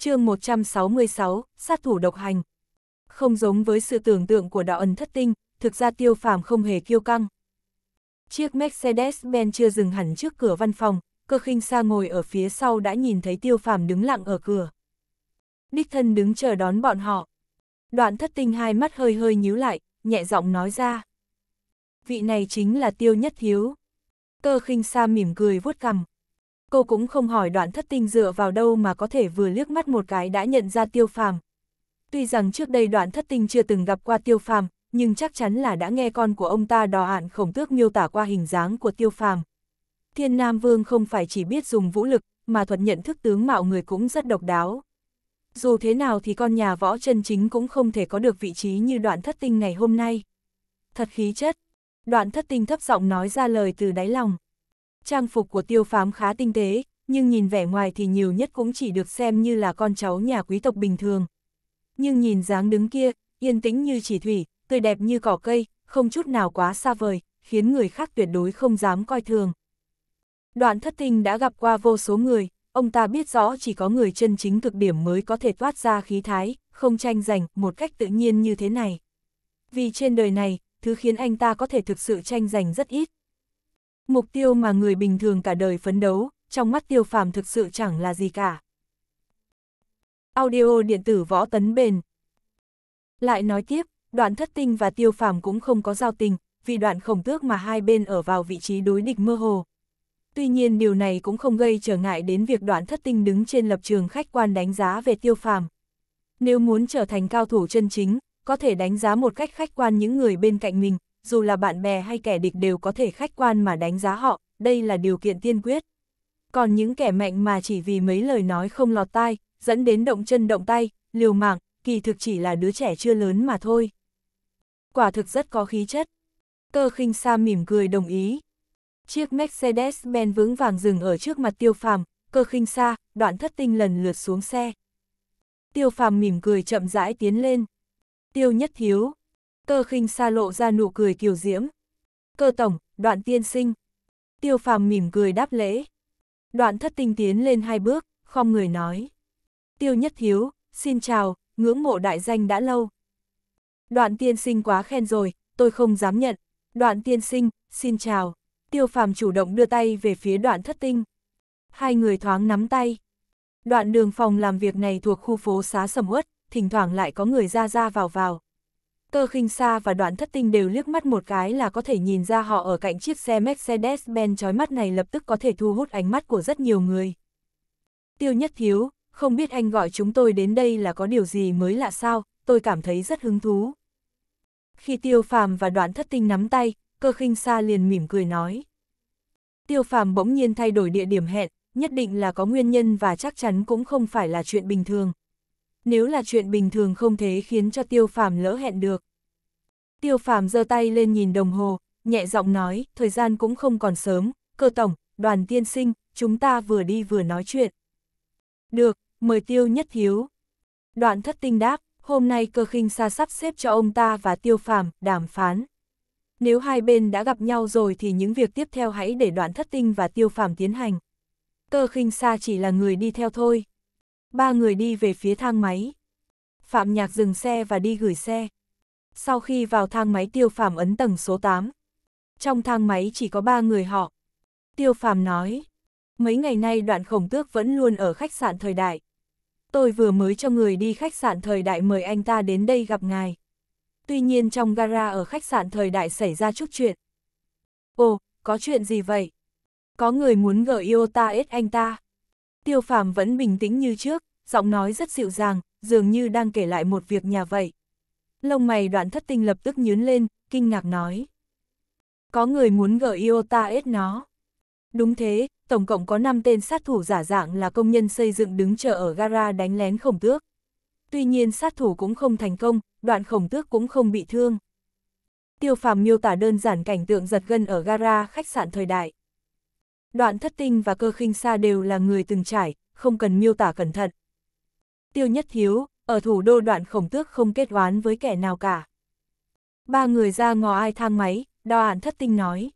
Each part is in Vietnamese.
chương 166, sát thủ độc hành. Không giống với sự tưởng tượng của đạo ẩn thất tinh, thực ra tiêu phàm không hề kiêu căng. Chiếc Mercedes-Benz chưa dừng hẳn trước cửa văn phòng, cơ khinh xa ngồi ở phía sau đã nhìn thấy tiêu phàm đứng lặng ở cửa. Đích thân đứng chờ đón bọn họ. Đoạn thất tinh hai mắt hơi hơi nhíu lại, nhẹ giọng nói ra. Vị này chính là tiêu nhất thiếu. Cơ khinh xa mỉm cười vuốt cằm cô cũng không hỏi đoạn thất tinh dựa vào đâu mà có thể vừa liếc mắt một cái đã nhận ra tiêu phàm. Tuy rằng trước đây đoạn thất tinh chưa từng gặp qua tiêu phàm, nhưng chắc chắn là đã nghe con của ông ta đò hạn khổng tước miêu tả qua hình dáng của tiêu phàm. Thiên Nam Vương không phải chỉ biết dùng vũ lực, mà thuật nhận thức tướng mạo người cũng rất độc đáo. Dù thế nào thì con nhà võ chân chính cũng không thể có được vị trí như đoạn thất tinh ngày hôm nay. Thật khí chất. Đoạn thất tinh thấp giọng nói ra lời từ đáy lòng. Trang phục của tiêu phám khá tinh tế, nhưng nhìn vẻ ngoài thì nhiều nhất cũng chỉ được xem như là con cháu nhà quý tộc bình thường. Nhưng nhìn dáng đứng kia, yên tĩnh như chỉ thủy, tươi đẹp như cỏ cây, không chút nào quá xa vời, khiến người khác tuyệt đối không dám coi thường. Đoạn thất tinh đã gặp qua vô số người, ông ta biết rõ chỉ có người chân chính cực điểm mới có thể toát ra khí thái, không tranh giành một cách tự nhiên như thế này. Vì trên đời này, thứ khiến anh ta có thể thực sự tranh giành rất ít, mục tiêu mà người bình thường cả đời phấn đấu, trong mắt tiêu phàm thực sự chẳng là gì cả. Audio điện tử võ tấn bền Lại nói tiếp, đoạn thất tinh và tiêu phàm cũng không có giao tình, vì đoạn khổng tước mà hai bên ở vào vị trí đối địch mơ hồ. Tuy nhiên điều này cũng không gây trở ngại đến việc đoạn thất tinh đứng trên lập trường khách quan đánh giá về tiêu phàm. Nếu muốn trở thành cao thủ chân chính, có thể đánh giá một cách khách quan những người bên cạnh mình, dù là bạn bè hay kẻ địch đều có thể khách quan mà đánh giá họ, đây là điều kiện tiên quyết. Còn những kẻ mạnh mà chỉ vì mấy lời nói không lọt tai, dẫn đến động chân động tay, liều mạng, kỳ thực chỉ là đứa trẻ chưa lớn mà thôi. Quả thực rất có khí chất. Cơ khinh sa mỉm cười đồng ý. Chiếc Mercedes-Benz vững vàng dừng ở trước mặt tiêu phàm, cơ khinh sa, đoạn thất tinh lần lượt xuống xe. Tiêu phàm mỉm cười chậm rãi tiến lên. Tiêu nhất thiếu, Cơ khinh xa lộ ra nụ cười kiều diễm. Cơ tổng, đoạn tiên sinh. Tiêu phàm mỉm cười đáp lễ. Đoạn thất tinh tiến lên hai bước, không người nói. Tiêu nhất thiếu, xin chào, ngưỡng mộ đại danh đã lâu. Đoạn tiên sinh quá khen rồi, tôi không dám nhận. Đoạn tiên sinh, xin chào. Tiêu phàm chủ động đưa tay về phía đoạn thất tinh. Hai người thoáng nắm tay. Đoạn đường phòng làm việc này thuộc khu phố xá sầm uất, thỉnh thoảng lại có người ra ra vào vào. Cơ khinh xa và đoạn thất tinh đều liếc mắt một cái là có thể nhìn ra họ ở cạnh chiếc xe Mercedes-Benz chói mắt này lập tức có thể thu hút ánh mắt của rất nhiều người. Tiêu nhất thiếu, không biết anh gọi chúng tôi đến đây là có điều gì mới lạ sao, tôi cảm thấy rất hứng thú. Khi tiêu phàm và đoạn thất tinh nắm tay, cơ khinh xa liền mỉm cười nói. Tiêu phàm bỗng nhiên thay đổi địa điểm hẹn, nhất định là có nguyên nhân và chắc chắn cũng không phải là chuyện bình thường, nếu là chuyện bình thường không thế khiến cho tiêu phàm lỡ hẹn được. Tiêu phàm giơ tay lên nhìn đồng hồ, nhẹ giọng nói, thời gian cũng không còn sớm, cơ tổng, đoàn tiên sinh, chúng ta vừa đi vừa nói chuyện. Được, mời tiêu nhất thiếu. Đoạn thất tinh đáp, hôm nay cơ khinh xa sắp xếp cho ông ta và tiêu phàm, đàm phán. Nếu hai bên đã gặp nhau rồi thì những việc tiếp theo hãy để đoạn thất tinh và tiêu phàm tiến hành. Cơ khinh xa chỉ là người đi theo thôi. Ba người đi về phía thang máy. Phạm Nhạc dừng xe và đi gửi xe. Sau khi vào thang máy Tiêu Phạm ấn tầng số 8. Trong thang máy chỉ có ba người họ. Tiêu Phạm nói, mấy ngày nay đoạn khổng tước vẫn luôn ở khách sạn thời đại. Tôi vừa mới cho người đi khách sạn thời đại mời anh ta đến đây gặp ngài. Tuy nhiên trong gara ở khách sạn thời đại xảy ra chút chuyện. Ồ, có chuyện gì vậy? Có người muốn gợi yêu ta ết anh ta. Tiêu phàm vẫn bình tĩnh như trước, giọng nói rất dịu dàng, dường như đang kể lại một việc nhà vậy. Lông mày đoạn thất tinh lập tức nhướng lên, kinh ngạc nói. Có người muốn gỡ Iota ết nó. Đúng thế, tổng cộng có 5 tên sát thủ giả dạng là công nhân xây dựng đứng chờ ở gara đánh lén khổng tước. Tuy nhiên sát thủ cũng không thành công, đoạn khổng tước cũng không bị thương. Tiêu phàm miêu tả đơn giản cảnh tượng giật gân ở gara khách sạn thời đại. Đoạn thất tinh và cơ khinh xa đều là người từng trải, không cần miêu tả cẩn thận. Tiêu nhất thiếu, ở thủ đô đoạn khổng tước không kết oán với kẻ nào cả. Ba người ra ngò ai thang máy, đoạn thất tinh nói.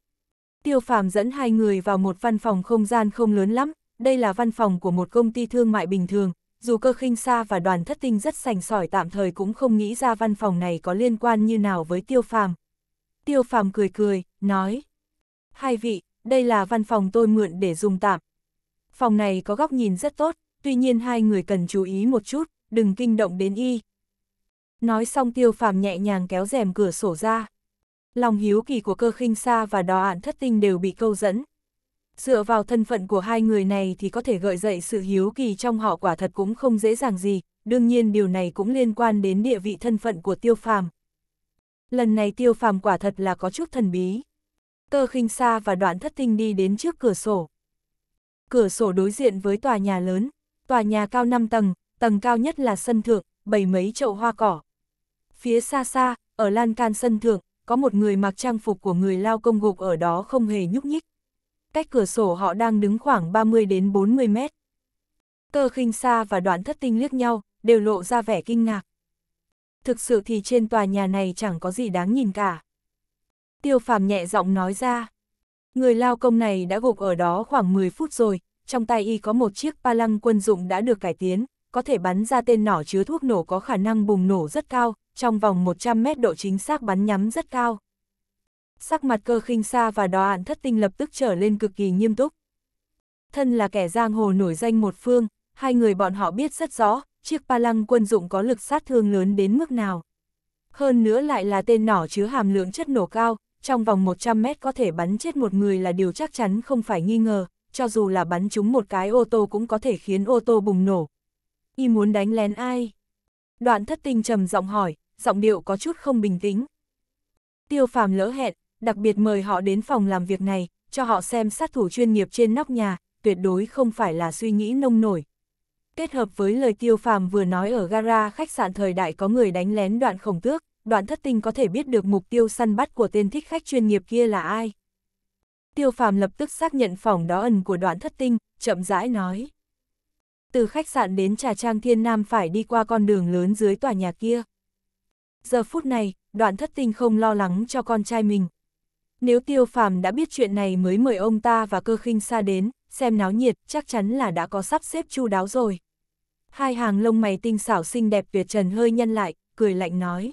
Tiêu phàm dẫn hai người vào một văn phòng không gian không lớn lắm, đây là văn phòng của một công ty thương mại bình thường, dù cơ khinh xa và đoàn thất tinh rất sành sỏi tạm thời cũng không nghĩ ra văn phòng này có liên quan như nào với tiêu phàm. Tiêu phàm cười cười, nói. Hai vị, đây là văn phòng tôi mượn để dùng tạm. Phòng này có góc nhìn rất tốt, tuy nhiên hai người cần chú ý một chút, đừng kinh động đến y. Nói xong tiêu phàm nhẹ nhàng kéo rèm cửa sổ ra. Lòng hiếu kỳ của cơ khinh sa và đò ản thất tinh đều bị câu dẫn. Dựa vào thân phận của hai người này thì có thể gợi dậy sự hiếu kỳ trong họ quả thật cũng không dễ dàng gì, đương nhiên điều này cũng liên quan đến địa vị thân phận của tiêu phàm. Lần này tiêu phàm quả thật là có chút thần bí. Tơ khinh xa và đoạn thất tinh đi đến trước cửa sổ. Cửa sổ đối diện với tòa nhà lớn, tòa nhà cao 5 tầng, tầng cao nhất là sân thượng, bầy mấy chậu hoa cỏ. Phía xa xa, ở lan can sân thượng, có một người mặc trang phục của người lao công gục ở đó không hề nhúc nhích. Cách cửa sổ họ đang đứng khoảng 30 đến 40 mét. Tơ khinh xa và đoạn thất tinh liếc nhau, đều lộ ra vẻ kinh ngạc. Thực sự thì trên tòa nhà này chẳng có gì đáng nhìn cả. Tiêu phàm nhẹ giọng nói ra. Người lao công này đã gục ở đó khoảng 10 phút rồi, trong tay y có một chiếc pa lăng quân dụng đã được cải tiến, có thể bắn ra tên nỏ chứa thuốc nổ có khả năng bùng nổ rất cao, trong vòng 100 mét độ chính xác bắn nhắm rất cao. Sắc mặt cơ khinh xa và đò ạn thất tinh lập tức trở lên cực kỳ nghiêm túc. Thân là kẻ giang hồ nổi danh một phương, hai người bọn họ biết rất rõ, chiếc pa lăng quân dụng có lực sát thương lớn đến mức nào. Hơn nữa lại là tên nỏ chứa hàm lượng chất nổ cao, trong vòng 100 mét có thể bắn chết một người là điều chắc chắn không phải nghi ngờ, cho dù là bắn trúng một cái ô tô cũng có thể khiến ô tô bùng nổ. Y muốn đánh lén ai? Đoạn thất tinh trầm giọng hỏi, giọng điệu có chút không bình tĩnh. Tiêu phàm lỡ hẹn, đặc biệt mời họ đến phòng làm việc này, cho họ xem sát thủ chuyên nghiệp trên nóc nhà, tuyệt đối không phải là suy nghĩ nông nổi. Kết hợp với lời tiêu phàm vừa nói ở gara khách sạn thời đại có người đánh lén đoạn khổng tước, đoạn thất tinh có thể biết được mục tiêu săn bắt của tên thích khách chuyên nghiệp kia là ai. Tiêu phàm lập tức xác nhận phòng đó ẩn của đoạn thất tinh, chậm rãi nói. Từ khách sạn đến trà trang thiên nam phải đi qua con đường lớn dưới tòa nhà kia. Giờ phút này, đoạn thất tinh không lo lắng cho con trai mình. Nếu tiêu phàm đã biết chuyện này mới mời ông ta và cơ khinh xa đến, xem náo nhiệt chắc chắn là đã có sắp xếp chu đáo rồi. Hai hàng lông mày tinh xảo xinh đẹp tuyệt trần hơi nhân lại, cười lạnh nói.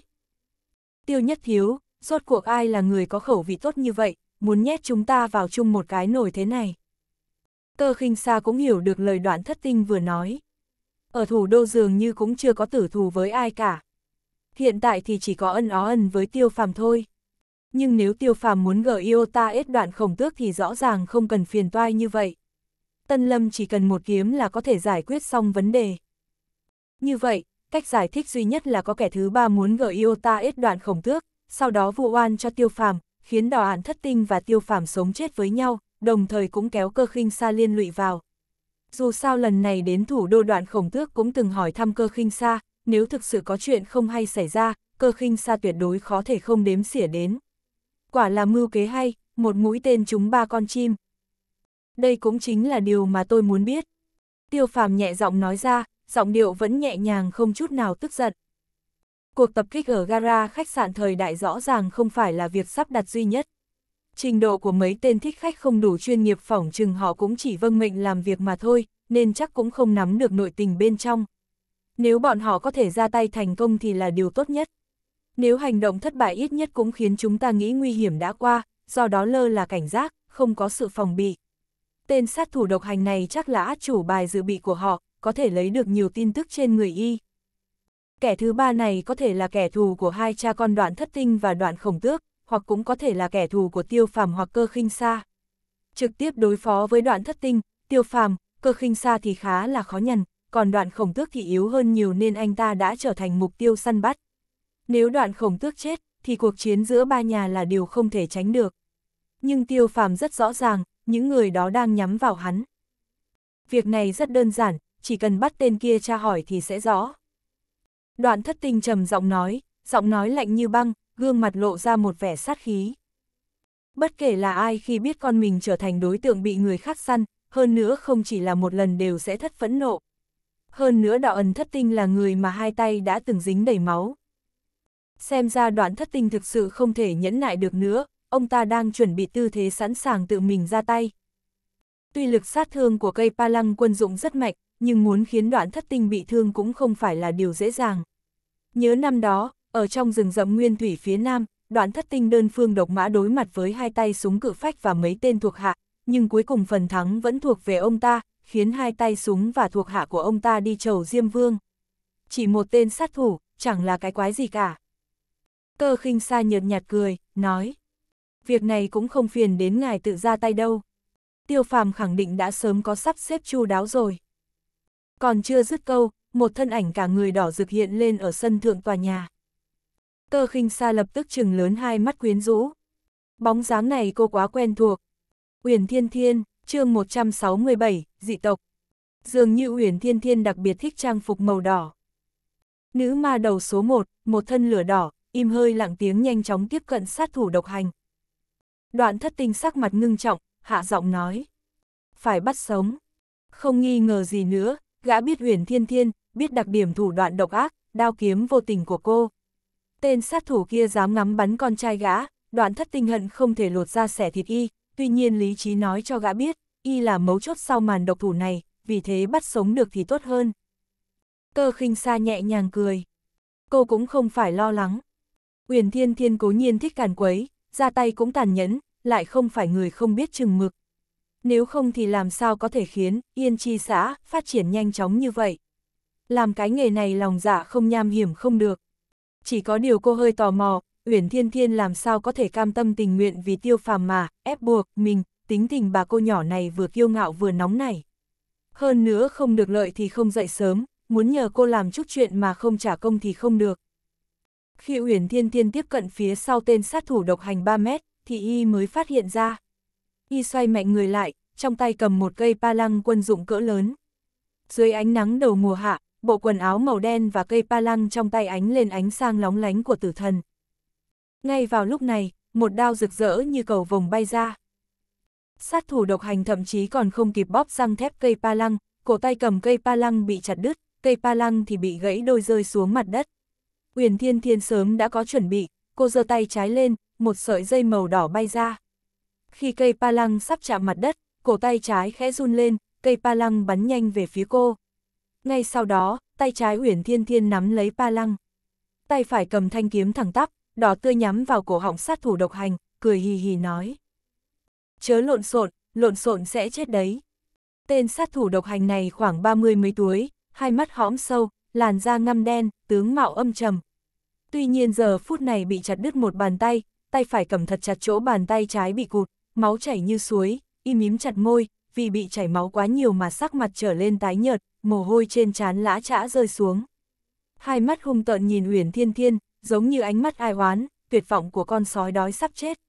Tiêu Nhất Thiếu, suốt cuộc ai là người có khẩu vị tốt như vậy, muốn nhét chúng ta vào chung một cái nồi thế này. Cơ khinh xa cũng hiểu được lời đoạn thất tinh vừa nói. Ở thủ đô dường như cũng chưa có tử thù với ai cả. Hiện tại thì chỉ có ân ó ân với tiêu phàm thôi. Nhưng nếu tiêu phàm muốn gỡ yêu ta ết đoạn khổng tước thì rõ ràng không cần phiền toai như vậy. Tân Lâm chỉ cần một kiếm là có thể giải quyết xong vấn đề. Như vậy, cách giải thích duy nhất là có kẻ thứ ba muốn gợi Iota ít đoạn khổng tước, sau đó vụ oan cho tiêu phàm, khiến Đào án thất tinh và tiêu phàm sống chết với nhau, đồng thời cũng kéo cơ khinh xa liên lụy vào. Dù sao lần này đến thủ đô đoạn khổng tước cũng từng hỏi thăm cơ khinh xa, nếu thực sự có chuyện không hay xảy ra, cơ khinh xa tuyệt đối khó thể không đếm xỉa đến. Quả là mưu kế hay, một mũi tên trúng ba con chim. Đây cũng chính là điều mà tôi muốn biết. Tiêu phàm nhẹ giọng nói ra, giọng điệu vẫn nhẹ nhàng không chút nào tức giận. Cuộc tập kích ở gara khách sạn thời đại rõ ràng không phải là việc sắp đặt duy nhất. Trình độ của mấy tên thích khách không đủ chuyên nghiệp phỏng chừng họ cũng chỉ vâng mệnh làm việc mà thôi, nên chắc cũng không nắm được nội tình bên trong. Nếu bọn họ có thể ra tay thành công thì là điều tốt nhất. Nếu hành động thất bại ít nhất cũng khiến chúng ta nghĩ nguy hiểm đã qua, do đó lơ là cảnh giác, không có sự phòng bị. Tên sát thủ độc hành này chắc là át chủ bài dự bị của họ, có thể lấy được nhiều tin tức trên người y. Kẻ thứ ba này có thể là kẻ thù của hai cha con đoạn thất tinh và đoạn khổng tước, hoặc cũng có thể là kẻ thù của tiêu phàm hoặc cơ khinh xa. Trực tiếp đối phó với đoạn thất tinh, tiêu phàm, cơ khinh xa thì khá là khó nhằn, còn đoạn khổng tước thì yếu hơn nhiều nên anh ta đã trở thành mục tiêu săn bắt. Nếu đoạn khổng tước chết, thì cuộc chiến giữa ba nhà là điều không thể tránh được. Nhưng tiêu phàm rất rõ ràng, những người đó đang nhắm vào hắn. Việc này rất đơn giản, chỉ cần bắt tên kia tra hỏi thì sẽ rõ. Đoạn thất tinh trầm giọng nói, giọng nói lạnh như băng, gương mặt lộ ra một vẻ sát khí. Bất kể là ai khi biết con mình trở thành đối tượng bị người khác săn, hơn nữa không chỉ là một lần đều sẽ thất phẫn nộ. Hơn nữa đạo ẩn thất tinh là người mà hai tay đã từng dính đầy máu. Xem ra đoạn thất tinh thực sự không thể nhẫn nại được nữa, ông ta đang chuẩn bị tư thế sẵn sàng tự mình ra tay. Tuy lực sát thương của cây pa lăng quân dụng rất mạnh, nhưng muốn khiến đoạn thất tinh bị thương cũng không phải là điều dễ dàng. Nhớ năm đó, ở trong rừng rậm nguyên thủy phía nam, đoạn thất tinh đơn phương độc mã đối mặt với hai tay súng cự phách và mấy tên thuộc hạ, nhưng cuối cùng phần thắng vẫn thuộc về ông ta, khiến hai tay súng và thuộc hạ của ông ta đi chầu Diêm Vương. Chỉ một tên sát thủ, chẳng là cái quái gì cả. Cơ khinh sa nhợt nhạt cười, nói. Việc này cũng không phiền đến ngài tự ra tay đâu. Tiêu phàm khẳng định đã sớm có sắp xếp chu đáo rồi còn chưa dứt câu, một thân ảnh cả người đỏ rực hiện lên ở sân thượng tòa nhà. Tơ khinh xa lập tức chừng lớn hai mắt quyến rũ. Bóng dáng này cô quá quen thuộc. Uyển Thiên Thiên, chương 167, dị tộc. Dường như Uyển Thiên Thiên đặc biệt thích trang phục màu đỏ. Nữ ma đầu số 1, một thân lửa đỏ, im hơi lặng tiếng nhanh chóng tiếp cận sát thủ độc hành. Đoạn thất tinh sắc mặt ngưng trọng, hạ giọng nói. Phải bắt sống. Không nghi ngờ gì nữa, gã biết huyền thiên thiên, biết đặc điểm thủ đoạn độc ác, đao kiếm vô tình của cô. Tên sát thủ kia dám ngắm bắn con trai gã, đoạn thất tinh hận không thể lột ra sẻ thịt y, tuy nhiên lý trí nói cho gã biết, y là mấu chốt sau màn độc thủ này, vì thế bắt sống được thì tốt hơn. Cơ khinh xa nhẹ nhàng cười. Cô cũng không phải lo lắng. Huyền thiên thiên cố nhiên thích càn quấy, ra tay cũng tàn nhẫn, lại không phải người không biết chừng mực, nếu không thì làm sao có thể khiến Yên Chi xã phát triển nhanh chóng như vậy. Làm cái nghề này lòng dạ không nham hiểm không được. Chỉ có điều cô hơi tò mò, Uyển Thiên Thiên làm sao có thể cam tâm tình nguyện vì tiêu phàm mà, ép buộc mình, tính tình bà cô nhỏ này vừa kiêu ngạo vừa nóng này. Hơn nữa không được lợi thì không dậy sớm, muốn nhờ cô làm chút chuyện mà không trả công thì không được. Khi Uyển Thiên Thiên tiếp cận phía sau tên sát thủ độc hành 3 mét, thì y mới phát hiện ra, y xoay mạnh người lại, trong tay cầm một cây pa lăng quân dụng cỡ lớn. Dưới ánh nắng đầu mùa hạ, bộ quần áo màu đen và cây pa lăng trong tay ánh lên ánh sang lóng lánh của tử thần. Ngay vào lúc này, một đao rực rỡ như cầu vồng bay ra. Sát thủ độc hành thậm chí còn không kịp bóp răng thép cây pa lăng, cổ tay cầm cây pa lăng bị chặt đứt, cây pa lăng thì bị gãy đôi rơi xuống mặt đất. Uyển Thiên Thiên sớm đã có chuẩn bị, cô giơ tay trái lên, một sợi dây màu đỏ bay ra khi cây pa lăng sắp chạm mặt đất, cổ tay trái khẽ run lên, cây pa lăng bắn nhanh về phía cô. Ngay sau đó, tay trái Uyển Thiên Thiên nắm lấy pa lăng. Tay phải cầm thanh kiếm thẳng tắp, đỏ tươi nhắm vào cổ họng sát thủ độc hành, cười hì hì nói. Chớ lộn xộn, lộn xộn sẽ chết đấy. Tên sát thủ độc hành này khoảng 30 mấy tuổi, hai mắt hõm sâu, làn da ngăm đen, tướng mạo âm trầm. Tuy nhiên giờ phút này bị chặt đứt một bàn tay, tay phải cầm thật chặt chỗ bàn tay trái bị cụt, máu chảy như suối, y mím chặt môi, vì bị chảy máu quá nhiều mà sắc mặt trở lên tái nhợt, mồ hôi trên trán lã chã rơi xuống. Hai mắt hung tợn nhìn Uyển Thiên Thiên, giống như ánh mắt ai oán, tuyệt vọng của con sói đói sắp chết.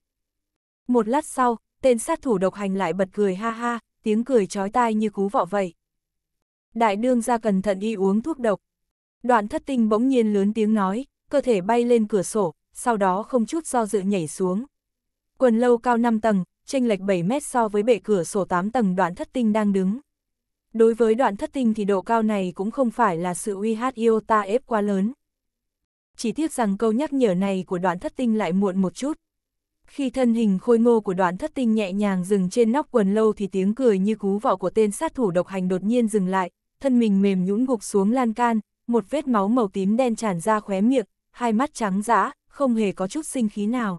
Một lát sau, tên sát thủ độc hành lại bật cười ha ha, tiếng cười chói tai như cú vọ vậy. Đại đương ra cẩn thận đi uống thuốc độc. Đoạn thất tinh bỗng nhiên lớn tiếng nói, cơ thể bay lên cửa sổ, sau đó không chút do dự nhảy xuống. Quần lâu cao 5 tầng, chênh lệch 7 mét so với bệ cửa sổ 8 tầng đoạn thất tinh đang đứng. Đối với đoạn thất tinh thì độ cao này cũng không phải là sự uy hát ta ép quá lớn. Chỉ tiếc rằng câu nhắc nhở này của đoạn thất tinh lại muộn một chút. Khi thân hình khôi ngô của đoạn thất tinh nhẹ nhàng dừng trên nóc quần lâu thì tiếng cười như cú vọ của tên sát thủ độc hành đột nhiên dừng lại, thân mình mềm nhũn gục xuống lan can, một vết máu màu tím đen tràn ra khóe miệng, hai mắt trắng dã, không hề có chút sinh khí nào.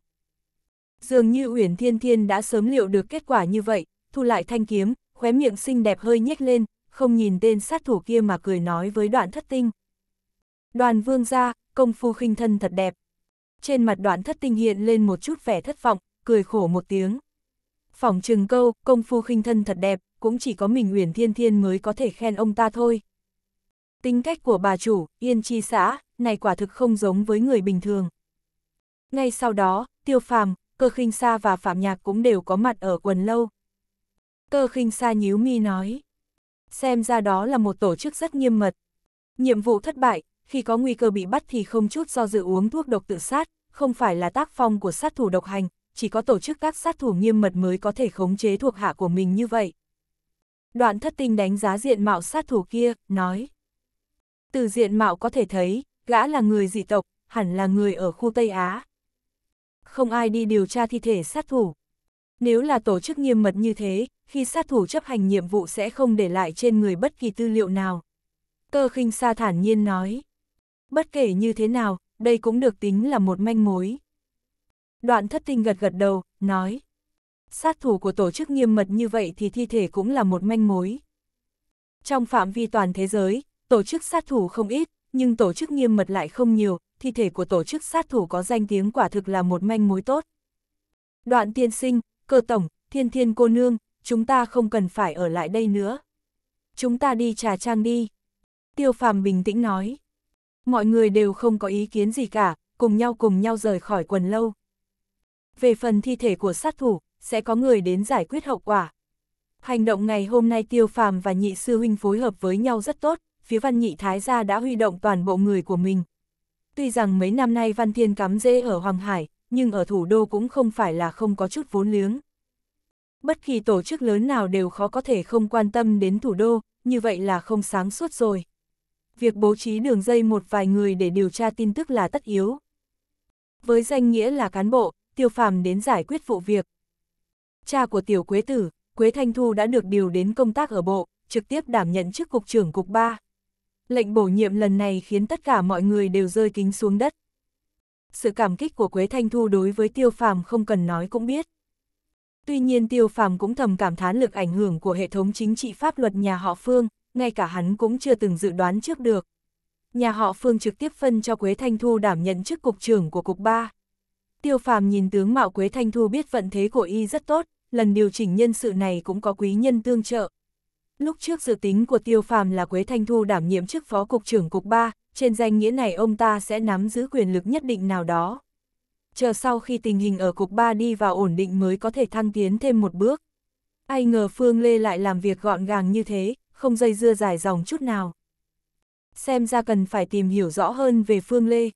Dường như Uyển Thiên Thiên đã sớm liệu được kết quả như vậy, thu lại thanh kiếm, khóe miệng xinh đẹp hơi nhếch lên, không nhìn tên sát thủ kia mà cười nói với đoạn thất tinh. Đoàn vương ra, công phu khinh thân thật đẹp. Trên mặt đoạn thất tinh hiện lên một chút vẻ thất vọng, cười khổ một tiếng. Phỏng trừng câu, công phu khinh thân thật đẹp, cũng chỉ có mình Uyển Thiên Thiên mới có thể khen ông ta thôi. Tính cách của bà chủ, Yên Chi xã, này quả thực không giống với người bình thường. Ngay sau đó, Tiêu Phàm, cơ khinh sa và phạm nhạc cũng đều có mặt ở quần lâu. Cơ khinh sa nhíu mi nói, xem ra đó là một tổ chức rất nghiêm mật. Nhiệm vụ thất bại, khi có nguy cơ bị bắt thì không chút do dự uống thuốc độc tự sát, không phải là tác phong của sát thủ độc hành, chỉ có tổ chức các sát thủ nghiêm mật mới có thể khống chế thuộc hạ của mình như vậy. Đoạn thất tinh đánh giá diện mạo sát thủ kia, nói. Từ diện mạo có thể thấy, gã là người dị tộc, hẳn là người ở khu Tây Á không ai đi điều tra thi thể sát thủ. Nếu là tổ chức nghiêm mật như thế, khi sát thủ chấp hành nhiệm vụ sẽ không để lại trên người bất kỳ tư liệu nào. Cơ khinh sa thản nhiên nói. Bất kể như thế nào, đây cũng được tính là một manh mối. Đoạn thất tinh gật gật đầu, nói. Sát thủ của tổ chức nghiêm mật như vậy thì thi thể cũng là một manh mối. Trong phạm vi toàn thế giới, tổ chức sát thủ không ít, nhưng tổ chức nghiêm mật lại không nhiều, thi thể của tổ chức sát thủ có danh tiếng quả thực là một manh mối tốt. Đoạn tiên sinh, cơ tổng, thiên thiên cô nương, chúng ta không cần phải ở lại đây nữa. Chúng ta đi trà trang đi. Tiêu phàm bình tĩnh nói. Mọi người đều không có ý kiến gì cả, cùng nhau cùng nhau rời khỏi quần lâu. Về phần thi thể của sát thủ, sẽ có người đến giải quyết hậu quả. Hành động ngày hôm nay tiêu phàm và nhị sư huynh phối hợp với nhau rất tốt, phía văn nhị thái gia đã huy động toàn bộ người của mình, Tuy rằng mấy năm nay Văn Thiên cắm rễ ở Hoàng Hải, nhưng ở thủ đô cũng không phải là không có chút vốn liếng. Bất kỳ tổ chức lớn nào đều khó có thể không quan tâm đến thủ đô, như vậy là không sáng suốt rồi. Việc bố trí đường dây một vài người để điều tra tin tức là tất yếu. Với danh nghĩa là cán bộ, tiêu phàm đến giải quyết vụ việc. Cha của tiểu Quế Tử, Quế Thanh Thu đã được điều đến công tác ở bộ, trực tiếp đảm nhận chức cục trưởng cục 3. Lệnh bổ nhiệm lần này khiến tất cả mọi người đều rơi kính xuống đất. Sự cảm kích của Quế Thanh Thu đối với Tiêu Phàm không cần nói cũng biết. Tuy nhiên Tiêu Phàm cũng thầm cảm thán lực ảnh hưởng của hệ thống chính trị pháp luật nhà họ Phương, ngay cả hắn cũng chưa từng dự đoán trước được. Nhà họ Phương trực tiếp phân cho Quế Thanh Thu đảm nhận chức cục trưởng của cục 3. Tiêu Phàm nhìn tướng mạo Quế Thanh Thu biết vận thế của y rất tốt, lần điều chỉnh nhân sự này cũng có quý nhân tương trợ, Lúc trước dự tính của Tiêu Phàm là Quế Thanh Thu đảm nhiệm chức phó cục trưởng cục 3, trên danh nghĩa này ông ta sẽ nắm giữ quyền lực nhất định nào đó. Chờ sau khi tình hình ở cục 3 đi vào ổn định mới có thể thăng tiến thêm một bước. Ai ngờ Phương Lê lại làm việc gọn gàng như thế, không dây dưa dài dòng chút nào. Xem ra cần phải tìm hiểu rõ hơn về Phương Lê.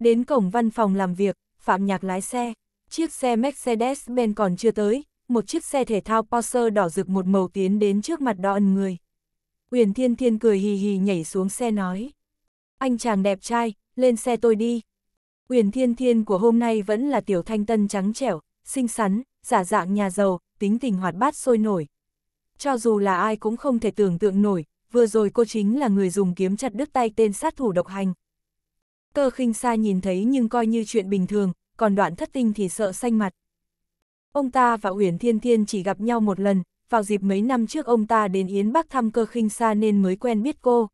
Đến cổng văn phòng làm việc, Phạm Nhạc lái xe, chiếc xe Mercedes-Benz còn chưa tới, một chiếc xe thể thao Porsche đỏ rực một màu tiến đến trước mặt đo ẩn người. Uyển Thiên Thiên cười hì hì nhảy xuống xe nói. Anh chàng đẹp trai, lên xe tôi đi. Uyển Thiên Thiên của hôm nay vẫn là tiểu thanh tân trắng trẻo, xinh xắn, giả dạng nhà giàu, tính tình hoạt bát sôi nổi. Cho dù là ai cũng không thể tưởng tượng nổi, vừa rồi cô chính là người dùng kiếm chặt đứt tay tên sát thủ độc hành. Cơ khinh xa nhìn thấy nhưng coi như chuyện bình thường, còn đoạn thất tinh thì sợ xanh mặt. Ông ta và uyển Thiên Thiên chỉ gặp nhau một lần, vào dịp mấy năm trước ông ta đến Yến Bắc thăm cơ khinh xa nên mới quen biết cô.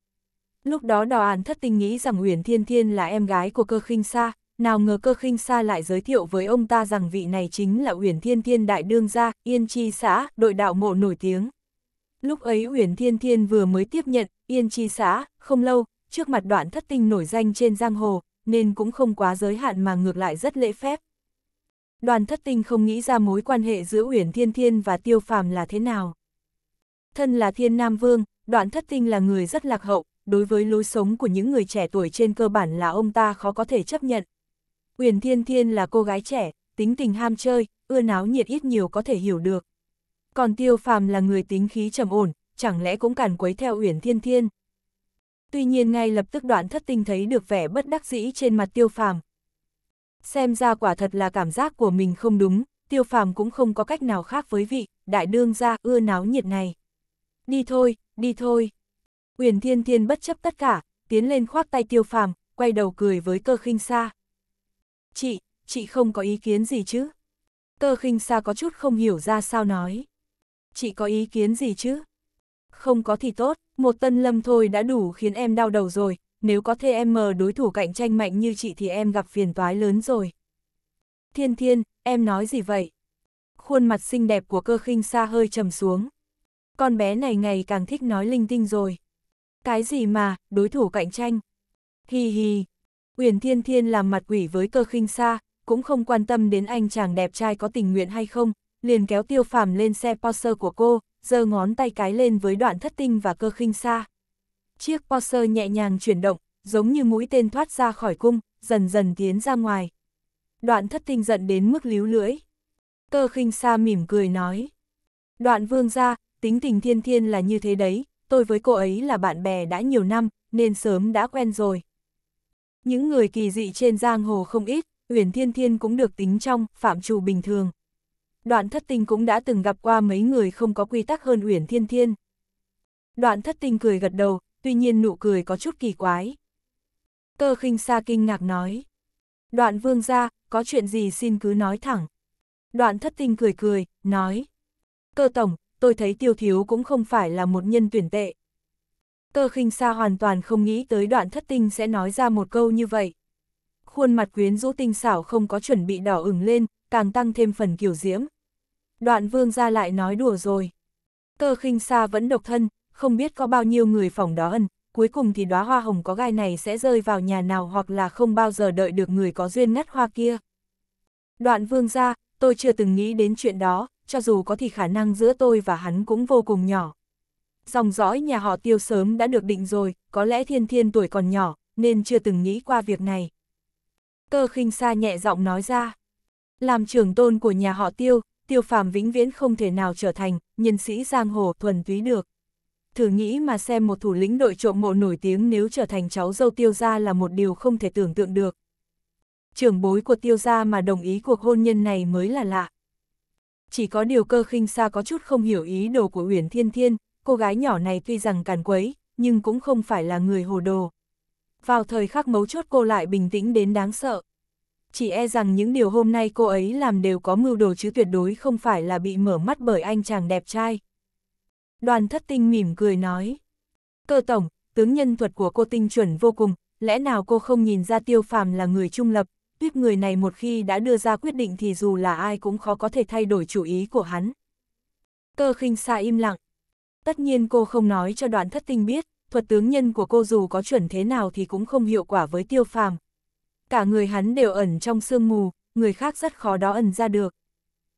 Lúc đó đào an thất tinh nghĩ rằng uyển Thiên Thiên là em gái của cơ khinh xa, nào ngờ cơ khinh xa lại giới thiệu với ông ta rằng vị này chính là uyển Thiên Thiên đại đương gia, Yên Chi xã, đội đạo mộ nổi tiếng. Lúc ấy uyển Thiên Thiên vừa mới tiếp nhận, Yên Chi xã, không lâu, trước mặt đoạn thất tinh nổi danh trên giang hồ, nên cũng không quá giới hạn mà ngược lại rất lễ phép đoàn thất tinh không nghĩ ra mối quan hệ giữa Uyển Thiên Thiên và Tiêu Phàm là thế nào. Thân là Thiên Nam Vương, đoàn thất tinh là người rất lạc hậu, đối với lối sống của những người trẻ tuổi trên cơ bản là ông ta khó có thể chấp nhận. Uyển Thiên Thiên là cô gái trẻ, tính tình ham chơi, ưa náo nhiệt ít nhiều có thể hiểu được. Còn Tiêu Phàm là người tính khí trầm ổn, chẳng lẽ cũng càn quấy theo Uyển Thiên Thiên. Tuy nhiên ngay lập tức đoạn thất tinh thấy được vẻ bất đắc dĩ trên mặt Tiêu Phàm, Xem ra quả thật là cảm giác của mình không đúng, tiêu phàm cũng không có cách nào khác với vị, đại đương ra ưa náo nhiệt này. Đi thôi, đi thôi. Uyển Thiên Thiên bất chấp tất cả, tiến lên khoác tay tiêu phàm, quay đầu cười với cơ khinh sa. Chị, chị không có ý kiến gì chứ? Cơ khinh sa có chút không hiểu ra sao nói. Chị có ý kiến gì chứ? Không có thì tốt, một tân lâm thôi đã đủ khiến em đau đầu rồi, nếu có thể em mờ đối thủ cạnh tranh mạnh như chị thì em gặp phiền toái lớn rồi. Thiên thiên, em nói gì vậy? Khuôn mặt xinh đẹp của cơ khinh xa hơi trầm xuống. Con bé này ngày càng thích nói linh tinh rồi. Cái gì mà, đối thủ cạnh tranh? Hi hi. Uyển thiên thiên làm mặt quỷ với cơ khinh xa, cũng không quan tâm đến anh chàng đẹp trai có tình nguyện hay không, liền kéo tiêu phàm lên xe Porsche của cô, giơ ngón tay cái lên với đoạn thất tinh và cơ khinh xa. Chiếc Porsche nhẹ nhàng chuyển động, giống như mũi tên thoát ra khỏi cung, dần dần tiến ra ngoài. Đoạn thất tinh giận đến mức líu lưỡi. Cơ khinh xa mỉm cười nói. Đoạn vương ra, tính tình thiên thiên là như thế đấy, tôi với cô ấy là bạn bè đã nhiều năm, nên sớm đã quen rồi. Những người kỳ dị trên giang hồ không ít, Uyển Thiên Thiên cũng được tính trong phạm trù bình thường. Đoạn Thất Tinh cũng đã từng gặp qua mấy người không có quy tắc hơn Uyển Thiên Thiên. Đoạn Thất Tinh cười gật đầu, tuy nhiên nụ cười có chút kỳ quái. Cơ khinh xa kinh ngạc nói. Đoạn vương ra, có chuyện gì xin cứ nói thẳng. Đoạn thất tinh cười cười, nói. Cơ tổng, tôi thấy tiêu thiếu cũng không phải là một nhân tuyển tệ. Cơ khinh xa hoàn toàn không nghĩ tới đoạn thất tinh sẽ nói ra một câu như vậy. Khuôn mặt quyến rũ tinh xảo không có chuẩn bị đỏ ửng lên, càng tăng thêm phần kiểu diễm. Đoạn vương ra lại nói đùa rồi. Cơ khinh xa vẫn độc thân, không biết có bao nhiêu người phòng đó ân, cuối cùng thì đóa hoa hồng có gai này sẽ rơi vào nhà nào hoặc là không bao giờ đợi được người có duyên ngắt hoa kia. Đoạn vương ra, tôi chưa từng nghĩ đến chuyện đó, cho dù có thì khả năng giữa tôi và hắn cũng vô cùng nhỏ. Dòng dõi nhà họ tiêu sớm đã được định rồi, có lẽ thiên thiên tuổi còn nhỏ, nên chưa từng nghĩ qua việc này. Cơ khinh xa nhẹ giọng nói ra. Làm trưởng tôn của nhà họ tiêu, tiêu phàm vĩnh viễn không thể nào trở thành nhân sĩ giang hồ thuần túy được thử nghĩ mà xem một thủ lĩnh đội trộm mộ nổi tiếng nếu trở thành cháu dâu tiêu gia là một điều không thể tưởng tượng được. Trưởng bối của tiêu gia mà đồng ý cuộc hôn nhân này mới là lạ. Chỉ có điều cơ khinh xa có chút không hiểu ý đồ của Uyển Thiên Thiên, cô gái nhỏ này tuy rằng càn quấy, nhưng cũng không phải là người hồ đồ. Vào thời khắc mấu chốt cô lại bình tĩnh đến đáng sợ. Chỉ e rằng những điều hôm nay cô ấy làm đều có mưu đồ chứ tuyệt đối không phải là bị mở mắt bởi anh chàng đẹp trai đoàn thất tinh mỉm cười nói. Cơ tổng, tướng nhân thuật của cô tinh chuẩn vô cùng, lẽ nào cô không nhìn ra tiêu phàm là người trung lập, tuyết người này một khi đã đưa ra quyết định thì dù là ai cũng khó có thể thay đổi chủ ý của hắn. Cơ khinh xa im lặng. Tất nhiên cô không nói cho đoàn thất tinh biết, thuật tướng nhân của cô dù có chuẩn thế nào thì cũng không hiệu quả với tiêu phàm. Cả người hắn đều ẩn trong sương mù, người khác rất khó đó ẩn ra được.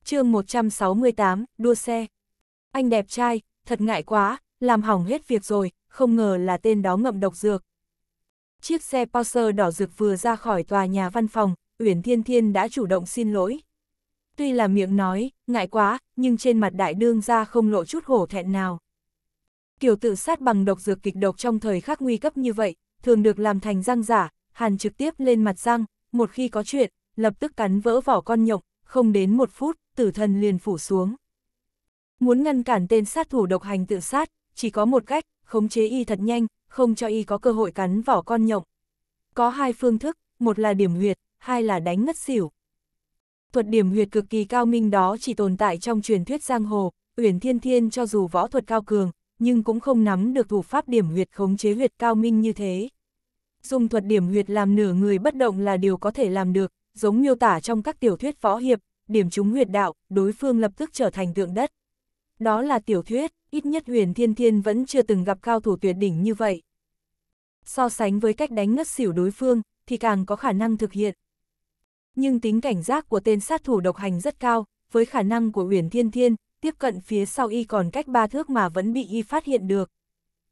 chương 168, đua xe. Anh đẹp trai, thật ngại quá, làm hỏng hết việc rồi, không ngờ là tên đó ngậm độc dược. Chiếc xe Porsche đỏ rực vừa ra khỏi tòa nhà văn phòng, Uyển Thiên Thiên đã chủ động xin lỗi. Tuy là miệng nói, ngại quá, nhưng trên mặt đại đương ra không lộ chút hổ thẹn nào. Kiểu tự sát bằng độc dược kịch độc trong thời khắc nguy cấp như vậy, thường được làm thành răng giả, hàn trực tiếp lên mặt răng, một khi có chuyện, lập tức cắn vỡ vỏ con nhộng, không đến một phút, tử thần liền phủ xuống. Muốn ngăn cản tên sát thủ độc hành tự sát, chỉ có một cách, khống chế y thật nhanh, không cho y có cơ hội cắn vỏ con nhộng. Có hai phương thức, một là điểm huyệt, hai là đánh ngất xỉu. Thuật điểm huyệt cực kỳ cao minh đó chỉ tồn tại trong truyền thuyết giang hồ, Uyển Thiên Thiên cho dù võ thuật cao cường, nhưng cũng không nắm được thủ pháp điểm huyệt khống chế huyệt cao minh như thế. Dùng thuật điểm huyệt làm nửa người bất động là điều có thể làm được, giống miêu tả trong các tiểu thuyết võ hiệp, điểm trúng huyệt đạo, đối phương lập tức trở thành tượng đất. Đó là tiểu thuyết, ít nhất huyền thiên thiên vẫn chưa từng gặp cao thủ tuyệt đỉnh như vậy. So sánh với cách đánh ngất xỉu đối phương, thì càng có khả năng thực hiện. Nhưng tính cảnh giác của tên sát thủ độc hành rất cao, với khả năng của huyền thiên thiên, tiếp cận phía sau y còn cách ba thước mà vẫn bị y phát hiện được.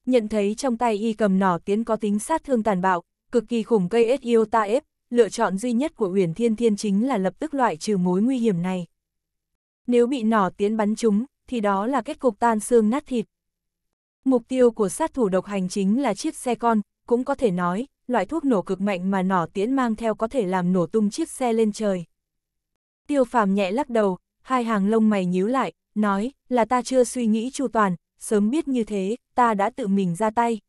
Nhận thấy trong tay y cầm nỏ tiến có tính sát thương tàn bạo, cực kỳ khủng cây S.I.O. ta ép, lựa chọn duy nhất của huyền Thiên Thiên chính là lập tức loại trừ mối nguy hiểm này. Nếu bị nỏ tiến bắn trúng, thì đó là kết cục tan xương nát thịt. Mục tiêu của sát thủ độc hành chính là chiếc xe con, cũng có thể nói, loại thuốc nổ cực mạnh mà nỏ tiễn mang theo có thể làm nổ tung chiếc xe lên trời. Tiêu phàm nhẹ lắc đầu, hai hàng lông mày nhíu lại, nói, là ta chưa suy nghĩ chu toàn, sớm biết như thế, ta đã tự mình ra tay.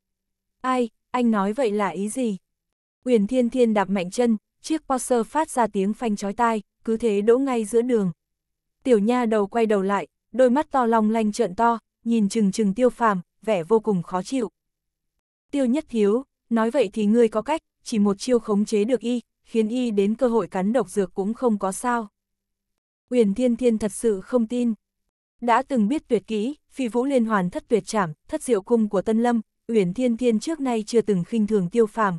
Ai, anh nói vậy là ý gì? Uyển Thiên Thiên đạp mạnh chân, chiếc Porsche phát ra tiếng phanh chói tai, cứ thế đỗ ngay giữa đường. Tiểu nha đầu quay đầu lại, đôi mắt to long lanh trợn to, nhìn chừng chừng tiêu phàm, vẻ vô cùng khó chịu. Tiêu nhất thiếu, nói vậy thì ngươi có cách, chỉ một chiêu khống chế được y, khiến y đến cơ hội cắn độc dược cũng không có sao. Uyển Thiên Thiên thật sự không tin. Đã từng biết tuyệt kỹ, phi vũ liên hoàn thất tuyệt trảm, thất diệu cung của Tân Lâm, Uyển Thiên Thiên trước nay chưa từng khinh thường tiêu phàm.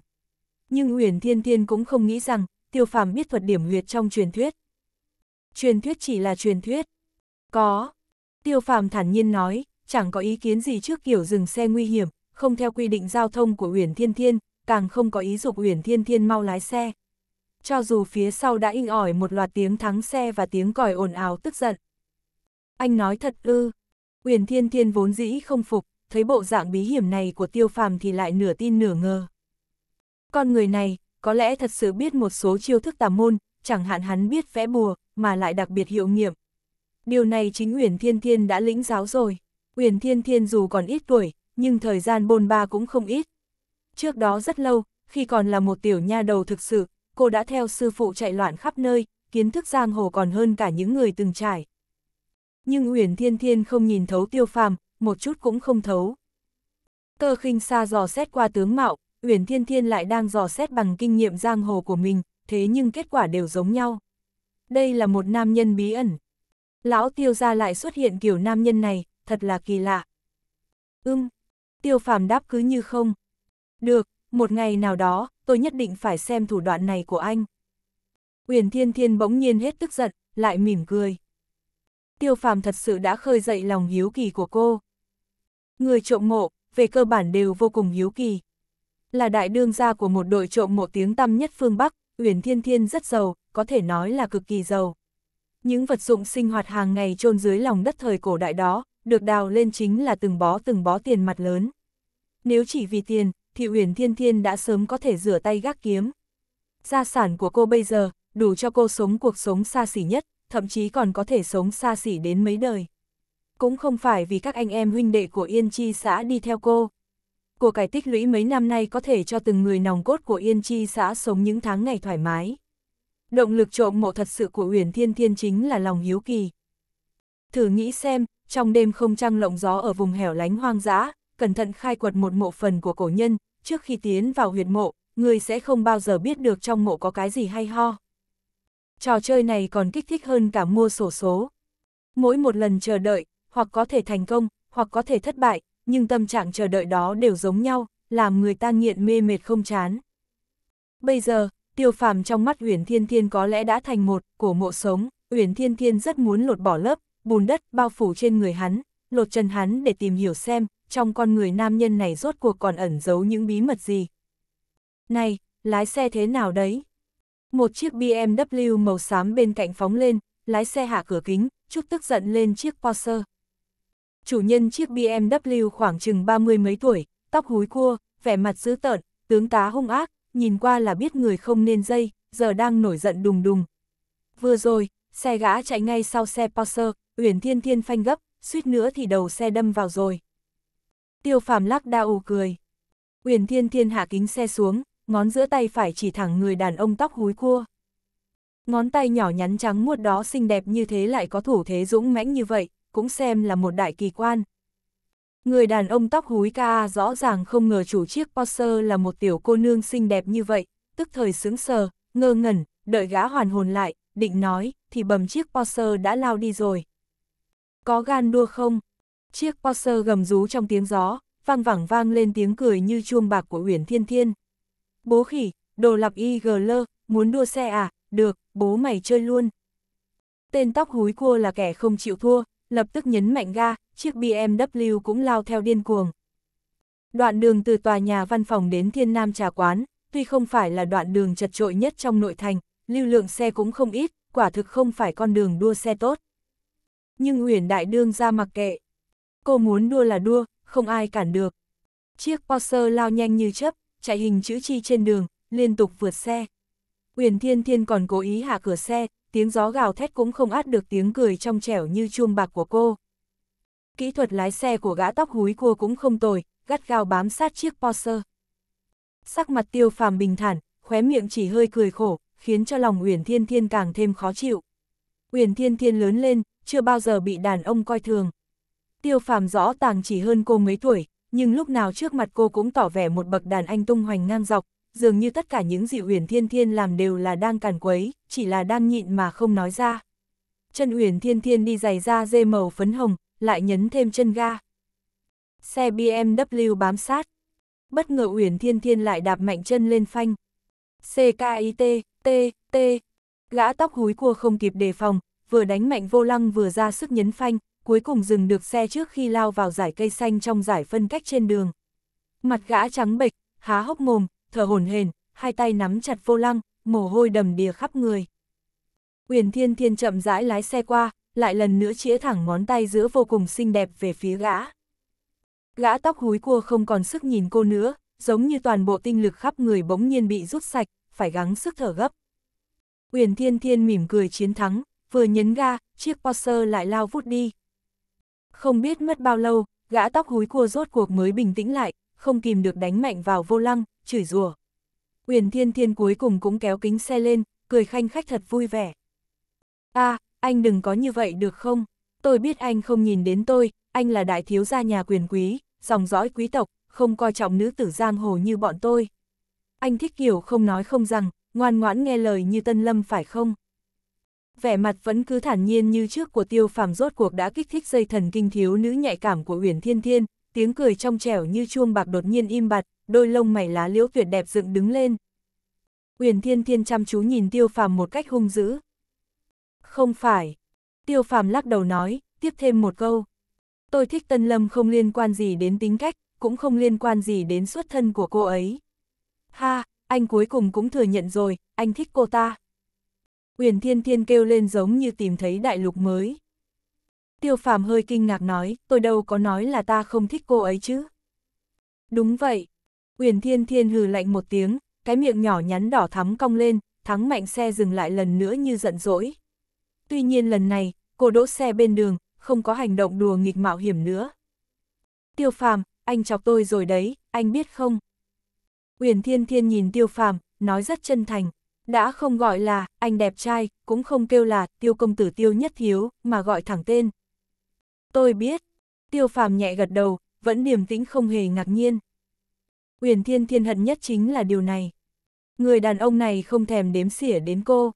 Nhưng Uyển Thiên Thiên cũng không nghĩ rằng, tiêu phàm biết thuật điểm huyệt trong truyền thuyết. Truyền thuyết chỉ là truyền thuyết. Có, Tiêu phàm thản nhiên nói, chẳng có ý kiến gì trước kiểu dừng xe nguy hiểm, không theo quy định giao thông của Uyển Thiên Thiên, càng không có ý dục Uyển Thiên Thiên mau lái xe. Cho dù phía sau đã inh ỏi một loạt tiếng thắng xe và tiếng còi ồn ào tức giận. Anh nói thật ư, Uyển Thiên Thiên vốn dĩ không phục, thấy bộ dạng bí hiểm này của tiêu phàm thì lại nửa tin nửa ngờ. Con người này, có lẽ thật sự biết một số chiêu thức tà môn, chẳng hạn hắn biết vẽ bùa, mà lại đặc biệt hiệu nghiệm, Điều này chính Uyển Thiên Thiên đã lĩnh giáo rồi. Uyển Thiên Thiên dù còn ít tuổi, nhưng thời gian bôn ba cũng không ít. Trước đó rất lâu, khi còn là một tiểu nha đầu thực sự, cô đã theo sư phụ chạy loạn khắp nơi, kiến thức giang hồ còn hơn cả những người từng trải. Nhưng Uyển Thiên Thiên không nhìn thấu tiêu phàm, một chút cũng không thấu. Cơ khinh xa dò xét qua tướng mạo, Uyển Thiên Thiên lại đang dò xét bằng kinh nghiệm giang hồ của mình, thế nhưng kết quả đều giống nhau. Đây là một nam nhân bí ẩn, lão tiêu gia lại xuất hiện kiểu nam nhân này, thật là kỳ lạ. Ưm, tiêu phàm đáp cứ như không. Được, một ngày nào đó, tôi nhất định phải xem thủ đoạn này của anh. Uyển Thiên Thiên bỗng nhiên hết tức giận, lại mỉm cười. Tiêu phàm thật sự đã khơi dậy lòng hiếu kỳ của cô. Người trộm mộ, về cơ bản đều vô cùng hiếu kỳ. Là đại đương gia của một đội trộm mộ tiếng tăm nhất phương Bắc, Uyển Thiên Thiên rất giàu, có thể nói là cực kỳ giàu. Những vật dụng sinh hoạt hàng ngày chôn dưới lòng đất thời cổ đại đó, được đào lên chính là từng bó từng bó tiền mặt lớn. Nếu chỉ vì tiền, thì Uyển Thiên Thiên đã sớm có thể rửa tay gác kiếm. Gia sản của cô bây giờ, đủ cho cô sống cuộc sống xa xỉ nhất, thậm chí còn có thể sống xa xỉ đến mấy đời. Cũng không phải vì các anh em huynh đệ của Yên Chi xã đi theo cô. Của cải tích lũy mấy năm nay có thể cho từng người nòng cốt của Yên Chi xã sống những tháng ngày thoải mái. Động lực trộm mộ thật sự của Huyền Thiên Thiên chính là lòng hiếu kỳ. Thử nghĩ xem, trong đêm không trăng lộng gió ở vùng hẻo lánh hoang dã, cẩn thận khai quật một mộ phần của cổ nhân, trước khi tiến vào huyệt mộ, người sẽ không bao giờ biết được trong mộ có cái gì hay ho. Trò chơi này còn kích thích hơn cả mua sổ số. Mỗi một lần chờ đợi, hoặc có thể thành công, hoặc có thể thất bại, nhưng tâm trạng chờ đợi đó đều giống nhau, làm người ta nghiện mê mệt không chán. Bây giờ, tiêu phàm trong mắt Uyển Thiên Thiên có lẽ đã thành một, cổ mộ sống, Uyển Thiên Thiên rất muốn lột bỏ lớp, bùn đất bao phủ trên người hắn, lột chân hắn để tìm hiểu xem, trong con người nam nhân này rốt cuộc còn ẩn giấu những bí mật gì. Này, lái xe thế nào đấy? Một chiếc BMW màu xám bên cạnh phóng lên, lái xe hạ cửa kính, Trúc tức giận lên chiếc Porsche. Chủ nhân chiếc BMW khoảng chừng ba mươi mấy tuổi, tóc húi cua, vẻ mặt dữ tợn, tướng tá hung ác, nhìn qua là biết người không nên dây, giờ đang nổi giận đùng đùng. Vừa rồi, xe gã chạy ngay sau xe Porsche, Uyển Thiên Thiên phanh gấp, suýt nữa thì đầu xe đâm vào rồi. Tiêu Phàm lắc đa ù cười. Uyển Thiên Thiên hạ kính xe xuống, ngón giữa tay phải chỉ thẳng người đàn ông tóc húi cua. Ngón tay nhỏ nhắn trắng muốt đó xinh đẹp như thế lại có thủ thế dũng mãnh như vậy, cũng xem là một đại kỳ quan. Người đàn ông tóc húi ca rõ ràng không ngờ chủ chiếc Porsche là một tiểu cô nương xinh đẹp như vậy, tức thời sướng sờ, ngơ ngẩn, đợi gã hoàn hồn lại, định nói, thì bầm chiếc Porsche đã lao đi rồi. Có gan đua không? Chiếc Porsche gầm rú trong tiếng gió, vang vẳng vang lên tiếng cười như chuông bạc của Uyển Thiên Thiên. Bố khỉ, đồ lặp y gờ lơ, muốn đua xe à, được, bố mày chơi luôn. Tên tóc húi cua là kẻ không chịu thua, lập tức nhấn mạnh ga, chiếc BMW cũng lao theo điên cuồng. Đoạn đường từ tòa nhà văn phòng đến Thiên Nam Trà Quán, tuy không phải là đoạn đường chật trội nhất trong nội thành, lưu lượng xe cũng không ít, quả thực không phải con đường đua xe tốt. Nhưng Huyền Đại Đương ra mặc kệ. Cô muốn đua là đua, không ai cản được. Chiếc Porsche lao nhanh như chấp, chạy hình chữ chi trên đường, liên tục vượt xe. Huyền Thiên Thiên còn cố ý hạ cửa xe, tiếng gió gào thét cũng không át được tiếng cười trong trẻo như chuông bạc của cô. Kỹ thuật lái xe của gã tóc húi cua cũng không tồi, gắt gao bám sát chiếc Porsche. Sắc mặt tiêu phàm bình thản, khóe miệng chỉ hơi cười khổ, khiến cho lòng Uyển Thiên Thiên càng thêm khó chịu. Uyển Thiên Thiên lớn lên, chưa bao giờ bị đàn ông coi thường. Tiêu phàm rõ tàng chỉ hơn cô mấy tuổi, nhưng lúc nào trước mặt cô cũng tỏ vẻ một bậc đàn anh tung hoành ngang dọc, dường như tất cả những gì Uyển Thiên Thiên làm đều là đang càn quấy, chỉ là đang nhịn mà không nói ra. Chân Uyển Thiên Thiên đi giày da dê màu phấn hồng, lại nhấn thêm chân ga. Xe BMW bám sát. Bất ngờ Uyển Thiên Thiên lại đạp mạnh chân lên phanh. CKIT, T, T. Gã tóc húi cua không kịp đề phòng, vừa đánh mạnh vô lăng vừa ra sức nhấn phanh, cuối cùng dừng được xe trước khi lao vào giải cây xanh trong giải phân cách trên đường. Mặt gã trắng bệch, há hốc mồm, thở hổn hển, hai tay nắm chặt vô lăng, mồ hôi đầm đìa khắp người. Uyển Thiên Thiên chậm rãi lái xe qua, lại lần nữa chĩa thẳng ngón tay giữa vô cùng xinh đẹp về phía gã. Gã tóc húi cua không còn sức nhìn cô nữa, giống như toàn bộ tinh lực khắp người bỗng nhiên bị rút sạch, phải gắng sức thở gấp. Uyển Thiên Thiên mỉm cười chiến thắng, vừa nhấn ga, chiếc Porsche lại lao vút đi. Không biết mất bao lâu, gã tóc húi cua rốt cuộc mới bình tĩnh lại, không kìm được đánh mạnh vào vô lăng, chửi rủa. Uyển Thiên Thiên cuối cùng cũng kéo kính xe lên, cười khanh khách thật vui vẻ. a à, anh đừng có như vậy được không? Tôi biết anh không nhìn đến tôi, anh là đại thiếu gia nhà quyền quý, dòng dõi quý tộc, không coi trọng nữ tử giang hồ như bọn tôi. Anh thích kiểu không nói không rằng, ngoan ngoãn nghe lời như Tân Lâm phải không? Vẻ mặt vẫn cứ thản nhiên như trước của tiêu phàm rốt cuộc đã kích thích dây thần kinh thiếu nữ nhạy cảm của Uyển Thiên Thiên, tiếng cười trong trẻo như chuông bạc đột nhiên im bặt, đôi lông mày lá liễu tuyệt đẹp dựng đứng lên. Uyển Thiên Thiên chăm chú nhìn Tiêu Phàm một cách hung dữ. "Không phải." Tiêu Phàm lắc đầu nói, tiếp thêm một câu. "Tôi thích Tân Lâm không liên quan gì đến tính cách, cũng không liên quan gì đến xuất thân của cô ấy." "Ha, anh cuối cùng cũng thừa nhận rồi, anh thích cô ta." Uyển Thiên Thiên kêu lên giống như tìm thấy đại lục mới. Tiêu phàm hơi kinh ngạc nói, tôi đâu có nói là ta không thích cô ấy chứ. Đúng vậy. Uyển Thiên Thiên hừ lạnh một tiếng, cái miệng nhỏ nhắn đỏ thắm cong lên, thắng mạnh xe dừng lại lần nữa như giận dỗi. Tuy nhiên lần này, cô đỗ xe bên đường, không có hành động đùa nghịch mạo hiểm nữa. Tiêu phàm, anh chọc tôi rồi đấy, anh biết không? Uyển Thiên Thiên nhìn Tiêu phàm, nói rất chân thành. Đã không gọi là, anh đẹp trai, cũng không kêu là, tiêu công tử tiêu nhất thiếu, mà gọi thẳng tên, Tôi biết. Tiêu phàm nhẹ gật đầu, vẫn điềm tĩnh không hề ngạc nhiên. Uyển Thiên Thiên hận nhất chính là điều này. Người đàn ông này không thèm đếm xỉa đến cô.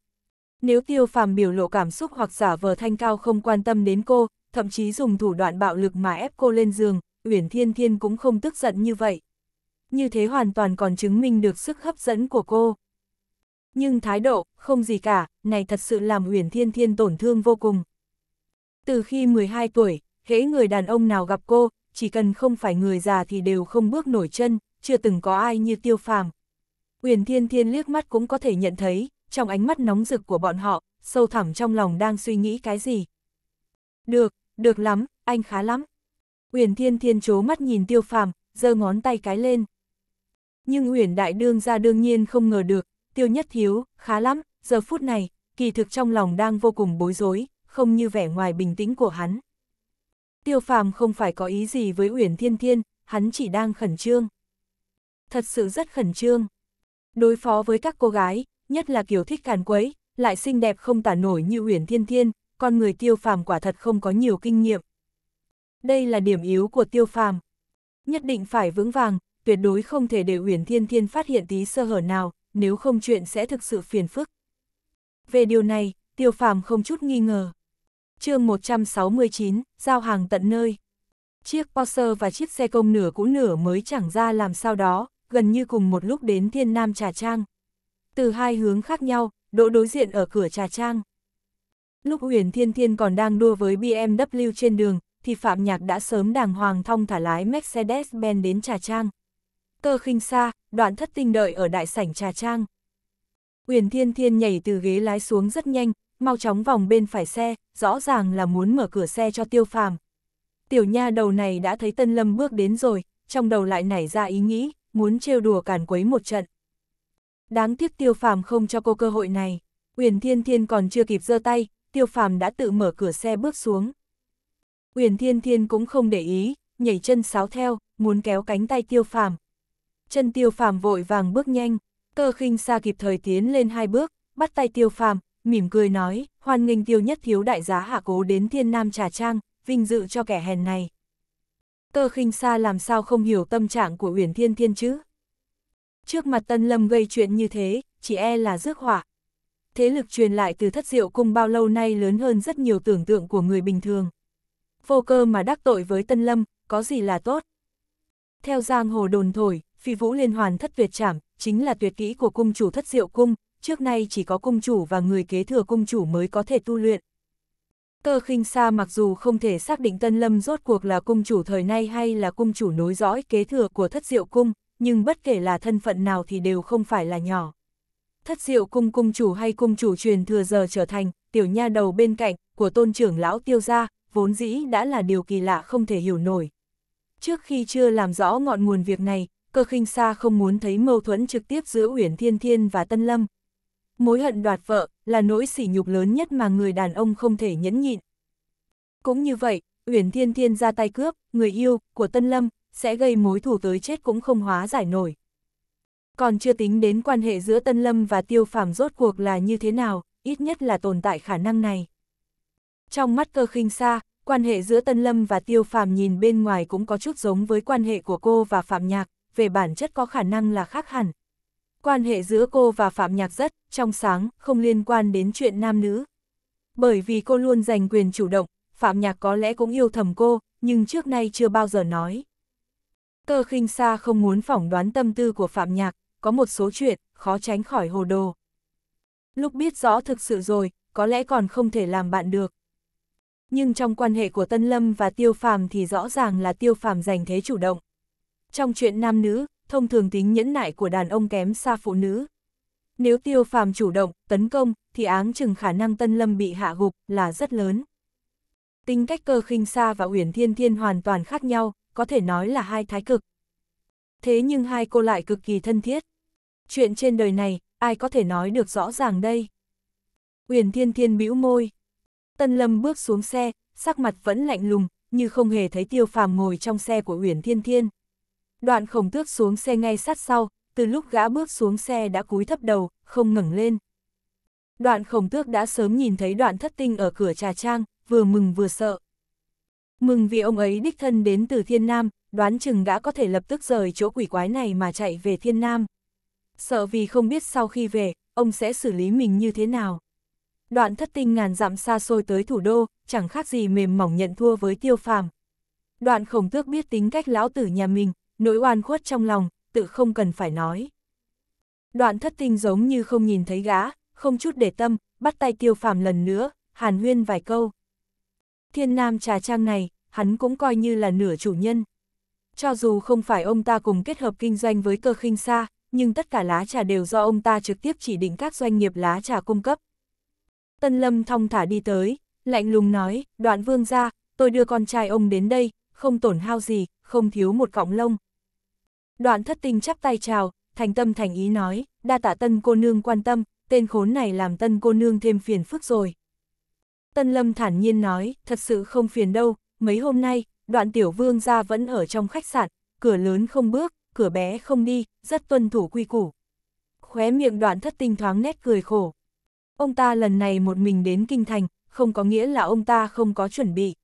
Nếu tiêu phàm biểu lộ cảm xúc hoặc giả vờ thanh cao không quan tâm đến cô, thậm chí dùng thủ đoạn bạo lực mà ép cô lên giường, Uyển Thiên Thiên cũng không tức giận như vậy. Như thế hoàn toàn còn chứng minh được sức hấp dẫn của cô. Nhưng thái độ, không gì cả, này thật sự làm Uyển Thiên Thiên tổn thương vô cùng. Từ khi 12 tuổi, hễ người đàn ông nào gặp cô, chỉ cần không phải người già thì đều không bước nổi chân, chưa từng có ai như tiêu phàm. Uyển Thiên Thiên liếc mắt cũng có thể nhận thấy, trong ánh mắt nóng rực của bọn họ, sâu thẳm trong lòng đang suy nghĩ cái gì. Được, được lắm, anh khá lắm. Uyển Thiên Thiên chố mắt nhìn tiêu phàm, giơ ngón tay cái lên. Nhưng Uyển Đại Đương ra đương nhiên không ngờ được, tiêu nhất thiếu, khá lắm, giờ phút này, kỳ thực trong lòng đang vô cùng bối rối, không như vẻ ngoài bình tĩnh của hắn. Tiêu phàm không phải có ý gì với Uyển Thiên Thiên, hắn chỉ đang khẩn trương. Thật sự rất khẩn trương. Đối phó với các cô gái, nhất là kiểu thích càn quấy, lại xinh đẹp không tả nổi như Uyển Thiên Thiên, con người tiêu phàm quả thật không có nhiều kinh nghiệm. Đây là điểm yếu của tiêu phàm. Nhất định phải vững vàng, tuyệt đối không thể để Uyển Thiên Thiên phát hiện tí sơ hở nào, nếu không chuyện sẽ thực sự phiền phức. Về điều này, tiêu phàm không chút nghi ngờ chương 169, giao hàng tận nơi. Chiếc Porsche và chiếc xe công nửa cũ nửa mới chẳng ra làm sao đó, gần như cùng một lúc đến Thiên Nam Trà Trang. Từ hai hướng khác nhau, đỗ đối diện ở cửa Trà Trang. Lúc huyền thiên thiên còn đang đua với BMW trên đường, thì Phạm Nhạc đã sớm đàng hoàng thong thả lái Mercedes-Benz đến Trà Trang. Cơ khinh xa, đoạn thất tinh đợi ở đại sảnh Trà Trang. Huyền thiên thiên nhảy từ ghế lái xuống rất nhanh, mau chóng vòng bên phải xe, rõ ràng là muốn mở cửa xe cho tiêu phàm. Tiểu nha đầu này đã thấy Tân Lâm bước đến rồi, trong đầu lại nảy ra ý nghĩ, muốn trêu đùa càn quấy một trận. Đáng tiếc tiêu phàm không cho cô cơ hội này, Uyển Thiên Thiên còn chưa kịp giơ tay, tiêu phàm đã tự mở cửa xe bước xuống. Uyển Thiên Thiên cũng không để ý, nhảy chân sáo theo, muốn kéo cánh tay tiêu phàm. Chân tiêu phàm vội vàng bước nhanh, cơ khinh xa kịp thời tiến lên hai bước, bắt tay tiêu phàm, mỉm cười nói, hoan nghênh tiêu nhất thiếu đại giá hạ cố đến thiên nam trà trang, vinh dự cho kẻ hèn này. Tơ khinh xa làm sao không hiểu tâm trạng của Uyển Thiên Thiên chứ? Trước mặt Tân Lâm gây chuyện như thế, chỉ e là rước họa. Thế lực truyền lại từ thất diệu cung bao lâu nay lớn hơn rất nhiều tưởng tượng của người bình thường. Vô cơ mà đắc tội với Tân Lâm, có gì là tốt? Theo giang hồ đồn thổi, phi vũ liên hoàn thất tuyệt trảm, chính là tuyệt kỹ của cung chủ thất diệu cung, trước nay chỉ có cung chủ và người kế thừa cung chủ mới có thể tu luyện. Cơ khinh sa mặc dù không thể xác định Tân Lâm rốt cuộc là cung chủ thời nay hay là cung chủ nối dõi kế thừa của thất diệu cung, nhưng bất kể là thân phận nào thì đều không phải là nhỏ. Thất diệu cung cung chủ hay cung chủ truyền thừa giờ trở thành tiểu nha đầu bên cạnh của tôn trưởng lão tiêu gia, vốn dĩ đã là điều kỳ lạ không thể hiểu nổi. Trước khi chưa làm rõ ngọn nguồn việc này, cơ khinh sa không muốn thấy mâu thuẫn trực tiếp giữa Uyển Thiên Thiên và Tân Lâm, mối hận đoạt vợ là nỗi sỉ nhục lớn nhất mà người đàn ông không thể nhẫn nhịn. Cũng như vậy, Uyển Thiên Thiên ra tay cướp, người yêu của Tân Lâm sẽ gây mối thù tới chết cũng không hóa giải nổi. Còn chưa tính đến quan hệ giữa Tân Lâm và Tiêu Phàm rốt cuộc là như thế nào, ít nhất là tồn tại khả năng này. Trong mắt cơ khinh xa, quan hệ giữa Tân Lâm và Tiêu Phàm nhìn bên ngoài cũng có chút giống với quan hệ của cô và Phạm Nhạc, về bản chất có khả năng là khác hẳn. Quan hệ giữa cô và Phạm Nhạc rất trong sáng, không liên quan đến chuyện nam nữ. Bởi vì cô luôn giành quyền chủ động, Phạm Nhạc có lẽ cũng yêu thầm cô, nhưng trước nay chưa bao giờ nói. Cơ khinh xa không muốn phỏng đoán tâm tư của Phạm Nhạc, có một số chuyện, khó tránh khỏi hồ đồ. Lúc biết rõ thực sự rồi, có lẽ còn không thể làm bạn được. Nhưng trong quan hệ của Tân Lâm và Tiêu Phàm thì rõ ràng là Tiêu Phàm giành thế chủ động. Trong chuyện nam nữ, thông thường tính nhẫn nại của đàn ông kém xa phụ nữ. Nếu tiêu phàm chủ động, tấn công, thì áng chừng khả năng Tân Lâm bị hạ gục là rất lớn. Tính cách cơ khinh xa và Uyển Thiên Thiên hoàn toàn khác nhau, có thể nói là hai thái cực. Thế nhưng hai cô lại cực kỳ thân thiết. Chuyện trên đời này, ai có thể nói được rõ ràng đây? Uyển Thiên Thiên bĩu môi. Tân Lâm bước xuống xe, sắc mặt vẫn lạnh lùng, như không hề thấy Tiêu Phàm ngồi trong xe của Uyển Thiên Thiên. Đoạn khổng tước xuống xe ngay sát sau, từ lúc gã bước xuống xe đã cúi thấp đầu, không ngẩng lên. Đoạn khổng tước đã sớm nhìn thấy đoạn thất tinh ở cửa trà trang, vừa mừng vừa sợ. Mừng vì ông ấy đích thân đến từ thiên nam, đoán chừng gã có thể lập tức rời chỗ quỷ quái này mà chạy về thiên nam. Sợ vì không biết sau khi về, ông sẽ xử lý mình như thế nào. Đoạn thất tinh ngàn dặm xa xôi tới thủ đô, chẳng khác gì mềm mỏng nhận thua với tiêu phàm. Đoạn khổng tước biết tính cách lão tử nhà mình, nỗi oan khuất trong lòng, tự không cần phải nói. Đoạn thất tinh giống như không nhìn thấy gã, không chút để tâm, bắt tay tiêu phàm lần nữa, hàn huyên vài câu. Thiên Nam trà trang này, hắn cũng coi như là nửa chủ nhân. Cho dù không phải ông ta cùng kết hợp kinh doanh với cơ khinh xa, nhưng tất cả lá trà đều do ông ta trực tiếp chỉ định các doanh nghiệp lá trà cung cấp. Tân Lâm thong thả đi tới, lạnh lùng nói, đoạn vương ra, tôi đưa con trai ông đến đây, không tổn hao gì, không thiếu một cọng lông. Đoạn thất tinh chắp tay chào, thành tâm thành ý nói, đa tạ tân cô nương quan tâm, tên khốn này làm tân cô nương thêm phiền phức rồi. Tân lâm thản nhiên nói, thật sự không phiền đâu, mấy hôm nay, đoạn tiểu vương ra vẫn ở trong khách sạn, cửa lớn không bước, cửa bé không đi, rất tuân thủ quy củ. Khóe miệng đoạn thất tinh thoáng nét cười khổ. Ông ta lần này một mình đến kinh thành, không có nghĩa là ông ta không có chuẩn bị.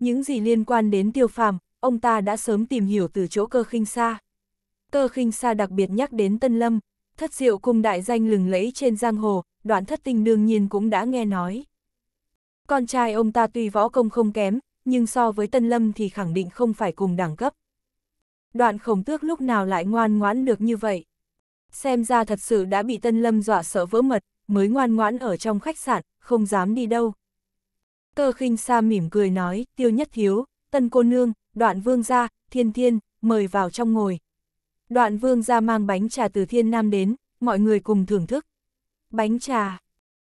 Những gì liên quan đến tiêu phàm, ông ta đã sớm tìm hiểu từ chỗ cơ khinh xa. Cơ khinh xa đặc biệt nhắc đến Tân Lâm, thất diệu cung đại danh lừng lẫy trên giang hồ, đoạn thất tinh đương nhiên cũng đã nghe nói. Con trai ông ta tuy võ công không kém, nhưng so với Tân Lâm thì khẳng định không phải cùng đẳng cấp. Đoạn khổng tước lúc nào lại ngoan ngoãn được như vậy. Xem ra thật sự đã bị Tân Lâm dọa sợ vỡ mật, mới ngoan ngoãn ở trong khách sạn, không dám đi đâu. Cơ khinh sa mỉm cười nói, tiêu nhất thiếu, tân cô nương, đoạn vương gia, thiên thiên, mời vào trong ngồi. Đoạn vương ra mang bánh trà từ thiên nam đến, mọi người cùng thưởng thức. Bánh trà.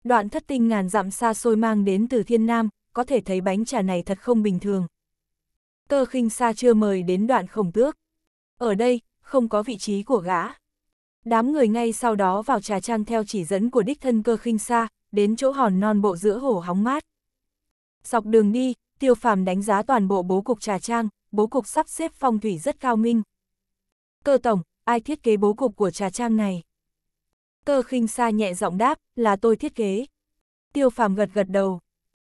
Đoạn thất tinh ngàn dặm xa xôi mang đến từ thiên nam, có thể thấy bánh trà này thật không bình thường. Cơ khinh xa chưa mời đến đoạn khổng tước. Ở đây, không có vị trí của gã. Đám người ngay sau đó vào trà trang theo chỉ dẫn của đích thân cơ khinh xa, đến chỗ hòn non bộ giữa hồ hóng mát. Dọc đường đi, tiêu phàm đánh giá toàn bộ bố cục trà trang, bố cục sắp xếp phong thủy rất cao minh, cơ tổng, ai thiết kế bố cục của trà trang này? Cơ khinh xa nhẹ giọng đáp, là tôi thiết kế. Tiêu phàm gật gật đầu.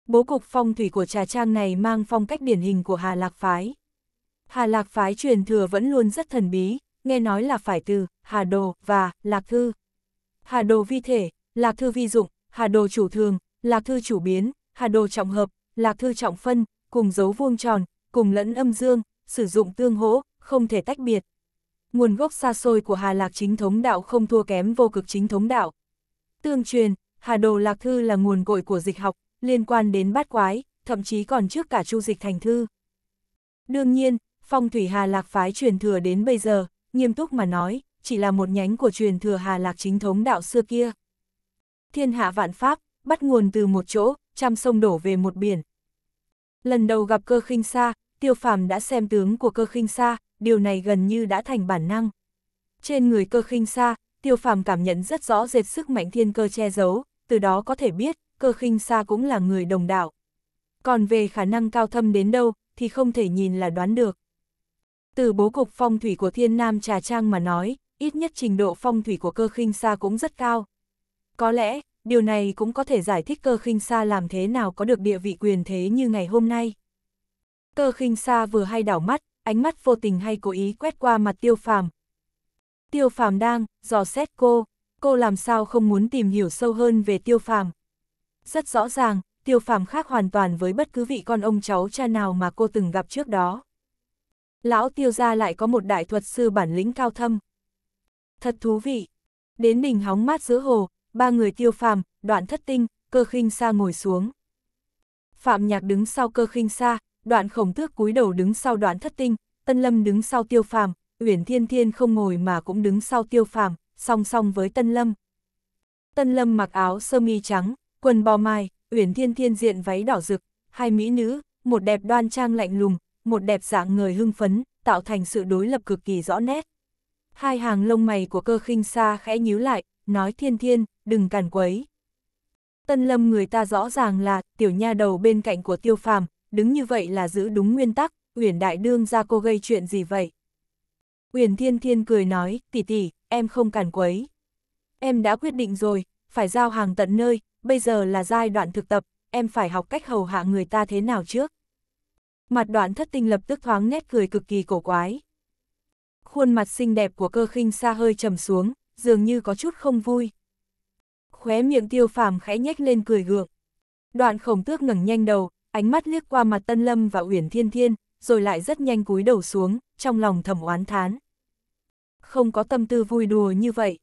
Bố cục phong thủy của trà trang này mang phong cách điển hình của Hà Lạc Phái. Hà Lạc Phái truyền thừa vẫn luôn rất thần bí, nghe nói là phải từ Hà Đồ và Lạc Thư. Hà Đồ vi thể, Lạc Thư vi dụng, Hà Đồ chủ thường, Lạc Thư chủ biến, Hà Đồ trọng hợp, Lạc Thư trọng phân, cùng dấu vuông tròn, cùng lẫn âm dương, sử dụng tương hỗ, không thể tách biệt, nguồn gốc xa xôi của Hà Lạc chính thống đạo không thua kém vô cực chính thống đạo. Tương truyền, Hà Đồ Lạc Thư là nguồn cội của dịch học, liên quan đến bát quái, thậm chí còn trước cả chu dịch thành thư. Đương nhiên, phong thủy Hà Lạc phái truyền thừa đến bây giờ, nghiêm túc mà nói, chỉ là một nhánh của truyền thừa Hà Lạc chính thống đạo xưa kia. Thiên hạ vạn pháp, bắt nguồn từ một chỗ, trăm sông đổ về một biển. Lần đầu gặp cơ khinh xa, tiêu phàm đã xem tướng của cơ khinh xa, điều này gần như đã thành bản năng. Trên người cơ khinh xa, tiêu phàm cảm nhận rất rõ rệt sức mạnh thiên cơ che giấu, từ đó có thể biết, cơ khinh xa cũng là người đồng đạo. Còn về khả năng cao thâm đến đâu, thì không thể nhìn là đoán được. Từ bố cục phong thủy của thiên nam trà trang mà nói, ít nhất trình độ phong thủy của cơ khinh xa cũng rất cao. Có lẽ, điều này cũng có thể giải thích cơ khinh xa làm thế nào có được địa vị quyền thế như ngày hôm nay. Cơ khinh xa vừa hay đảo mắt, ánh mắt vô tình hay cố ý quét qua mặt tiêu phàm. Tiêu phàm đang, dò xét cô, cô làm sao không muốn tìm hiểu sâu hơn về tiêu phàm. Rất rõ ràng, tiêu phàm khác hoàn toàn với bất cứ vị con ông cháu cha nào mà cô từng gặp trước đó. Lão tiêu gia lại có một đại thuật sư bản lĩnh cao thâm. Thật thú vị. Đến đỉnh hóng mát giữa hồ, ba người tiêu phàm, đoạn thất tinh, cơ khinh xa ngồi xuống. Phạm Nhạc đứng sau cơ khinh xa, đoạn khổng tước cúi đầu đứng sau đoạn thất tinh, Tân Lâm đứng sau tiêu phàm, Uyển Thiên Thiên không ngồi mà cũng đứng sau tiêu phàm, song song với Tân Lâm. Tân Lâm mặc áo sơ mi trắng, quần bò mai, Uyển Thiên Thiên diện váy đỏ rực, hai mỹ nữ, một đẹp đoan trang lạnh lùng, một đẹp dạng người hưng phấn, tạo thành sự đối lập cực kỳ rõ nét. Hai hàng lông mày của cơ khinh xa khẽ nhíu lại, nói Thiên Thiên, đừng càn quấy. Tân Lâm người ta rõ ràng là tiểu nha đầu bên cạnh của tiêu phàm, đứng như vậy là giữ đúng nguyên tắc, Uyển Đại Đương ra cô gây chuyện gì vậy? Uyển Thiên Thiên cười nói, tỷ tỷ, em không cản quấy. Em đã quyết định rồi, phải giao hàng tận nơi, bây giờ là giai đoạn thực tập, em phải học cách hầu hạ người ta thế nào trước. Mặt đoạn thất tinh lập tức thoáng nét cười cực kỳ cổ quái. Khuôn mặt xinh đẹp của cơ khinh xa hơi trầm xuống, dường như có chút không vui. Khóe miệng tiêu phàm khẽ nhếch lên cười gượng. Đoạn khổng tước ngẩng nhanh đầu, ánh mắt liếc qua mặt Tân Lâm và Uyển Thiên Thiên, rồi lại rất nhanh cúi đầu xuống, trong lòng thầm oán thán. Không có tâm tư vui đùa như vậy.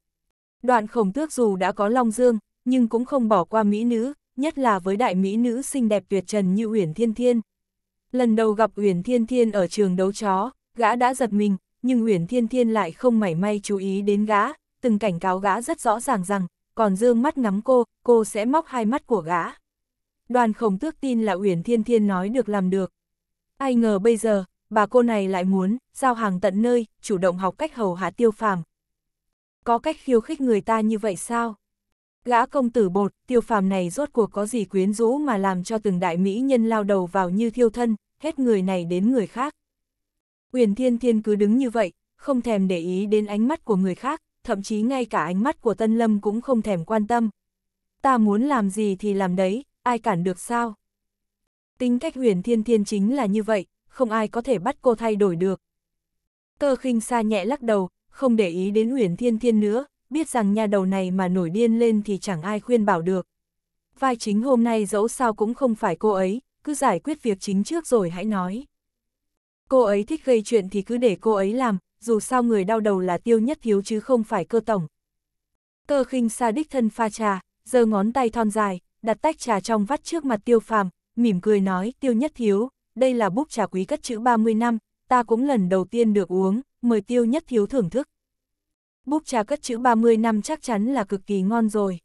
Đoạn khổng tước dù đã có Long Dương, nhưng cũng không bỏ qua mỹ nữ, nhất là với đại mỹ nữ xinh đẹp tuyệt trần như Uyển Thiên Thiên. Lần đầu gặp Uyển Thiên Thiên ở trường đấu chó, gã đã giật mình, nhưng Uyển Thiên Thiên lại không mảy may chú ý đến gã, từng cảnh cáo gã rất rõ ràng rằng, còn dương mắt ngắm cô, cô sẽ móc hai mắt của gã đoàn khổng tước tin là Uyển Thiên Thiên nói được làm được. Ai ngờ bây giờ, bà cô này lại muốn, giao hàng tận nơi, chủ động học cách hầu hạ tiêu phàm. Có cách khiêu khích người ta như vậy sao? Gã công tử bột, tiêu phàm này rốt cuộc có gì quyến rũ mà làm cho từng đại mỹ nhân lao đầu vào như thiêu thân, hết người này đến người khác. Uyển Thiên Thiên cứ đứng như vậy, không thèm để ý đến ánh mắt của người khác, thậm chí ngay cả ánh mắt của Tân Lâm cũng không thèm quan tâm. Ta muốn làm gì thì làm đấy, ai cản được sao? Tính cách huyền thiên thiên chính là như vậy, không ai có thể bắt cô thay đổi được. Tơ khinh xa nhẹ lắc đầu, không để ý đến huyền thiên thiên nữa, biết rằng nhà đầu này mà nổi điên lên thì chẳng ai khuyên bảo được. Vai chính hôm nay dẫu sao cũng không phải cô ấy, cứ giải quyết việc chính trước rồi hãy nói. Cô ấy thích gây chuyện thì cứ để cô ấy làm, dù sao người đau đầu là tiêu nhất thiếu chứ không phải cơ tổng. Tơ khinh xa đích thân pha trà, giơ ngón tay thon dài, đặt tách trà trong vắt trước mặt tiêu phàm, mỉm cười nói tiêu nhất thiếu, đây là búp trà quý cất chữ 30 năm, ta cũng lần đầu tiên được uống, mời tiêu nhất thiếu thưởng thức. Búp trà cất chữ 30 năm chắc chắn là cực kỳ ngon rồi.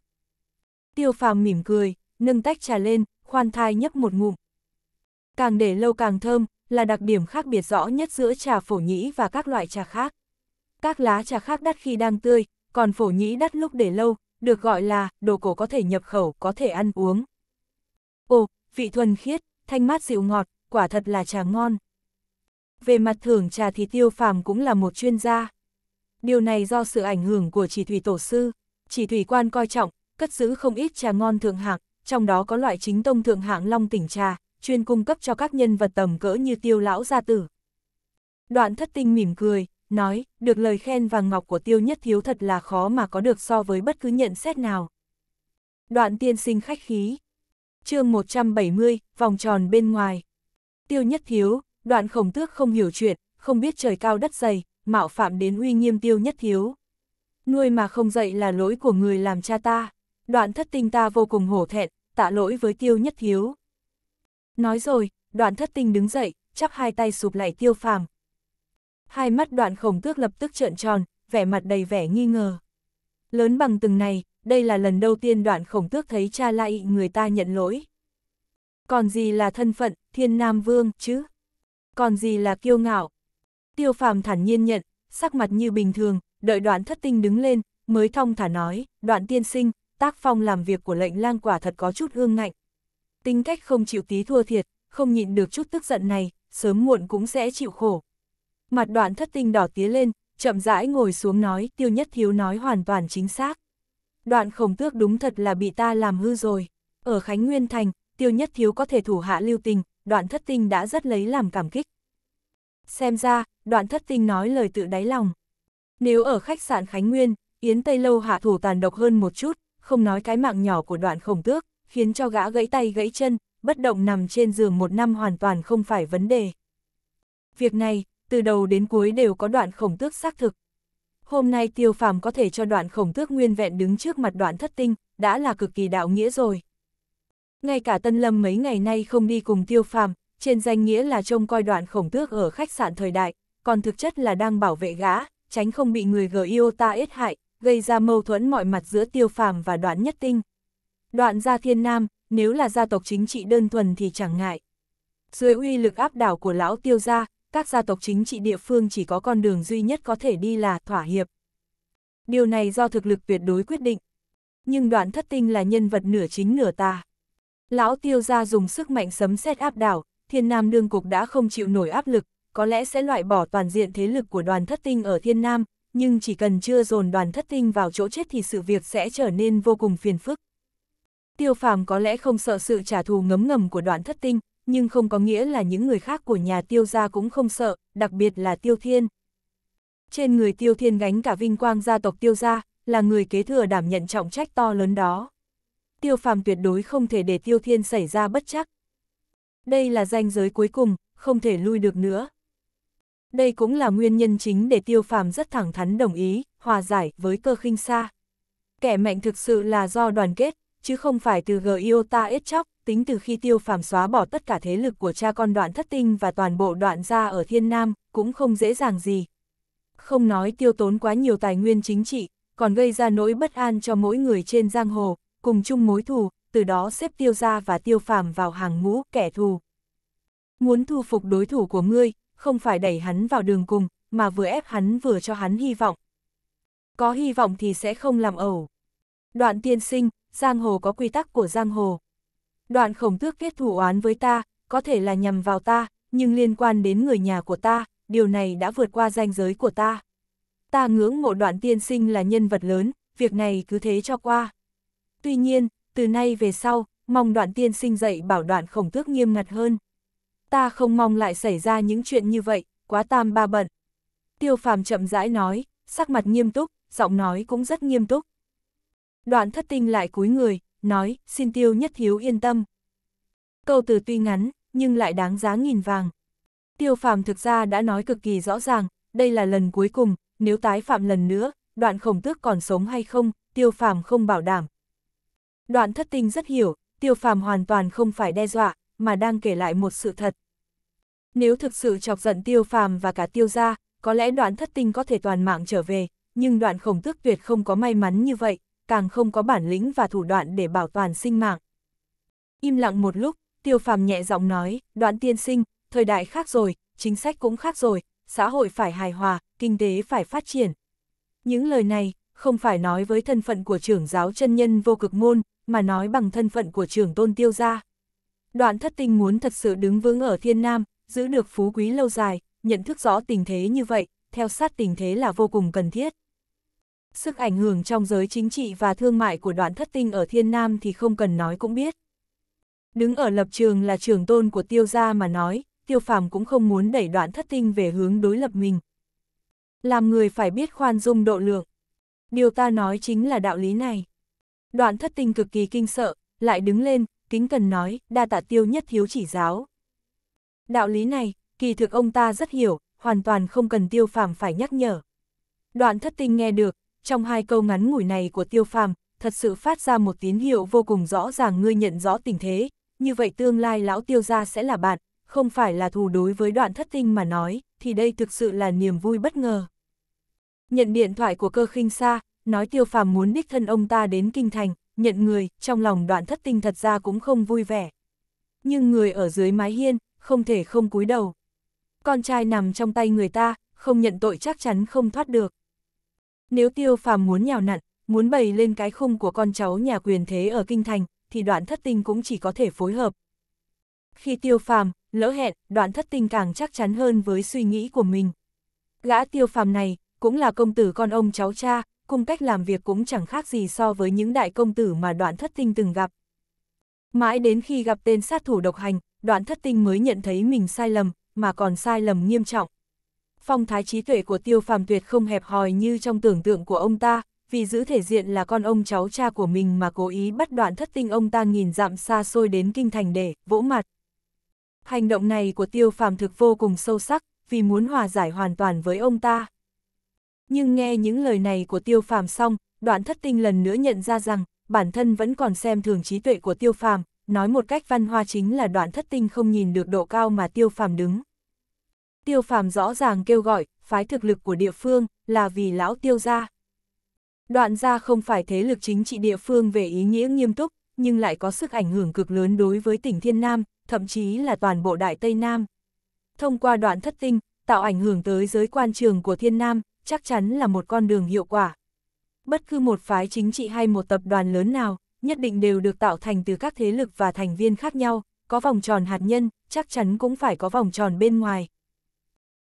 Tiêu phàm mỉm cười, nâng tách trà lên, khoan thai nhấp một ngụm. Càng để lâu càng thơm, là đặc điểm khác biệt rõ nhất giữa trà phổ nhĩ và các loại trà khác. Các lá trà khác đắt khi đang tươi, còn phổ nhĩ đắt lúc để lâu, được gọi là đồ cổ có thể nhập khẩu, có thể ăn uống. Ồ, vị thuần khiết, thanh mát dịu ngọt, quả thật là trà ngon. Về mặt thưởng trà thì tiêu phàm cũng là một chuyên gia. Điều này do sự ảnh hưởng của chỉ thủy tổ sư, chỉ thủy quan coi trọng, cất giữ không ít trà ngon thượng hạng, trong đó có loại chính tông thượng hạng long tỉnh trà, chuyên cung cấp cho các nhân vật tầm cỡ như tiêu lão gia tử. Đoạn thất tinh mỉm cười, nói, được lời khen vàng ngọc của tiêu nhất thiếu thật là khó mà có được so với bất cứ nhận xét nào. Đoạn tiên sinh khách khí. chương 170, vòng tròn bên ngoài. Tiêu nhất thiếu, đoạn khổng tước không hiểu chuyện, không biết trời cao đất dày, mạo phạm đến uy nghiêm tiêu nhất thiếu. Nuôi mà không dậy là lỗi của người làm cha ta. Đoạn thất tinh ta vô cùng hổ thẹn, tạ lỗi với tiêu nhất thiếu. Nói rồi, đoạn thất tinh đứng dậy, chắp hai tay sụp lại tiêu phàm, hai mắt đoạn khổng tước lập tức trợn tròn, vẻ mặt đầy vẻ nghi ngờ. Lớn bằng từng này, đây là lần đầu tiên đoạn khổng tước thấy cha lại người ta nhận lỗi. Còn gì là thân phận, thiên nam vương, chứ? Còn gì là kiêu ngạo? Tiêu phàm thản nhiên nhận, sắc mặt như bình thường, đợi đoạn thất tinh đứng lên, mới thong thả nói, đoạn tiên sinh, tác phong làm việc của lệnh lang quả thật có chút hương ngạnh. Tính cách không chịu tí thua thiệt, không nhịn được chút tức giận này, sớm muộn cũng sẽ chịu khổ, Mặt đoạn thất tinh đỏ tía lên, chậm rãi ngồi xuống nói, tiêu nhất thiếu nói hoàn toàn chính xác. Đoạn khổng tước đúng thật là bị ta làm hư rồi. Ở Khánh Nguyên Thành, tiêu nhất thiếu có thể thủ hạ lưu tình, đoạn thất tinh đã rất lấy làm cảm kích. Xem ra, đoạn thất tinh nói lời tự đáy lòng. Nếu ở khách sạn Khánh Nguyên, Yến Tây Lâu hạ thủ tàn độc hơn một chút, không nói cái mạng nhỏ của đoạn khổng tước, khiến cho gã gãy tay gãy chân, bất động nằm trên giường một năm hoàn toàn không phải vấn đề. Việc này, từ đầu đến cuối đều có đoạn khổng tước xác thực. Hôm nay tiêu phàm có thể cho đoạn khổng tước nguyên vẹn đứng trước mặt đoạn thất tinh, đã là cực kỳ đạo nghĩa rồi. Ngay cả Tân Lâm mấy ngày nay không đi cùng tiêu phàm, trên danh nghĩa là trông coi đoạn khổng tước ở khách sạn thời đại, còn thực chất là đang bảo vệ gã, tránh không bị người gờ yêu ta ết hại, gây ra mâu thuẫn mọi mặt giữa tiêu phàm và đoạn nhất tinh. Đoạn gia thiên nam, nếu là gia tộc chính trị đơn thuần thì chẳng ngại. Dưới uy lực áp đảo của lão tiêu gia, các gia tộc chính trị địa phương chỉ có con đường duy nhất có thể đi là thỏa hiệp. Điều này do thực lực tuyệt đối quyết định. Nhưng đoạn thất tinh là nhân vật nửa chính nửa tà. Lão tiêu gia dùng sức mạnh sấm xét áp đảo, thiên nam đương cục đã không chịu nổi áp lực, có lẽ sẽ loại bỏ toàn diện thế lực của đoàn thất tinh ở thiên nam, nhưng chỉ cần chưa dồn đoàn thất tinh vào chỗ chết thì sự việc sẽ trở nên vô cùng phiền phức. Tiêu phàm có lẽ không sợ sự trả thù ngấm ngầm của đoàn thất tinh, nhưng không có nghĩa là những người khác của nhà tiêu gia cũng không sợ, đặc biệt là tiêu thiên. Trên người tiêu thiên gánh cả vinh quang gia tộc tiêu gia, là người kế thừa đảm nhận trọng trách to lớn đó. Tiêu phàm tuyệt đối không thể để tiêu thiên xảy ra bất chắc. Đây là danh giới cuối cùng, không thể lui được nữa. Đây cũng là nguyên nhân chính để tiêu phàm rất thẳng thắn đồng ý, hòa giải với cơ khinh xa. Kẻ mạnh thực sự là do đoàn kết, chứ không phải từ g iota ít chóc, tính từ khi tiêu phàm xóa bỏ tất cả thế lực của cha con đoạn thất tinh và toàn bộ đoạn gia ở thiên nam, cũng không dễ dàng gì. Không nói tiêu tốn quá nhiều tài nguyên chính trị, còn gây ra nỗi bất an cho mỗi người trên giang hồ, cùng chung mối thù, từ đó xếp tiêu gia và tiêu phàm vào hàng ngũ kẻ thù. Muốn thu phục đối thủ của ngươi, không phải đẩy hắn vào đường cùng, mà vừa ép hắn vừa cho hắn hy vọng. Có hy vọng thì sẽ không làm ẩu. Đoạn tiên sinh, giang hồ có quy tắc của giang hồ đoạn khổng tước kết thủ oán với ta, có thể là nhằm vào ta, nhưng liên quan đến người nhà của ta, điều này đã vượt qua ranh giới của ta. Ta ngưỡng mộ đoạn tiên sinh là nhân vật lớn, việc này cứ thế cho qua. Tuy nhiên, từ nay về sau, mong đoạn tiên sinh dạy bảo đoạn khổng tước nghiêm ngặt hơn. Ta không mong lại xảy ra những chuyện như vậy, quá tam ba bận. Tiêu phàm chậm rãi nói, sắc mặt nghiêm túc, giọng nói cũng rất nghiêm túc. Đoạn thất tinh lại cúi người, nói, xin tiêu nhất hiếu yên tâm. Câu từ tuy ngắn, nhưng lại đáng giá nghìn vàng. Tiêu phàm thực ra đã nói cực kỳ rõ ràng, đây là lần cuối cùng, nếu tái phạm lần nữa, đoạn khổng tước còn sống hay không, tiêu phàm không bảo đảm. Đoạn thất tinh rất hiểu, tiêu phàm hoàn toàn không phải đe dọa, mà đang kể lại một sự thật. Nếu thực sự chọc giận tiêu phàm và cả tiêu gia, có lẽ đoạn thất tinh có thể toàn mạng trở về, nhưng đoạn khổng tước tuyệt không có may mắn như vậy, càng không có bản lĩnh và thủ đoạn để bảo toàn sinh mạng. Im lặng một lúc, tiêu phàm nhẹ giọng nói, đoạn tiên sinh, thời đại khác rồi, chính sách cũng khác rồi, xã hội phải hài hòa, kinh tế phải phát triển. Những lời này, không phải nói với thân phận của trưởng giáo chân nhân vô cực môn, mà nói bằng thân phận của trưởng tôn tiêu gia. Đoạn thất tinh muốn thật sự đứng vững ở thiên nam, giữ được phú quý lâu dài, nhận thức rõ tình thế như vậy, theo sát tình thế là vô cùng cần thiết. Sức ảnh hưởng trong giới chính trị và thương mại của đoạn thất tinh ở Thiên Nam thì không cần nói cũng biết. Đứng ở lập trường là trường tôn của tiêu gia mà nói, tiêu phàm cũng không muốn đẩy đoạn thất tinh về hướng đối lập mình. Làm người phải biết khoan dung độ lượng. Điều ta nói chính là đạo lý này. Đoạn thất tinh cực kỳ kinh sợ, lại đứng lên, kính cần nói, đa tạ tiêu nhất thiếu chỉ giáo. Đạo lý này, kỳ thực ông ta rất hiểu, hoàn toàn không cần tiêu phàm phải nhắc nhở. Đoạn thất tinh nghe được, trong hai câu ngắn ngủi này của tiêu phàm, thật sự phát ra một tín hiệu vô cùng rõ ràng ngươi nhận rõ tình thế, như vậy tương lai lão tiêu gia sẽ là bạn, không phải là thù đối với đoạn thất tinh mà nói, thì đây thực sự là niềm vui bất ngờ. Nhận điện thoại của cơ khinh xa, nói tiêu phàm muốn đích thân ông ta đến kinh thành, nhận người, trong lòng đoạn thất tinh thật ra cũng không vui vẻ. Nhưng người ở dưới mái hiên, không thể không cúi đầu. Con trai nằm trong tay người ta, không nhận tội chắc chắn không thoát được. Nếu tiêu phàm muốn nhào nặn, muốn bày lên cái khung của con cháu nhà quyền thế ở Kinh Thành, thì đoạn thất tinh cũng chỉ có thể phối hợp. Khi tiêu phàm, lỡ hẹn, đoạn thất tinh càng chắc chắn hơn với suy nghĩ của mình. Gã tiêu phàm này, cũng là công tử con ông cháu cha, cùng cách làm việc cũng chẳng khác gì so với những đại công tử mà đoạn thất tinh từng gặp. Mãi đến khi gặp tên sát thủ độc hành, đoạn thất tinh mới nhận thấy mình sai lầm, mà còn sai lầm nghiêm trọng phong thái trí tuệ của tiêu phàm tuyệt không hẹp hòi như trong tưởng tượng của ông ta, vì giữ thể diện là con ông cháu cha của mình mà cố ý bắt đoạn thất tinh ông ta nghìn dặm xa xôi đến kinh thành để vỗ mặt. Hành động này của tiêu phàm thực vô cùng sâu sắc, vì muốn hòa giải hoàn toàn với ông ta. Nhưng nghe những lời này của tiêu phàm xong, đoạn thất tinh lần nữa nhận ra rằng, bản thân vẫn còn xem thường trí tuệ của tiêu phàm, nói một cách văn hoa chính là đoạn thất tinh không nhìn được độ cao mà tiêu phàm đứng tiêu phàm rõ ràng kêu gọi, phái thực lực của địa phương, là vì lão tiêu gia. Đoạn gia không phải thế lực chính trị địa phương về ý nghĩa nghiêm túc, nhưng lại có sức ảnh hưởng cực lớn đối với tỉnh Thiên Nam, thậm chí là toàn bộ Đại Tây Nam. Thông qua đoạn thất tinh, tạo ảnh hưởng tới giới quan trường của Thiên Nam, chắc chắn là một con đường hiệu quả. Bất cứ một phái chính trị hay một tập đoàn lớn nào, nhất định đều được tạo thành từ các thế lực và thành viên khác nhau, có vòng tròn hạt nhân, chắc chắn cũng phải có vòng tròn bên ngoài,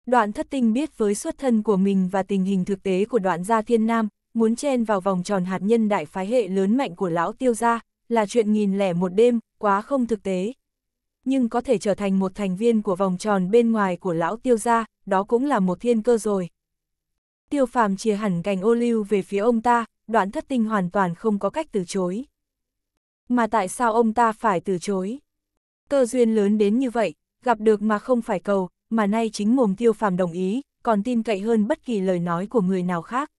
Đoạn thất tinh biết với xuất thân của mình và tình hình thực tế của đoạn gia thiên nam, muốn chen vào vòng tròn hạt nhân đại phái hệ lớn mạnh của lão tiêu gia, là chuyện nghìn lẻ một đêm, quá không thực tế. Nhưng có thể trở thành một thành viên của vòng tròn bên ngoài của lão tiêu gia, đó cũng là một thiên cơ rồi. Tiêu phàm chia hẳn cành ô lưu về phía ông ta, đoạn thất tinh hoàn toàn không có cách từ chối. Mà tại sao ông ta phải từ chối? Cơ duyên lớn đến như vậy, gặp được mà không phải cầu, mà nay chính mồm tiêu phàm đồng ý, còn tin cậy hơn bất kỳ lời nói của người nào khác.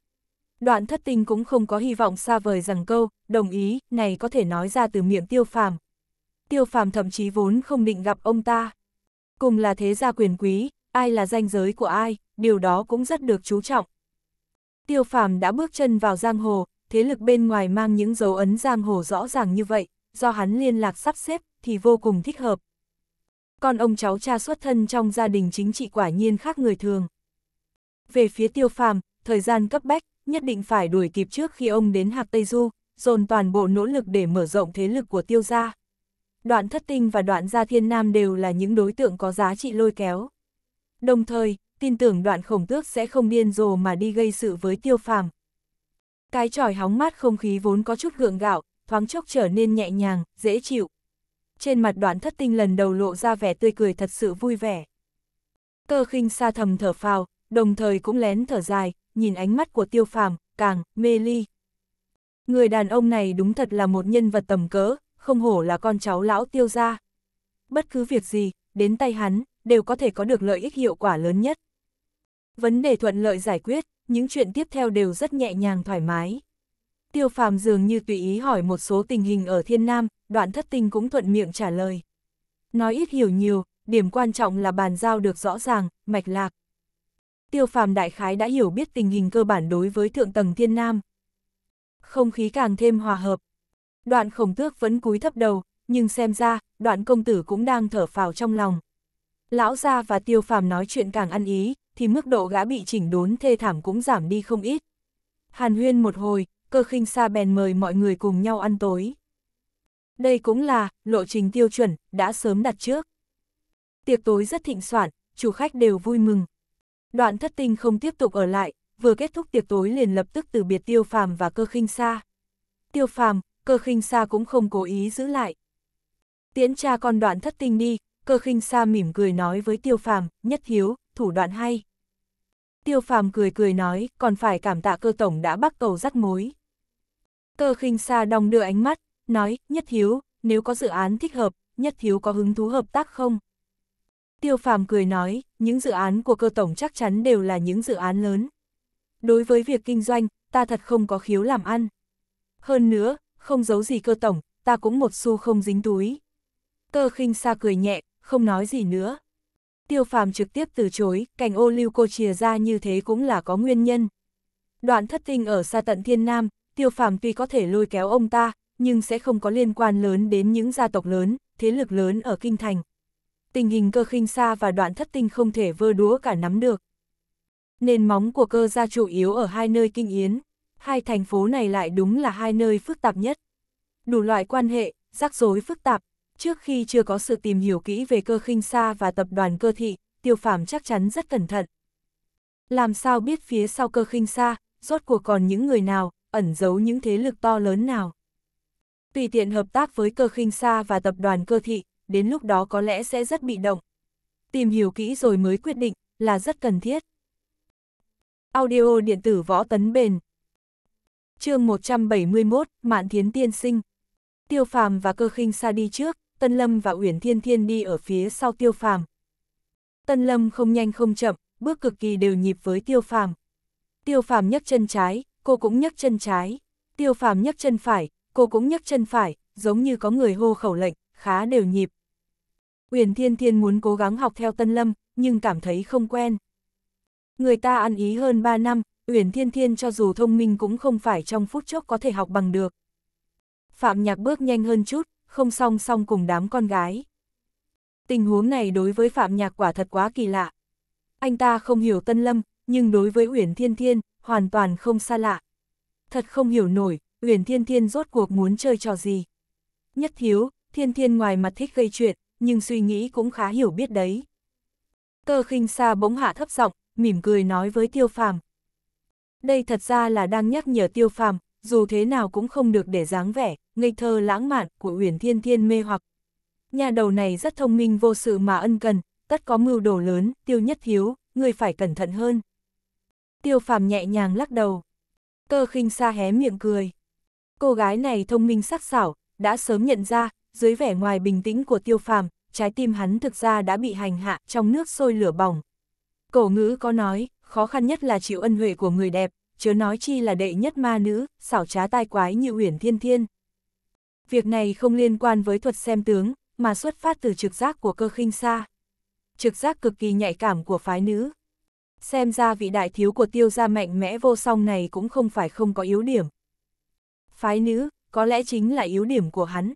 Đoạn thất tinh cũng không có hy vọng xa vời rằng câu, đồng ý, này có thể nói ra từ miệng tiêu phàm. Tiêu phàm thậm chí vốn không định gặp ông ta. Cùng là thế gia quyền quý, ai là danh giới của ai, điều đó cũng rất được chú trọng. Tiêu phàm đã bước chân vào giang hồ, thế lực bên ngoài mang những dấu ấn giang hồ rõ ràng như vậy, do hắn liên lạc sắp xếp thì vô cùng thích hợp con ông cháu cha xuất thân trong gia đình chính trị quả nhiên khác người thường. Về phía tiêu phàm, thời gian cấp bách, nhất định phải đuổi kịp trước khi ông đến Hạc Tây Du, dồn toàn bộ nỗ lực để mở rộng thế lực của tiêu gia. Đoạn thất tinh và đoạn gia thiên nam đều là những đối tượng có giá trị lôi kéo. Đồng thời, tin tưởng đoạn khổng tước sẽ không điên rồ mà đi gây sự với tiêu phàm. Cái tròi hóng mát không khí vốn có chút gượng gạo, thoáng chốc trở nên nhẹ nhàng, dễ chịu trên mặt đoạn thất tinh lần đầu lộ ra vẻ tươi cười thật sự vui vẻ. Cơ khinh xa thầm thở phào, đồng thời cũng lén thở dài, nhìn ánh mắt của tiêu phàm, càng, mê ly. Người đàn ông này đúng thật là một nhân vật tầm cỡ, không hổ là con cháu lão tiêu gia. Bất cứ việc gì, đến tay hắn, đều có thể có được lợi ích hiệu quả lớn nhất. Vấn đề thuận lợi giải quyết, những chuyện tiếp theo đều rất nhẹ nhàng thoải mái. Tiêu phàm dường như tùy ý hỏi một số tình hình ở thiên nam, đoạn thất tinh cũng thuận miệng trả lời. Nói ít hiểu nhiều, điểm quan trọng là bàn giao được rõ ràng, mạch lạc. Tiêu phàm đại khái đã hiểu biết tình hình cơ bản đối với thượng tầng thiên nam. Không khí càng thêm hòa hợp. Đoạn khổng tước vẫn cúi thấp đầu, nhưng xem ra, đoạn công tử cũng đang thở phào trong lòng. Lão gia và tiêu phàm nói chuyện càng ăn ý, thì mức độ gã bị chỉnh đốn thê thảm cũng giảm đi không ít. Hàn huyên một hồi, cơ khinh xa bèn mời mọi người cùng nhau ăn tối. Đây cũng là lộ trình tiêu chuẩn đã sớm đặt trước. Tiệc tối rất thịnh soạn, chủ khách đều vui mừng. Đoạn thất tinh không tiếp tục ở lại, vừa kết thúc tiệc tối liền lập tức từ biệt tiêu phàm và cơ khinh xa. Tiêu phàm, cơ khinh xa cũng không cố ý giữ lại. Tiễn cha con đoạn thất tinh đi, cơ khinh xa mỉm cười nói với tiêu phàm, nhất hiếu, thủ đoạn hay. Tiêu phàm cười cười nói, còn phải cảm tạ cơ tổng đã bắt cầu rắc mối. Cơ khinh xa đong đưa ánh mắt, nói, Nhất Hiếu, nếu có dự án thích hợp, Nhất Hiếu có hứng thú hợp tác không? Tiêu Phàm cười nói, những dự án của cơ tổng chắc chắn đều là những dự án lớn. Đối với việc kinh doanh, ta thật không có khiếu làm ăn. Hơn nữa, không giấu gì cơ tổng, ta cũng một xu không dính túi. Cơ khinh xa cười nhẹ, không nói gì nữa. Tiêu phàm trực tiếp từ chối, cảnh ô lưu cô chìa ra như thế cũng là có nguyên nhân. Đoạn thất tinh ở xa tận thiên nam, tiêu phàm tuy có thể lôi kéo ông ta, nhưng sẽ không có liên quan lớn đến những gia tộc lớn, thế lực lớn ở kinh thành. Tình hình cơ khinh xa và đoạn thất tinh không thể vơ đũa cả nắm được. Nền móng của cơ gia chủ yếu ở hai nơi kinh yến, hai thành phố này lại đúng là hai nơi phức tạp nhất. Đủ loại quan hệ, rắc rối phức tạp, trước khi chưa có sự tìm hiểu kỹ về cơ khinh xa và tập đoàn cơ thị, tiêu phàm chắc chắn rất cẩn thận. Làm sao biết phía sau cơ khinh xa, rốt cuộc còn những người nào, ẩn giấu những thế lực to lớn nào? tùy tiện hợp tác với cơ khinh xa và tập đoàn cơ thị, đến lúc đó có lẽ sẽ rất bị động. Tìm hiểu kỹ rồi mới quyết định, là rất cần thiết. Audio điện tử võ tấn bền chương 171, Mạn Thiến Tiên Sinh Tiêu Phàm và cơ khinh xa đi trước, Tân Lâm và Uyển Thiên Thiên đi ở phía sau Tiêu Phàm. Tân Lâm không nhanh không chậm, bước cực kỳ đều nhịp với Tiêu Phàm. Tiêu Phàm nhấc chân trái, cô cũng nhấc chân trái. Tiêu Phàm nhấc chân phải, cô cũng nhấc chân phải, giống như có người hô khẩu lệnh, khá đều nhịp. Uyển Thiên Thiên muốn cố gắng học theo Tân Lâm, nhưng cảm thấy không quen. Người ta ăn ý hơn 3 năm, Uyển Thiên Thiên cho dù thông minh cũng không phải trong phút chốc có thể học bằng được. Phạm Nhạc bước nhanh hơn chút, không song song cùng đám con gái. Tình huống này đối với Phạm Nhạc quả thật quá kỳ lạ. Anh ta không hiểu Tân Lâm, nhưng đối với Uyển Thiên Thiên, hoàn toàn không xa lạ. Thật không hiểu nổi, Uyển Thiên Thiên rốt cuộc muốn chơi trò gì. Nhất thiếu, Thiên Thiên ngoài mặt thích gây chuyện, nhưng suy nghĩ cũng khá hiểu biết đấy. Cơ khinh xa bỗng hạ thấp giọng, mỉm cười nói với Tiêu Phàm. Đây thật ra là đang nhắc nhở Tiêu Phàm, dù thế nào cũng không được để dáng vẻ, ngây thơ lãng mạn của Uyển Thiên Thiên mê hoặc. Nhà đầu này rất thông minh vô sự mà ân cần, tất có mưu đồ lớn, Tiêu Nhất Thiếu, người phải cẩn thận hơn. Tiêu Phàm nhẹ nhàng lắc đầu. Cơ khinh xa hé miệng cười. Cô gái này thông minh sắc sảo, đã sớm nhận ra, dưới vẻ ngoài bình tĩnh của tiêu phàm, trái tim hắn thực ra đã bị hành hạ trong nước sôi lửa bỏng. Cổ ngữ có nói, khó khăn nhất là chịu ân huệ của người đẹp, chớ nói chi là đệ nhất ma nữ, xảo trá tai quái như uyển thiên thiên. Việc này không liên quan với thuật xem tướng, mà xuất phát từ trực giác của cơ khinh xa. Trực giác cực kỳ nhạy cảm của phái nữ. Xem ra vị đại thiếu của tiêu gia mạnh mẽ vô song này cũng không phải không có yếu điểm phái nữ, có lẽ chính là yếu điểm của hắn.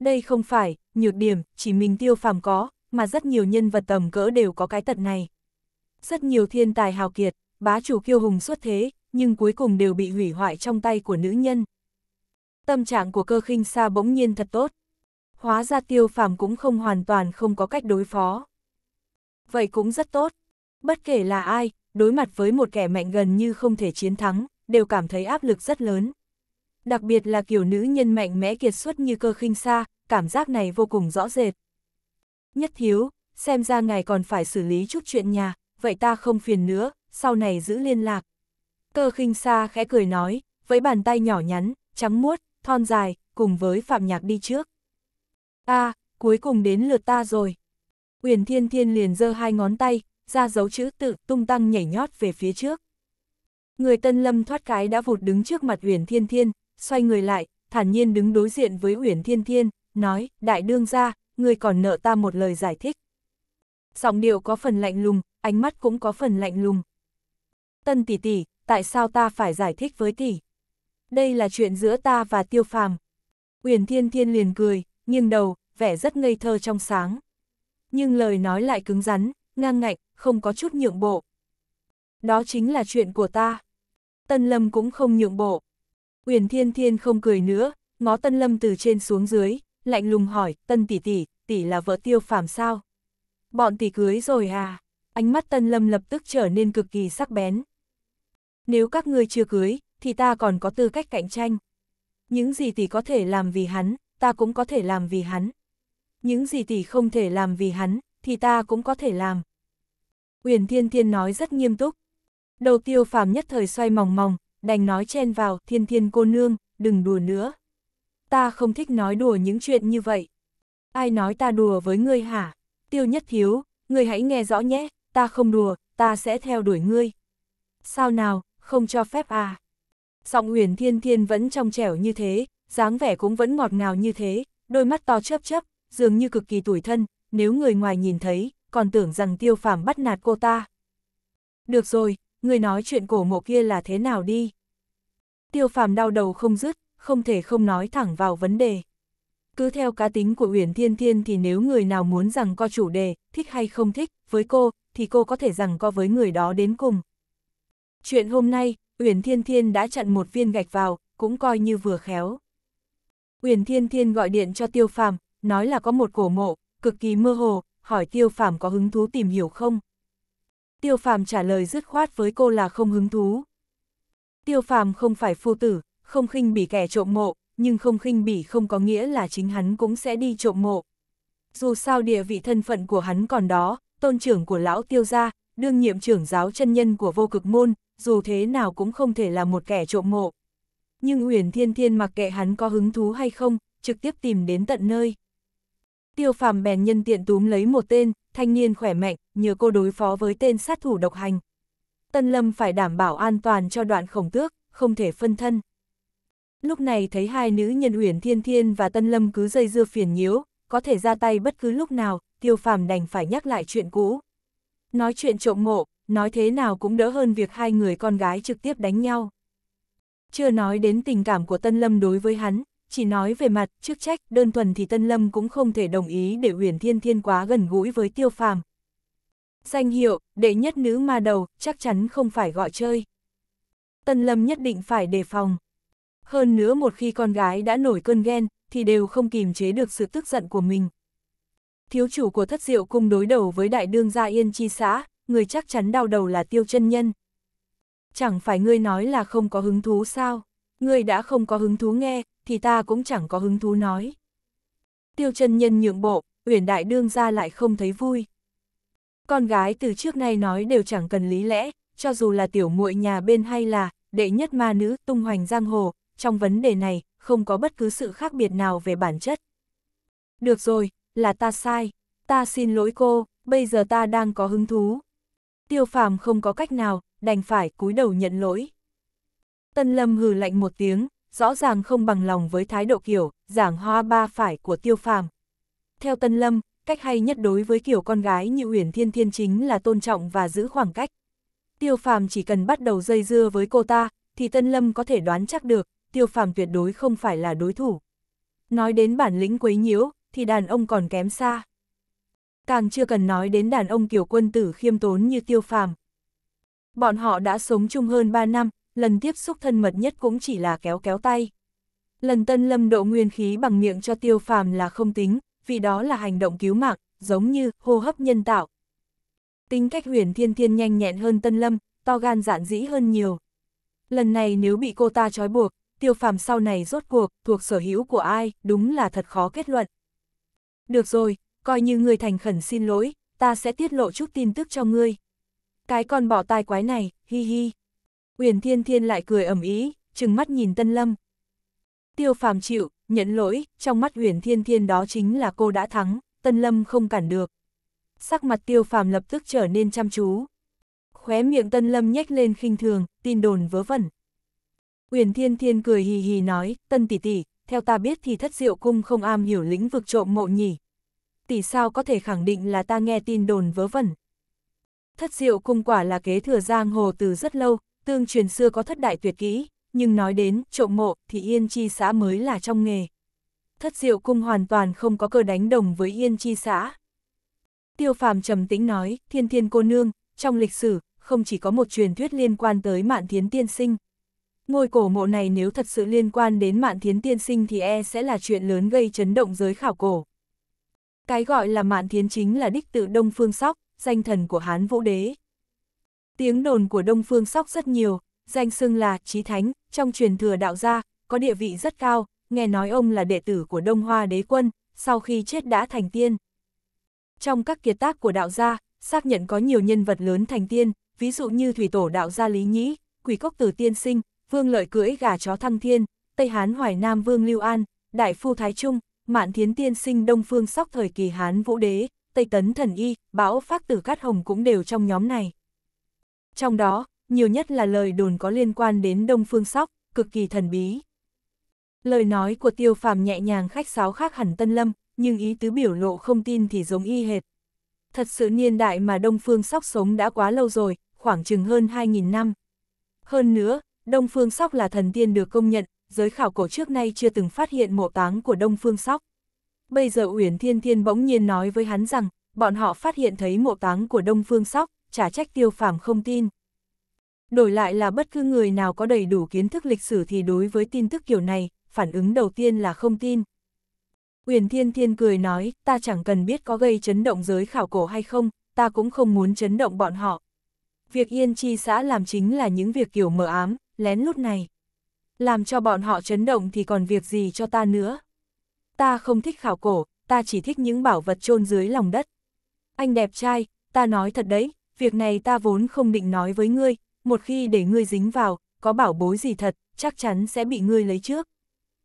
Đây không phải, nhược điểm, chỉ mình tiêu phàm có, mà rất nhiều nhân vật tầm cỡ đều có cái tật này. Rất nhiều thiên tài hào kiệt, bá chủ kiêu hùng xuất thế, nhưng cuối cùng đều bị hủy hoại trong tay của nữ nhân. Tâm trạng của cơ khinh xa bỗng nhiên thật tốt. Hóa ra tiêu phàm cũng không hoàn toàn không có cách đối phó. Vậy cũng rất tốt. Bất kể là ai, đối mặt với một kẻ mạnh gần như không thể chiến thắng, đều cảm thấy áp lực rất lớn đặc biệt là kiểu nữ nhân mạnh mẽ kiệt xuất như cơ khinh xa, cảm giác này vô cùng rõ rệt. Nhất thiếu, xem ra ngài còn phải xử lý chút chuyện nhà, vậy ta không phiền nữa, sau này giữ liên lạc. Cơ khinh xa khẽ cười nói, với bàn tay nhỏ nhắn, trắng muốt, thon dài, cùng với Phạm Nhạc đi trước. a à, cuối cùng đến lượt ta rồi. Uyển Thiên Thiên liền giơ hai ngón tay, ra dấu chữ tự tung tăng nhảy nhót về phía trước. Người Tân Lâm thoát cái đã vụt đứng trước mặt Uyển Thiên Thiên, xoay người lại, thản nhiên đứng đối diện với Uyển Thiên Thiên, nói, đại đương gia, người còn nợ ta một lời giải thích. Giọng điệu có phần lạnh lùng, ánh mắt cũng có phần lạnh lùng. Tân tỷ tỷ, tại sao ta phải giải thích với tỷ? Đây là chuyện giữa ta và tiêu phàm. Uyển Thiên Thiên liền cười, nghiêng đầu, vẻ rất ngây thơ trong sáng. Nhưng lời nói lại cứng rắn, ngang ngạnh, không có chút nhượng bộ. Đó chính là chuyện của ta. Tân Lâm cũng không nhượng bộ. Uyển Thiên Thiên không cười nữa, ngó Tân Lâm từ trên xuống dưới, lạnh lùng hỏi, Tân tỷ tỷ, tỷ là vợ tiêu phàm sao? Bọn tỷ cưới rồi à? Ánh mắt Tân Lâm lập tức trở nên cực kỳ sắc bén. Nếu các ngươi chưa cưới, thì ta còn có tư cách cạnh tranh. Những gì tỷ có thể làm vì hắn, ta cũng có thể làm vì hắn. Những gì tỷ không thể làm vì hắn, thì ta cũng có thể làm. Uyển Thiên Thiên nói rất nghiêm túc. Đầu tiêu phàm nhất thời xoay mòng mòng, đành nói chen vào, thiên thiên cô nương, đừng đùa nữa. Ta không thích nói đùa những chuyện như vậy. Ai nói ta đùa với ngươi hả? Tiêu nhất thiếu, ngươi hãy nghe rõ nhé, ta không đùa, ta sẽ theo đuổi ngươi. Sao nào, không cho phép à? Giọng huyền Thiên Thiên vẫn trong trẻo như thế, dáng vẻ cũng vẫn ngọt ngào như thế, đôi mắt to chớp chớp, dường như cực kỳ tủi thân, nếu người ngoài nhìn thấy, còn tưởng rằng Tiêu Phàm bắt nạt cô ta. Được rồi, người nói chuyện cổ mộ kia là thế nào đi? tiêu phàm đau đầu không dứt, không thể không nói thẳng vào vấn đề. Cứ theo cá tính của Uyển Thiên Thiên thì nếu người nào muốn rằng co chủ đề, thích hay không thích, với cô, thì cô có thể rằng co với người đó đến cùng. Chuyện hôm nay, Uyển Thiên Thiên đã chặn một viên gạch vào, cũng coi như vừa khéo. Uyển Thiên Thiên gọi điện cho Tiêu Phàm, nói là có một cổ mộ, cực kỳ mơ hồ, hỏi Tiêu Phàm có hứng thú tìm hiểu không. Tiêu Phàm trả lời dứt khoát với cô là không hứng thú, Tiêu phàm không phải phu tử, không khinh bỉ kẻ trộm mộ, nhưng không khinh bỉ không có nghĩa là chính hắn cũng sẽ đi trộm mộ. Dù sao địa vị thân phận của hắn còn đó, tôn trưởng của lão tiêu gia, đương nhiệm trưởng giáo chân nhân của vô cực môn, dù thế nào cũng không thể là một kẻ trộm mộ. Nhưng Uyển Thiên Thiên mặc kệ hắn có hứng thú hay không, trực tiếp tìm đến tận nơi. Tiêu phàm bèn nhân tiện túm lấy một tên, thanh niên khỏe mạnh, nhờ cô đối phó với tên sát thủ độc hành. Tân Lâm phải đảm bảo an toàn cho đoạn khổng tước, không thể phân thân. Lúc này thấy hai nữ nhân huyền thiên thiên và Tân Lâm cứ dây dưa phiền nhiễu, có thể ra tay bất cứ lúc nào, tiêu phàm đành phải nhắc lại chuyện cũ. Nói chuyện trộm mộ, nói thế nào cũng đỡ hơn việc hai người con gái trực tiếp đánh nhau. Chưa nói đến tình cảm của Tân Lâm đối với hắn, chỉ nói về mặt, chức trách, đơn thuần thì Tân Lâm cũng không thể đồng ý để huyền thiên thiên quá gần gũi với tiêu phàm, Danh hiệu, đệ nhất nữ ma đầu, chắc chắn không phải gọi chơi. Tân Lâm nhất định phải đề phòng. Hơn nữa một khi con gái đã nổi cơn ghen, thì đều không kìm chế được sự tức giận của mình. Thiếu chủ của thất diệu cung đối đầu với đại đương gia Yên Chi xã, người chắc chắn đau đầu là tiêu chân nhân. Chẳng phải ngươi nói là không có hứng thú sao? Ngươi đã không có hứng thú nghe, thì ta cũng chẳng có hứng thú nói. Tiêu chân nhân nhượng bộ, uyển đại đương gia lại không thấy vui. Con gái từ trước nay nói đều chẳng cần lý lẽ, cho dù là tiểu muội nhà bên hay là đệ nhất ma nữ tung hoành giang hồ, trong vấn đề này không có bất cứ sự khác biệt nào về bản chất. Được rồi, là ta sai, ta xin lỗi cô, bây giờ ta đang có hứng thú. Tiêu phàm không có cách nào, đành phải cúi đầu nhận lỗi. Tân Lâm hừ lạnh một tiếng, rõ ràng không bằng lòng với thái độ kiểu, giảng hoa ba phải của tiêu phàm. Theo Tân Lâm, cách hay nhất đối với kiểu con gái như Uyển Thiên Thiên chính là tôn trọng và giữ khoảng cách. Tiêu Phàm chỉ cần bắt đầu dây dưa với cô ta, thì Tân Lâm có thể đoán chắc được, Tiêu Phàm tuyệt đối không phải là đối thủ. Nói đến bản lĩnh quấy nhiễu, thì đàn ông còn kém xa. Càng chưa cần nói đến đàn ông kiểu quân tử khiêm tốn như Tiêu Phàm. Bọn họ đã sống chung hơn 3 năm, lần tiếp xúc thân mật nhất cũng chỉ là kéo kéo tay. Lần Tân Lâm độ nguyên khí bằng miệng cho Tiêu Phàm là không tính, vì đó là hành động cứu mạng, giống như hô hấp nhân tạo. Tính cách huyền thiên thiên nhanh nhẹn hơn Tân Lâm, to gan giản dĩ hơn nhiều. Lần này nếu bị cô ta trói buộc, tiêu phàm sau này rốt cuộc, thuộc sở hữu của ai, đúng là thật khó kết luận. Được rồi, coi như người thành khẩn xin lỗi, ta sẽ tiết lộ chút tin tức cho ngươi. Cái con bỏ tai quái này, hi hi. huyền Thiên Thiên lại cười ẩm ý, trừng mắt nhìn Tân Lâm. Tiêu phàm chịu, nhận lỗi, trong mắt Huyền Thiên Thiên đó chính là cô đã thắng, Tân Lâm không cản được. Sắc mặt tiêu phàm lập tức trở nên chăm chú. Khóe miệng Tân Lâm nhếch lên khinh thường, tin đồn vớ vẩn. Uyển Thiên Thiên cười hì hì nói, Tân tỷ tỷ, theo ta biết thì thất diệu cung không am hiểu lĩnh vực trộm mộ nhỉ. Tỷ sao có thể khẳng định là ta nghe tin đồn vớ vẩn. Thất diệu cung quả là kế thừa giang hồ từ rất lâu, tương truyền xưa có thất đại tuyệt kỹ, nhưng nói đến trộm mộ thì Yên Chi xã mới là trong nghề. Thất diệu cung hoàn toàn không có cơ đánh đồng với Yên Chi xã. Tiêu phàm trầm tĩnh nói, thiên thiên cô nương, trong lịch sử, không chỉ có một truyền thuyết liên quan tới mạn thiến tiên sinh. Ngôi cổ mộ này nếu thật sự liên quan đến mạn thiến tiên sinh thì e sẽ là chuyện lớn gây chấn động giới khảo cổ. Cái gọi là mạn thiến chính là đích tự Đông Phương Sóc, danh thần của Hán Vũ Đế. Tiếng đồn của Đông Phương Sóc rất nhiều, danh xưng là chí Thánh, trong truyền thừa đạo gia, có địa vị rất cao, nghe nói ông là đệ tử của Đông Hoa Đế Quân, sau khi chết đã thành tiên. Trong các kiệt tác của đạo gia, xác nhận có nhiều nhân vật lớn thành tiên, ví dụ như Thủy Tổ đạo gia Lý Nhĩ, Quỷ Cốc Tử Tiên Sinh, Vương Lợi Cưỡi Gà Chó Thăng Thiên, Tây Hán Hoài Nam Vương Lưu An, Đại Phu Thái Trung, Mạn Thiến Tiên Sinh Đông Phương Sóc thời kỳ Hán Vũ Đế, Tây Tấn Thần Y, Bão Phác Tử Cát Hồng cũng đều trong nhóm này. Trong đó, nhiều nhất là lời đồn có liên quan đến Đông Phương Sóc, cực kỳ thần bí. Lời nói của Tiêu Phàm nhẹ nhàng khách sáo khác hẳn Tân Lâm, nhưng ý tứ biểu lộ không tin thì giống y hệt. Thật sự niên đại mà Đông Phương Sóc sống đã quá lâu rồi, khoảng chừng hơn 2.000 năm. Hơn nữa, Đông Phương Sóc là thần tiên được công nhận, giới khảo cổ trước nay chưa từng phát hiện mộ táng của Đông Phương Sóc. Bây giờ Uyển Thiên Thiên bỗng nhiên nói với hắn rằng, bọn họ phát hiện thấy mộ táng của Đông Phương Sóc, trả trách tiêu phàm không tin. Đổi lại là bất cứ người nào có đầy đủ kiến thức lịch sử thì đối với tin tức kiểu này, phản ứng đầu tiên là không tin. Uyển Thiên Thiên cười nói, ta chẳng cần biết có gây chấn động giới khảo cổ hay không, ta cũng không muốn chấn động bọn họ. Việc Yên Chi xã làm chính là những việc kiểu mờ ám, lén lút này. Làm cho bọn họ chấn động thì còn việc gì cho ta nữa. Ta không thích khảo cổ, ta chỉ thích những bảo vật chôn dưới lòng đất. Anh đẹp trai, ta nói thật đấy, việc này ta vốn không định nói với ngươi, một khi để ngươi dính vào, có bảo bối gì thật, chắc chắn sẽ bị ngươi lấy trước.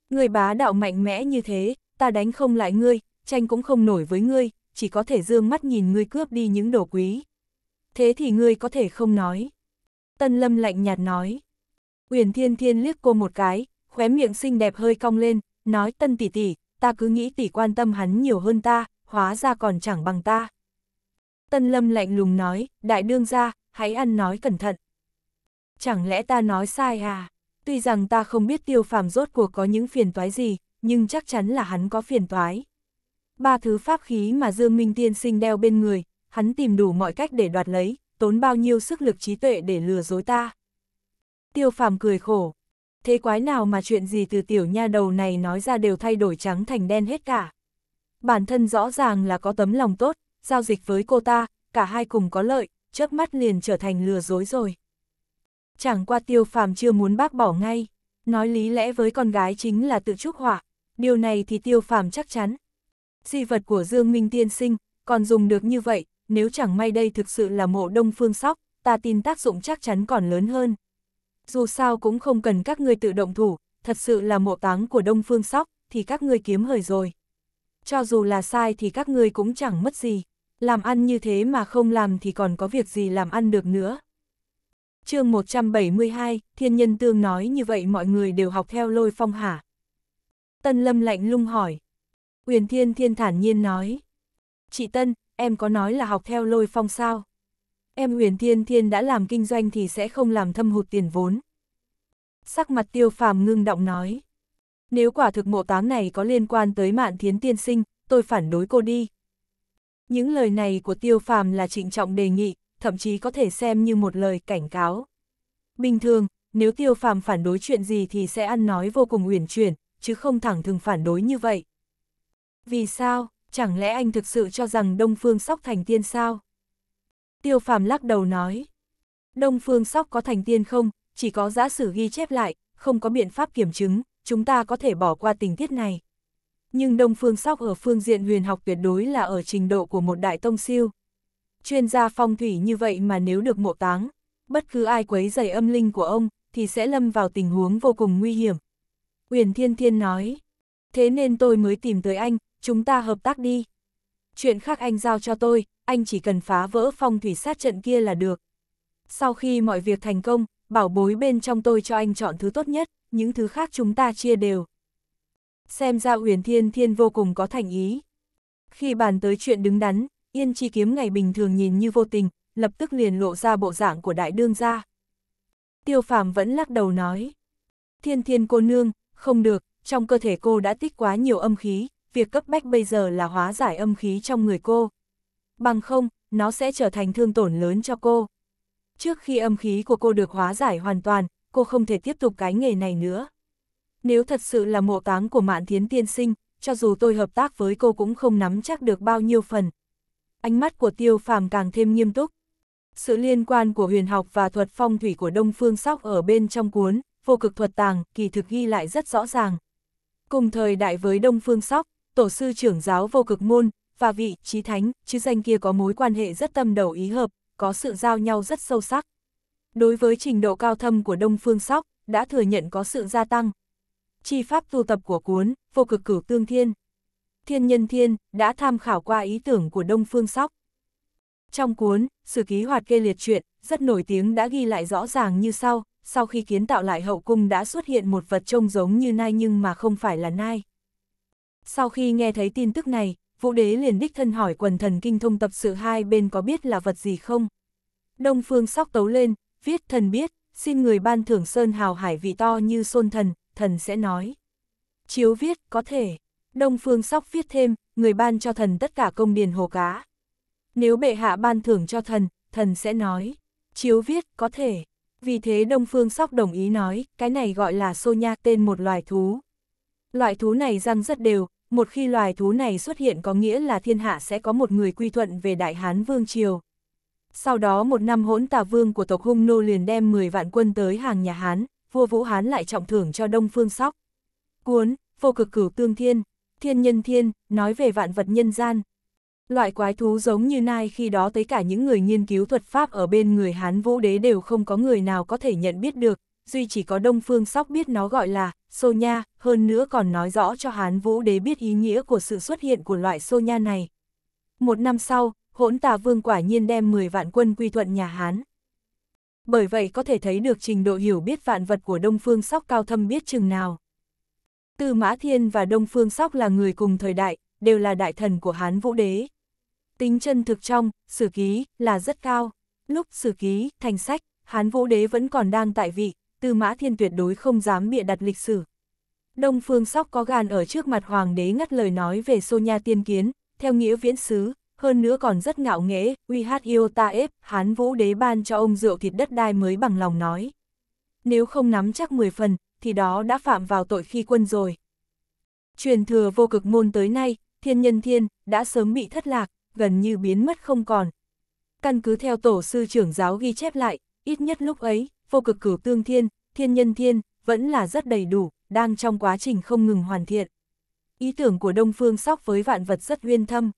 Ngươi bá đạo mạnh mẽ như thế, ta đánh không lại ngươi, tranh cũng không nổi với ngươi, chỉ có thể dương mắt nhìn ngươi cướp đi những đồ quý. Thế thì ngươi có thể không nói. Tân Lâm lạnh nhạt nói. Uyển Thiên Thiên liếc cô một cái, khóe miệng xinh đẹp hơi cong lên, nói Tân tỷ tỷ, ta cứ nghĩ tỷ quan tâm hắn nhiều hơn ta, hóa ra còn chẳng bằng ta. Tân Lâm lạnh lùng nói, đại đương gia, hãy ăn nói cẩn thận. Chẳng lẽ ta nói sai à? Tuy rằng ta không biết tiêu phàm rốt cuộc có những phiền toái gì, nhưng chắc chắn là hắn có phiền toái. Ba thứ pháp khí mà Dương Minh Tiên sinh đeo bên người, hắn tìm đủ mọi cách để đoạt lấy, tốn bao nhiêu sức lực trí tuệ để lừa dối ta. Tiêu phàm cười khổ. Thế quái nào mà chuyện gì từ tiểu nha đầu này nói ra đều thay đổi trắng thành đen hết cả. Bản thân rõ ràng là có tấm lòng tốt, giao dịch với cô ta, cả hai cùng có lợi, chớp mắt liền trở thành lừa dối rồi chẳng qua tiêu phàm chưa muốn bác bỏ ngay. Nói lý lẽ với con gái chính là tự trúc họa, điều này thì tiêu phàm chắc chắn. Di vật của Dương Minh Tiên Sinh, còn dùng được như vậy, nếu chẳng may đây thực sự là mộ đông phương sóc, ta tin tác dụng chắc chắn còn lớn hơn. Dù sao cũng không cần các người tự động thủ, thật sự là mộ táng của đông phương sóc, thì các người kiếm hời rồi. Cho dù là sai thì các người cũng chẳng mất gì, làm ăn như thế mà không làm thì còn có việc gì làm ăn được nữa chương 172, thiên nhân tương nói như vậy mọi người đều học theo lôi phong hả? Tân lâm lạnh lung hỏi. Huyền thiên thiên thản nhiên nói. Chị Tân, em có nói là học theo lôi phong sao? Em huyền thiên thiên đã làm kinh doanh thì sẽ không làm thâm hụt tiền vốn. Sắc mặt tiêu phàm ngưng động nói. Nếu quả thực mộ táng này có liên quan tới mạn thiến tiên sinh, tôi phản đối cô đi. Những lời này của tiêu phàm là trịnh trọng đề nghị, thậm chí có thể xem như một lời cảnh cáo. Bình thường, nếu tiêu phàm phản đối chuyện gì thì sẽ ăn nói vô cùng uyển chuyển, chứ không thẳng thường phản đối như vậy. Vì sao, chẳng lẽ anh thực sự cho rằng Đông Phương Sóc thành tiên sao? Tiêu phàm lắc đầu nói, Đông Phương Sóc có thành tiên không, chỉ có giả sử ghi chép lại, không có biện pháp kiểm chứng, chúng ta có thể bỏ qua tình tiết này. Nhưng Đông Phương Sóc ở phương diện huyền học tuyệt đối là ở trình độ của một đại tông siêu chuyên gia phong thủy như vậy mà nếu được mộ táng, bất cứ ai quấy dày âm linh của ông, thì sẽ lâm vào tình huống vô cùng nguy hiểm. Uyển Thiên Thiên nói, thế nên tôi mới tìm tới anh, chúng ta hợp tác đi. Chuyện khác anh giao cho tôi, anh chỉ cần phá vỡ phong thủy sát trận kia là được. Sau khi mọi việc thành công, bảo bối bên trong tôi cho anh chọn thứ tốt nhất, những thứ khác chúng ta chia đều. Xem ra Uyển Thiên Thiên vô cùng có thành ý. Khi bàn tới chuyện đứng đắn, Yên Chi Kiếm ngày bình thường nhìn như vô tình, lập tức liền lộ ra bộ dạng của đại đương gia. Tiêu phàm vẫn lắc đầu nói. Thiên thiên cô nương, không được, trong cơ thể cô đã tích quá nhiều âm khí, việc cấp bách bây giờ là hóa giải âm khí trong người cô. Bằng không, nó sẽ trở thành thương tổn lớn cho cô. Trước khi âm khí của cô được hóa giải hoàn toàn, cô không thể tiếp tục cái nghề này nữa. Nếu thật sự là mộ táng của mạn thiến tiên sinh, cho dù tôi hợp tác với cô cũng không nắm chắc được bao nhiêu phần, ánh mắt của tiêu phàm càng thêm nghiêm túc. Sự liên quan của huyền học và thuật phong thủy của Đông Phương Sóc ở bên trong cuốn, vô cực thuật tàng, kỳ thực ghi lại rất rõ ràng. Cùng thời đại với Đông Phương Sóc, tổ sư trưởng giáo vô cực môn, và vị trí thánh, chứ danh kia có mối quan hệ rất tâm đầu ý hợp, có sự giao nhau rất sâu sắc. Đối với trình độ cao thâm của Đông Phương Sóc, đã thừa nhận có sự gia tăng. Chi pháp tu tập của cuốn, vô cực cửu tương thiên. Thiên Nhân Thiên đã tham khảo qua ý tưởng của Đông Phương Sóc. Trong cuốn, Sử ký hoạt kê liệt truyện, rất nổi tiếng đã ghi lại rõ ràng như sau, sau khi kiến tạo lại hậu cung đã xuất hiện một vật trông giống như nai nhưng mà không phải là nai. Sau khi nghe thấy tin tức này, Vũ Đế liền đích thân hỏi quần thần kinh thông tập sự hai bên có biết là vật gì không. Đông Phương Sóc tấu lên, viết thần biết, xin người ban thưởng sơn hào hải vị to như xôn thần, thần sẽ nói. Chiếu viết, có thể. Đông Phương Sóc viết thêm, người ban cho thần tất cả công điền hồ cá. Nếu bệ hạ ban thưởng cho thần, thần sẽ nói. Chiếu viết, có thể. Vì thế Đông Phương Sóc đồng ý nói, cái này gọi là xô nha tên một loài thú. Loại thú này răng rất đều, một khi loài thú này xuất hiện có nghĩa là thiên hạ sẽ có một người quy thuận về Đại Hán Vương Triều. Sau đó một năm hỗn tà vương của tộc Hung Nô liền đem 10 vạn quân tới hàng nhà Hán, vua Vũ Hán lại trọng thưởng cho Đông Phương Sóc. Cuốn, vô cực cửu tương thiên, thiên nhân thiên, nói về vạn vật nhân gian. Loại quái thú giống như nai khi đó tới cả những người nghiên cứu thuật pháp ở bên người Hán Vũ Đế đều không có người nào có thể nhận biết được, duy chỉ có Đông Phương Sóc biết nó gọi là Sô Nha, hơn nữa còn nói rõ cho Hán Vũ Đế biết ý nghĩa của sự xuất hiện của loại Sô Nha này. Một năm sau, hỗn tà vương quả nhiên đem 10 vạn quân quy thuận nhà Hán. Bởi vậy có thể thấy được trình độ hiểu biết vạn vật của Đông Phương Sóc cao thâm biết chừng nào. Tư Mã Thiên và Đông Phương Sóc là người cùng thời đại, đều là đại thần của Hán Vũ Đế. Tính chân thực trong, sử ký, là rất cao. Lúc sử ký, thành sách, Hán Vũ Đế vẫn còn đang tại vị, Tư Mã Thiên tuyệt đối không dám bịa đặt lịch sử. Đông Phương Sóc có gan ở trước mặt Hoàng đế ngắt lời nói về Sô Nha Tiên Kiến, theo nghĩa viễn xứ, hơn nữa còn rất ngạo nghễ, uy hát yêu ta ép, Hán Vũ Đế ban cho ông rượu thịt đất đai mới bằng lòng nói. Nếu không nắm chắc 10 phần, thì đó đã phạm vào tội khi quân rồi. Truyền thừa vô cực môn tới nay, thiên nhân thiên, đã sớm bị thất lạc, gần như biến mất không còn. Căn cứ theo tổ sư trưởng giáo ghi chép lại, ít nhất lúc ấy, vô cực cửu tương thiên, thiên nhân thiên, vẫn là rất đầy đủ, đang trong quá trình không ngừng hoàn thiện. Ý tưởng của Đông Phương Sóc với vạn vật rất uyên thâm.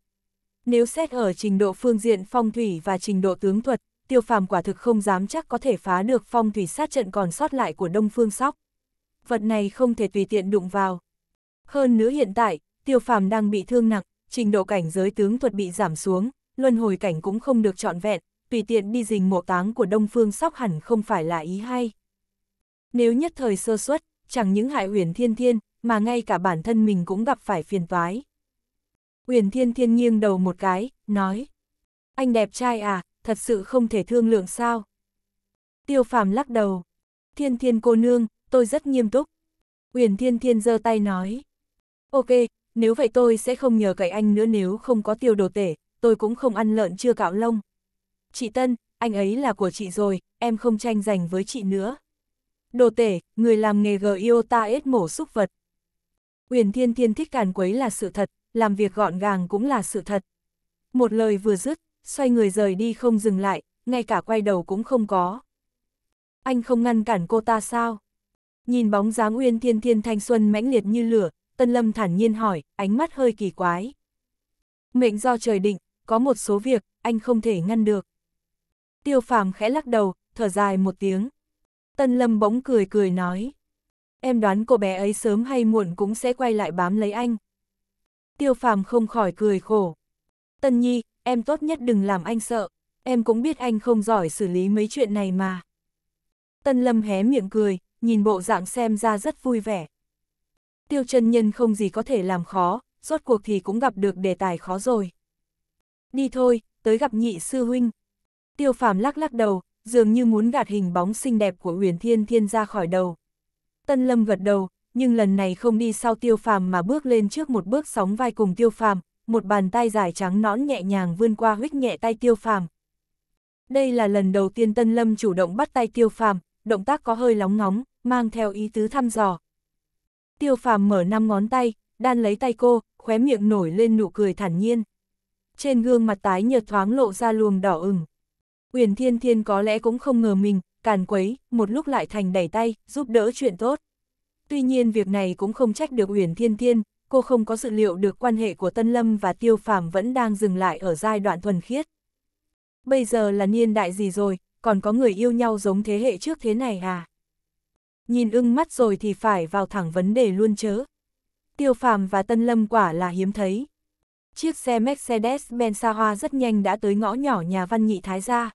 Nếu xét ở trình độ phương diện phong thủy và trình độ tướng thuật, tiêu phàm quả thực không dám chắc có thể phá được phong thủy sát trận còn sót lại của Đông Phương Sóc vật này không thể tùy tiện đụng vào. Hơn nữa hiện tại, tiêu phàm đang bị thương nặng, trình độ cảnh giới tướng thuật bị giảm xuống, luân hồi cảnh cũng không được trọn vẹn, tùy tiện đi rình mộ táng của Đông Phương Sóc hẳn không phải là ý hay. Nếu nhất thời sơ suất, chẳng những hại huyền thiên thiên, mà ngay cả bản thân mình cũng gặp phải phiền toái. Huyền thiên thiên nghiêng đầu một cái, nói, anh đẹp trai à, thật sự không thể thương lượng sao? Tiêu phàm lắc đầu, thiên thiên cô nương, tôi rất nghiêm túc. Uyển Thiên Thiên giơ tay nói. Ok, nếu vậy tôi sẽ không nhờ cậy anh nữa nếu không có tiêu đồ tể, tôi cũng không ăn lợn chưa cạo lông. Chị Tân, anh ấy là của chị rồi, em không tranh giành với chị nữa. Đồ tể, người làm nghề gờ yêu ta ết mổ xúc vật. Uyển Thiên Thiên thích càn quấy là sự thật, làm việc gọn gàng cũng là sự thật. Một lời vừa dứt, xoay người rời đi không dừng lại, ngay cả quay đầu cũng không có. Anh không ngăn cản cô ta sao? Nhìn bóng dáng Uyên Thiên Thiên thanh xuân mãnh liệt như lửa, Tân Lâm thản nhiên hỏi, ánh mắt hơi kỳ quái. Mệnh do trời định, có một số việc, anh không thể ngăn được. Tiêu phàm khẽ lắc đầu, thở dài một tiếng. Tân Lâm bỗng cười cười nói. Em đoán cô bé ấy sớm hay muộn cũng sẽ quay lại bám lấy anh. Tiêu phàm không khỏi cười khổ. Tân Nhi, em tốt nhất đừng làm anh sợ. Em cũng biết anh không giỏi xử lý mấy chuyện này mà. Tân Lâm hé miệng cười, nhìn bộ dạng xem ra rất vui vẻ. Tiêu chân nhân không gì có thể làm khó, rốt cuộc thì cũng gặp được đề tài khó rồi. Đi thôi, tới gặp nhị sư huynh. Tiêu phàm lắc lắc đầu, dường như muốn gạt hình bóng xinh đẹp của huyền thiên thiên ra khỏi đầu. Tân lâm gật đầu, nhưng lần này không đi sau tiêu phàm mà bước lên trước một bước sóng vai cùng tiêu phàm, một bàn tay dài trắng nõn nhẹ nhàng vươn qua huyết nhẹ tay tiêu phàm. Đây là lần đầu tiên Tân Lâm chủ động bắt tay tiêu phàm, động tác có hơi lóng ngóng, mang theo ý tứ thăm dò. Tiêu phàm mở năm ngón tay, đan lấy tay cô, khóe miệng nổi lên nụ cười thản nhiên. Trên gương mặt tái nhợt thoáng lộ ra luồng đỏ ửng. Uyển Thiên Thiên có lẽ cũng không ngờ mình, càn quấy, một lúc lại thành đẩy tay, giúp đỡ chuyện tốt. Tuy nhiên việc này cũng không trách được Uyển Thiên Thiên, cô không có dự liệu được quan hệ của Tân Lâm và Tiêu Phàm vẫn đang dừng lại ở giai đoạn thuần khiết. Bây giờ là niên đại gì rồi, còn có người yêu nhau giống thế hệ trước thế này à? Nhìn ưng mắt rồi thì phải vào thẳng vấn đề luôn chớ. Tiêu phàm và Tân Lâm quả là hiếm thấy. Chiếc xe Mercedes-Benz xa hoa rất nhanh đã tới ngõ nhỏ nhà văn nhị thái gia.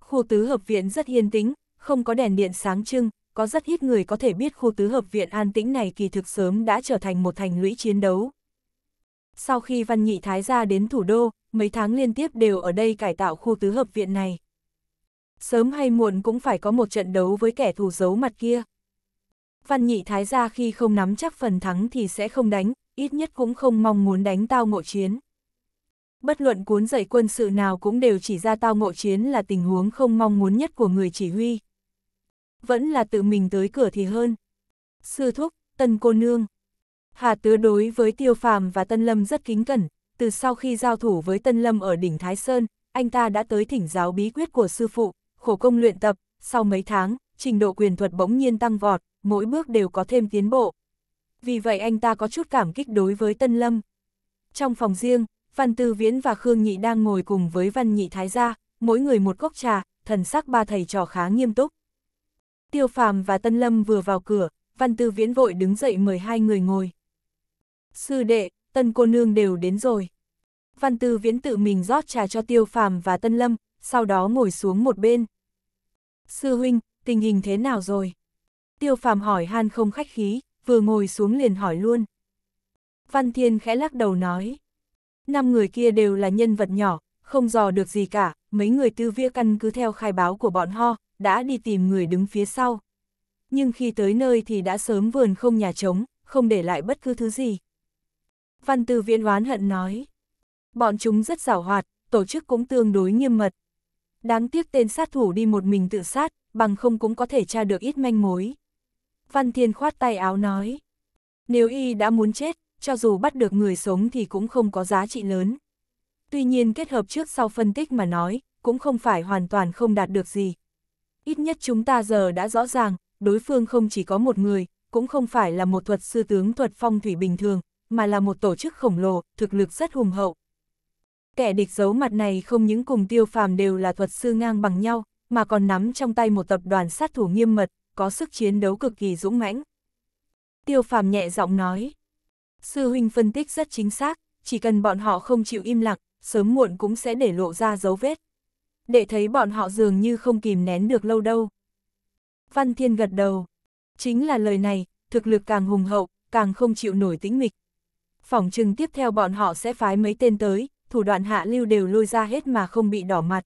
Khu tứ hợp viện rất yên tĩnh, không có đèn điện sáng trưng, có rất ít người có thể biết khu tứ hợp viện an tĩnh này kỳ thực sớm đã trở thành một thành lũy chiến đấu. Sau khi Văn Nhị Thái gia đến thủ đô, mấy tháng liên tiếp đều ở đây cải tạo khu tứ hợp viện này. Sớm hay muộn cũng phải có một trận đấu với kẻ thù giấu mặt kia. Văn nhị thái gia khi không nắm chắc phần thắng thì sẽ không đánh, ít nhất cũng không mong muốn đánh tao ngộ chiến. Bất luận cuốn dạy quân sự nào cũng đều chỉ ra tao ngộ chiến là tình huống không mong muốn nhất của người chỉ huy. Vẫn là tự mình tới cửa thì hơn. Sư thúc, tân cô nương. Hà tứ đối với tiêu phàm và tân lâm rất kính cẩn, từ sau khi giao thủ với tân lâm ở đỉnh Thái Sơn, anh ta đã tới thỉnh giáo bí quyết của sư phụ, khổ công luyện tập, sau mấy tháng, trình độ quyền thuật bỗng nhiên tăng vọt, mỗi bước đều có thêm tiến bộ. Vì vậy anh ta có chút cảm kích đối với Tân Lâm. Trong phòng riêng, Văn Tư Viễn và Khương Nhị đang ngồi cùng với Văn Nhị Thái gia, mỗi người một cốc trà, thần sắc ba thầy trò khá nghiêm túc. Tiêu Phàm và Tân Lâm vừa vào cửa, Văn Tư Viễn vội đứng dậy mời hai người ngồi. Sư đệ, Tân cô nương đều đến rồi. Văn Tư Viễn tự mình rót trà cho Tiêu Phàm và Tân Lâm, sau đó ngồi xuống một bên. Sư huynh, tình hình thế nào rồi? tiêu phàm hỏi han không khách khí, vừa ngồi xuống liền hỏi luôn. Văn Thiên khẽ lắc đầu nói. Năm người kia đều là nhân vật nhỏ, không dò được gì cả, mấy người tư vĩa căn cứ theo khai báo của bọn ho, đã đi tìm người đứng phía sau. Nhưng khi tới nơi thì đã sớm vườn không nhà trống, không để lại bất cứ thứ gì. Văn tư viễn oán hận nói. Bọn chúng rất giảo hoạt, tổ chức cũng tương đối nghiêm mật. Đáng tiếc tên sát thủ đi một mình tự sát, bằng không cũng có thể tra được ít manh mối. Văn Thiên khoát tay áo nói. Nếu y đã muốn chết, cho dù bắt được người sống thì cũng không có giá trị lớn. Tuy nhiên kết hợp trước sau phân tích mà nói, cũng không phải hoàn toàn không đạt được gì. Ít nhất chúng ta giờ đã rõ ràng, đối phương không chỉ có một người, cũng không phải là một thuật sư tướng thuật phong thủy bình thường, mà là một tổ chức khổng lồ, thực lực rất hùng hậu. Kẻ địch giấu mặt này không những cùng tiêu phàm đều là thuật sư ngang bằng nhau, mà còn nắm trong tay một tập đoàn sát thủ nghiêm mật, có sức chiến đấu cực kỳ dũng mãnh. Tiêu phàm nhẹ giọng nói. Sư huynh phân tích rất chính xác, chỉ cần bọn họ không chịu im lặng, sớm muộn cũng sẽ để lộ ra dấu vết. Để thấy bọn họ dường như không kìm nén được lâu đâu. Văn Thiên gật đầu. Chính là lời này, thực lực càng hùng hậu, càng không chịu nổi tĩnh mịch. Phỏng chừng tiếp theo bọn họ sẽ phái mấy tên tới, thủ đoạn hạ lưu đều lôi ra hết mà không bị đỏ mặt.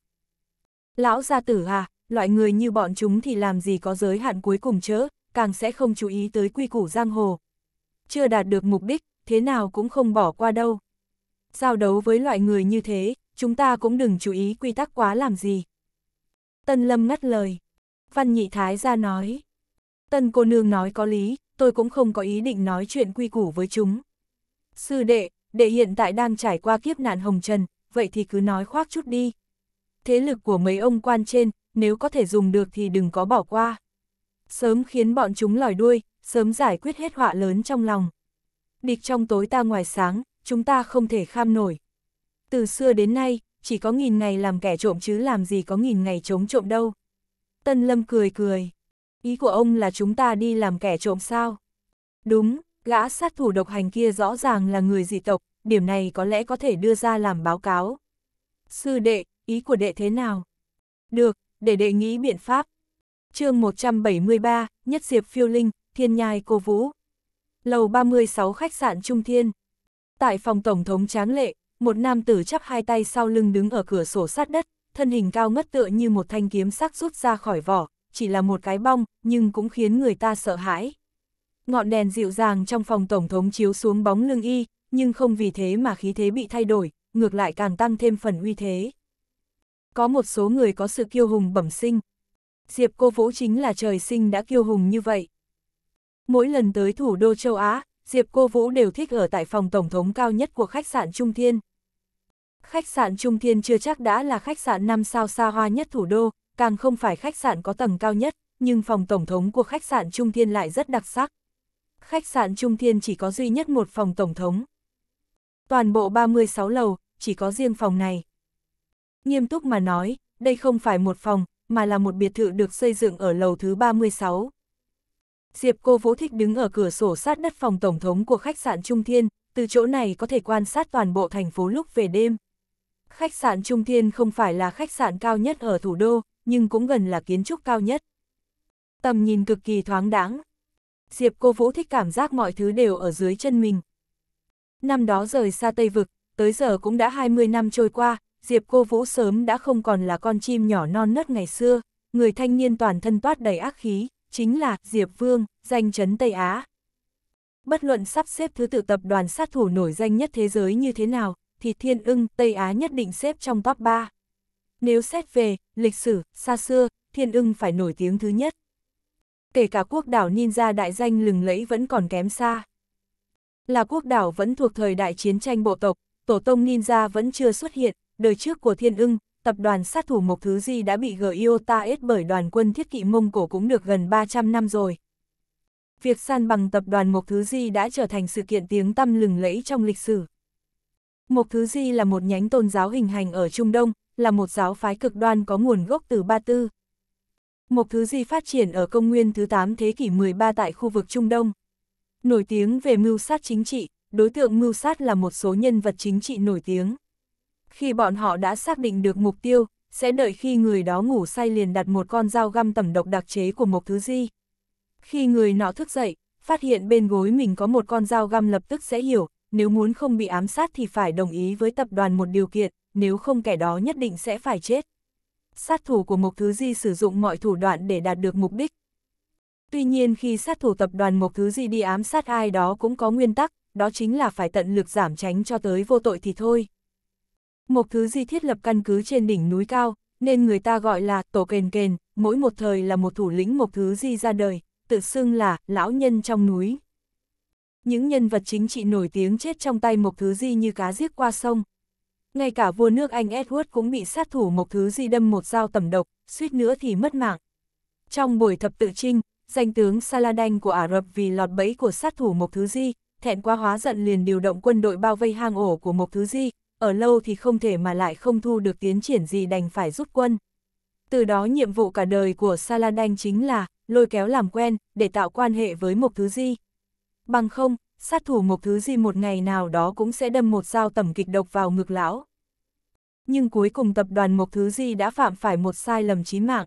Lão gia tử à, loại người như bọn chúng thì làm gì có giới hạn cuối cùng chớ, càng sẽ không chú ý tới quy củ giang hồ. Chưa đạt được mục đích, thế nào cũng không bỏ qua đâu. Giao đấu với loại người như thế, chúng ta cũng đừng chú ý quy tắc quá làm gì. Tân Lâm ngắt lời. Văn Nhị Thái ra nói. Tân cô nương nói có lý, tôi cũng không có ý định nói chuyện quy củ với chúng. Sư đệ, đệ hiện tại đang trải qua kiếp nạn hồng trần, vậy thì cứ nói khoác chút đi. Thế lực của mấy ông quan trên, nếu có thể dùng được thì đừng có bỏ qua. Sớm khiến bọn chúng lòi đuôi, sớm giải quyết hết họa lớn trong lòng. Địch trong tối ta ngoài sáng, chúng ta không thể kham nổi. Từ xưa đến nay, chỉ có nghìn ngày làm kẻ trộm chứ làm gì có nghìn ngày chống trộm đâu. Tân Lâm cười cười. Ý của ông là chúng ta đi làm kẻ trộm sao? Đúng, gã sát thủ độc hành kia rõ ràng là người dị tộc, điểm này có lẽ có thể đưa ra làm báo cáo. Sư đệ, ý của đệ thế nào? Được, để đề nghị biện pháp. chương 173, Nhất Diệp Phiêu Linh, Thiên Nhai Cô Vũ. Lầu 36 khách sạn Trung Thiên. Tại phòng Tổng thống Tráng Lệ, một nam tử chắp hai tay sau lưng đứng ở cửa sổ sát đất, thân hình cao ngất tựa như một thanh kiếm sắc rút ra khỏi vỏ, chỉ là một cái bong, nhưng cũng khiến người ta sợ hãi. Ngọn đèn dịu dàng trong phòng Tổng thống chiếu xuống bóng lưng y, nhưng không vì thế mà khí thế bị thay đổi, ngược lại càng tăng thêm phần uy thế có một số người có sự kiêu hùng bẩm sinh. Diệp Cô Vũ chính là trời sinh đã kiêu hùng như vậy. Mỗi lần tới thủ đô châu Á, Diệp Cô Vũ đều thích ở tại phòng tổng thống cao nhất của khách sạn Trung Thiên. Khách sạn Trung Thiên chưa chắc đã là khách sạn 5 sao xa hoa nhất thủ đô, càng không phải khách sạn có tầng cao nhất, nhưng phòng tổng thống của khách sạn Trung Thiên lại rất đặc sắc. Khách sạn Trung Thiên chỉ có duy nhất một phòng tổng thống. Toàn bộ 36 lầu, chỉ có riêng phòng này nghiêm túc mà nói, đây không phải một phòng, mà là một biệt thự được xây dựng ở lầu thứ 36. Diệp cô Vũ Thích đứng ở cửa sổ sát đất phòng tổng thống của khách sạn Trung Thiên, từ chỗ này có thể quan sát toàn bộ thành phố lúc về đêm. Khách sạn Trung Thiên không phải là khách sạn cao nhất ở thủ đô, nhưng cũng gần là kiến trúc cao nhất. Tầm nhìn cực kỳ thoáng đáng. Diệp cô Vũ Thích cảm giác mọi thứ đều ở dưới chân mình. Năm đó rời xa Tây Vực, tới giờ cũng đã 20 năm trôi qua, Diệp Cô Vũ sớm đã không còn là con chim nhỏ non nớt ngày xưa, người thanh niên toàn thân toát đầy ác khí, chính là Diệp Vương, danh chấn Tây Á. Bất luận sắp xếp thứ tự tập đoàn sát thủ nổi danh nhất thế giới như thế nào, thì Thiên ưng Tây Á nhất định xếp trong top 3. Nếu xét về lịch sử, xa xưa, Thiên ưng phải nổi tiếng thứ nhất. Kể cả quốc đảo ninja đại danh lừng lẫy vẫn còn kém xa. Là quốc đảo vẫn thuộc thời đại chiến tranh bộ tộc, tổ tông ninja vẫn chưa xuất hiện, đời trước của Thiên ưng, tập đoàn sát thủ Mộc Thứ Di đã bị GIOTA S bởi đoàn quân thiết kỵ Mông Cổ cũng được gần 300 năm rồi. Việc san bằng tập đoàn Mộc Thứ Di đã trở thành sự kiện tiếng tăm lừng lẫy trong lịch sử. Mộc Thứ Di là một nhánh tôn giáo hình hành ở Trung Đông, là một giáo phái cực đoan có nguồn gốc từ Ba Tư. Mộc Thứ Di phát triển ở công nguyên thứ 8 thế kỷ 13 tại khu vực Trung Đông. Nổi tiếng về mưu sát chính trị, đối tượng mưu sát là một số nhân vật chính trị nổi tiếng khi bọn họ đã xác định được mục tiêu, sẽ đợi khi người đó ngủ say liền đặt một con dao găm tẩm độc đặc chế của một thứ gì. Khi người nọ thức dậy, phát hiện bên gối mình có một con dao găm lập tức sẽ hiểu, nếu muốn không bị ám sát thì phải đồng ý với tập đoàn một điều kiện, nếu không kẻ đó nhất định sẽ phải chết. Sát thủ của Mộc Thứ Di sử dụng mọi thủ đoạn để đạt được mục đích. Tuy nhiên khi sát thủ tập đoàn Mộc Thứ Di đi ám sát ai đó cũng có nguyên tắc, đó chính là phải tận lực giảm tránh cho tới vô tội thì thôi. Một thứ gì thiết lập căn cứ trên đỉnh núi cao, nên người ta gọi là tổ kền kền, mỗi một thời là một thủ lĩnh một thứ gì ra đời, tự xưng là lão nhân trong núi. Những nhân vật chính trị nổi tiếng chết trong tay một thứ gì như cá giết qua sông. Ngay cả vua nước Anh Edward cũng bị sát thủ một thứ gì đâm một dao tầm độc, suýt nữa thì mất mạng. Trong buổi thập tự trinh, danh tướng Saladin của Ả Rập vì lọt bẫy của sát thủ một thứ gì, thẹn quá hóa giận liền điều động quân đội bao vây hang ổ của một thứ gì ở lâu thì không thể mà lại không thu được tiến triển gì đành phải rút quân. Từ đó nhiệm vụ cả đời của Saladin chính là lôi kéo làm quen để tạo quan hệ với Mộc Thứ Di. Bằng không, sát thủ Mộc Thứ Di một ngày nào đó cũng sẽ đâm một dao tầm kịch độc vào ngực lão. Nhưng cuối cùng tập đoàn Mộc Thứ Di đã phạm phải một sai lầm chí mạng.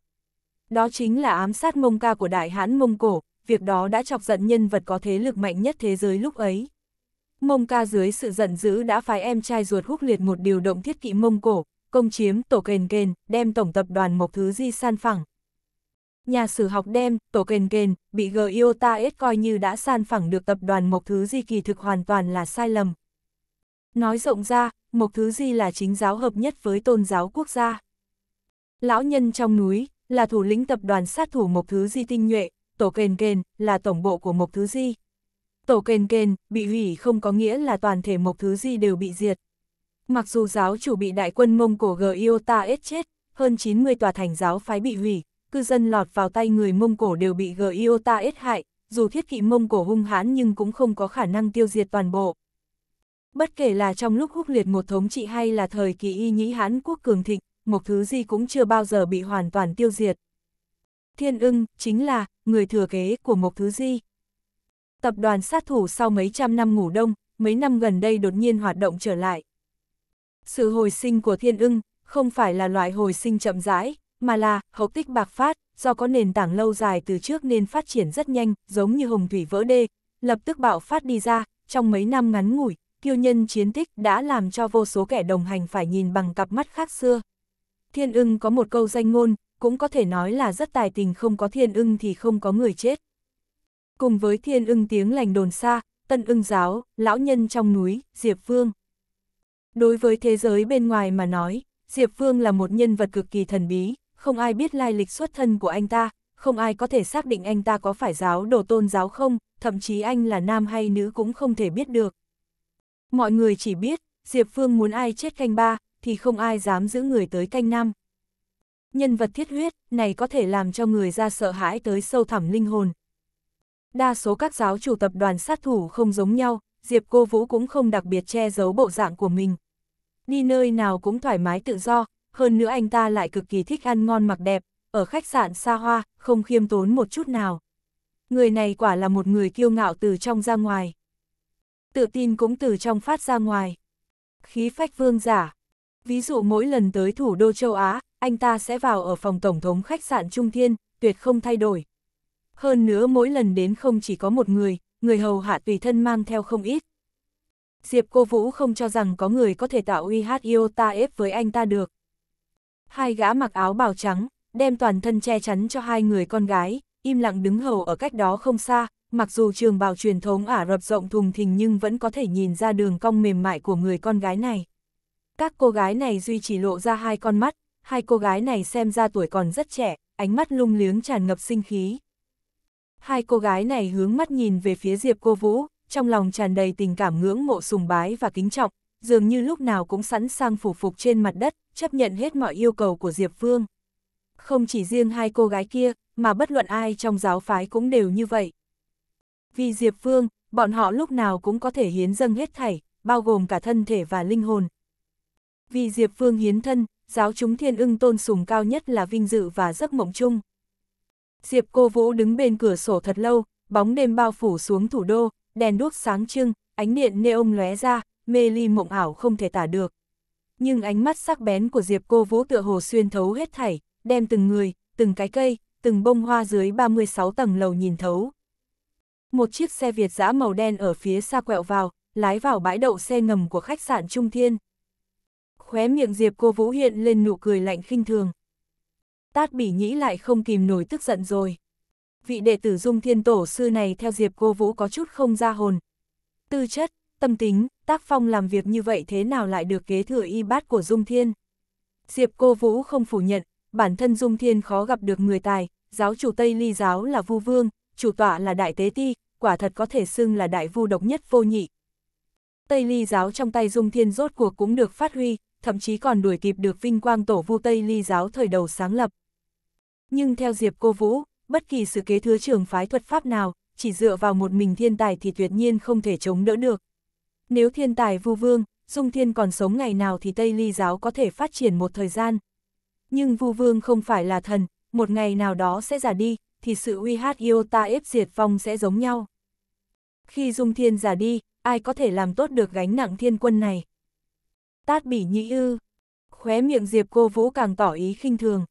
Đó chính là ám sát mông ca của đại hãn Mông Cổ, việc đó đã chọc giận nhân vật có thế lực mạnh nhất thế giới lúc ấy. Mông ca dưới sự giận dữ đã phái em trai ruột húc liệt một điều động thiết kỵ Mông Cổ, công chiếm tổ kền kền, đem tổng tập đoàn một thứ di san phẳng. Nhà sử học đem, tổ kền kền, bị GIOTA S coi như đã san phẳng được tập đoàn một thứ di kỳ thực hoàn toàn là sai lầm. Nói rộng ra, một thứ di là chính giáo hợp nhất với tôn giáo quốc gia. Lão nhân trong núi, là thủ lĩnh tập đoàn sát thủ một thứ di tinh nhuệ, tổ kền kền, là tổng bộ của một thứ di. Tổ kền kền, bị hủy không có nghĩa là toàn thể một thứ gì đều bị diệt. Mặc dù giáo chủ bị đại quân Mông Cổ Gyota ết chết, hơn 90 tòa thành giáo phái bị hủy, cư dân lọt vào tay người Mông Cổ đều bị Gyota ết hại, dù thiết kỵ Mông Cổ hung hãn nhưng cũng không có khả năng tiêu diệt toàn bộ. Bất kể là trong lúc húc liệt một thống trị hay là thời kỳ y nhĩ hãn quốc cường thịnh, một thứ gì cũng chưa bao giờ bị hoàn toàn tiêu diệt. Thiên ưng, chính là, người thừa kế của một thứ gì. Tập đoàn sát thủ sau mấy trăm năm ngủ đông, mấy năm gần đây đột nhiên hoạt động trở lại. Sự hồi sinh của thiên ưng, không phải là loại hồi sinh chậm rãi, mà là hậu tích bạc phát, do có nền tảng lâu dài từ trước nên phát triển rất nhanh, giống như hồng thủy vỡ đê, lập tức bạo phát đi ra, trong mấy năm ngắn ngủi, kiêu nhân chiến tích đã làm cho vô số kẻ đồng hành phải nhìn bằng cặp mắt khác xưa. Thiên ưng có một câu danh ngôn, cũng có thể nói là rất tài tình không có thiên ưng thì không có người chết cùng với thiên ưng tiếng lành đồn xa, tân ưng giáo, lão nhân trong núi, Diệp Vương. Đối với thế giới bên ngoài mà nói, Diệp Vương là một nhân vật cực kỳ thần bí, không ai biết lai lịch xuất thân của anh ta, không ai có thể xác định anh ta có phải giáo đồ tôn giáo không, thậm chí anh là nam hay nữ cũng không thể biết được. Mọi người chỉ biết, Diệp Vương muốn ai chết canh ba, thì không ai dám giữ người tới canh năm. Nhân vật thiết huyết, này có thể làm cho người ra sợ hãi tới sâu thẳm linh hồn, Đa số các giáo chủ tập đoàn sát thủ không giống nhau, Diệp Cô Vũ cũng không đặc biệt che giấu bộ dạng của mình. Đi nơi nào cũng thoải mái tự do, hơn nữa anh ta lại cực kỳ thích ăn ngon mặc đẹp, ở khách sạn xa hoa, không khiêm tốn một chút nào. Người này quả là một người kiêu ngạo từ trong ra ngoài. Tự tin cũng từ trong phát ra ngoài. Khí phách vương giả. Ví dụ mỗi lần tới thủ đô châu Á, anh ta sẽ vào ở phòng tổng thống khách sạn Trung Thiên, tuyệt không thay đổi, hơn nữa mỗi lần đến không chỉ có một người, người hầu hạ tùy thân mang theo không ít. Diệp Cô Vũ không cho rằng có người có thể tạo uy hát yêu ta ép với anh ta được. Hai gã mặc áo bào trắng, đem toàn thân che chắn cho hai người con gái, im lặng đứng hầu ở cách đó không xa, mặc dù trường bào truyền thống Ả Rập rộng thùng thình nhưng vẫn có thể nhìn ra đường cong mềm mại của người con gái này. Các cô gái này duy chỉ lộ ra hai con mắt, hai cô gái này xem ra tuổi còn rất trẻ, ánh mắt lung liếng tràn ngập sinh khí. Hai cô gái này hướng mắt nhìn về phía Diệp Cô Vũ, trong lòng tràn đầy tình cảm ngưỡng mộ sùng bái và kính trọng, dường như lúc nào cũng sẵn sàng phủ phục trên mặt đất, chấp nhận hết mọi yêu cầu của Diệp Phương. Không chỉ riêng hai cô gái kia, mà bất luận ai trong giáo phái cũng đều như vậy. Vì Diệp Phương, bọn họ lúc nào cũng có thể hiến dâng hết thảy, bao gồm cả thân thể và linh hồn. Vì Diệp Phương hiến thân, giáo chúng thiên ưng tôn sùng cao nhất là vinh dự và giấc mộng chung. Diệp Cô Vũ đứng bên cửa sổ thật lâu, bóng đêm bao phủ xuống thủ đô, đèn đuốc sáng trưng, ánh điện neon lóe ra, mê ly mộng ảo không thể tả được. Nhưng ánh mắt sắc bén của Diệp Cô Vũ tựa hồ xuyên thấu hết thảy, đem từng người, từng cái cây, từng bông hoa dưới 36 tầng lầu nhìn thấu. Một chiếc xe Việt dã màu đen ở phía xa quẹo vào, lái vào bãi đậu xe ngầm của khách sạn Trung Thiên. Khóe miệng Diệp Cô Vũ hiện lên nụ cười lạnh khinh thường. Tát bỉ nhĩ lại không kìm nổi tức giận rồi. Vị đệ tử dung thiên tổ sư này theo Diệp Cô Vũ có chút không ra hồn. Tư chất, tâm tính, tác phong làm việc như vậy thế nào lại được kế thừa y bát của dung thiên. Diệp Cô Vũ không phủ nhận, bản thân dung thiên khó gặp được người tài, giáo chủ Tây Ly giáo là vu vương, chủ tọa là đại tế ti, quả thật có thể xưng là đại vu độc nhất vô nhị. Tây Ly giáo trong tay Dung Thiên rốt cuộc cũng được phát huy, thậm chí còn đuổi kịp được vinh quang tổ vu Tây Ly giáo thời đầu sáng lập. Nhưng theo Diệp Cô Vũ, bất kỳ sự kế thứ trưởng phái thuật pháp nào, chỉ dựa vào một mình thiên tài thì tuyệt nhiên không thể chống đỡ được. Nếu thiên tài vu vương, dung thiên còn sống ngày nào thì Tây Ly giáo có thể phát triển một thời gian. Nhưng vu vương không phải là thần, một ngày nào đó sẽ giả đi, thì sự uy hát ta ép diệt vong sẽ giống nhau. Khi dung thiên giả đi, ai có thể làm tốt được gánh nặng thiên quân này? Tát bỉ nhĩ ư. Khóe miệng Diệp cô vũ càng tỏ ý khinh thường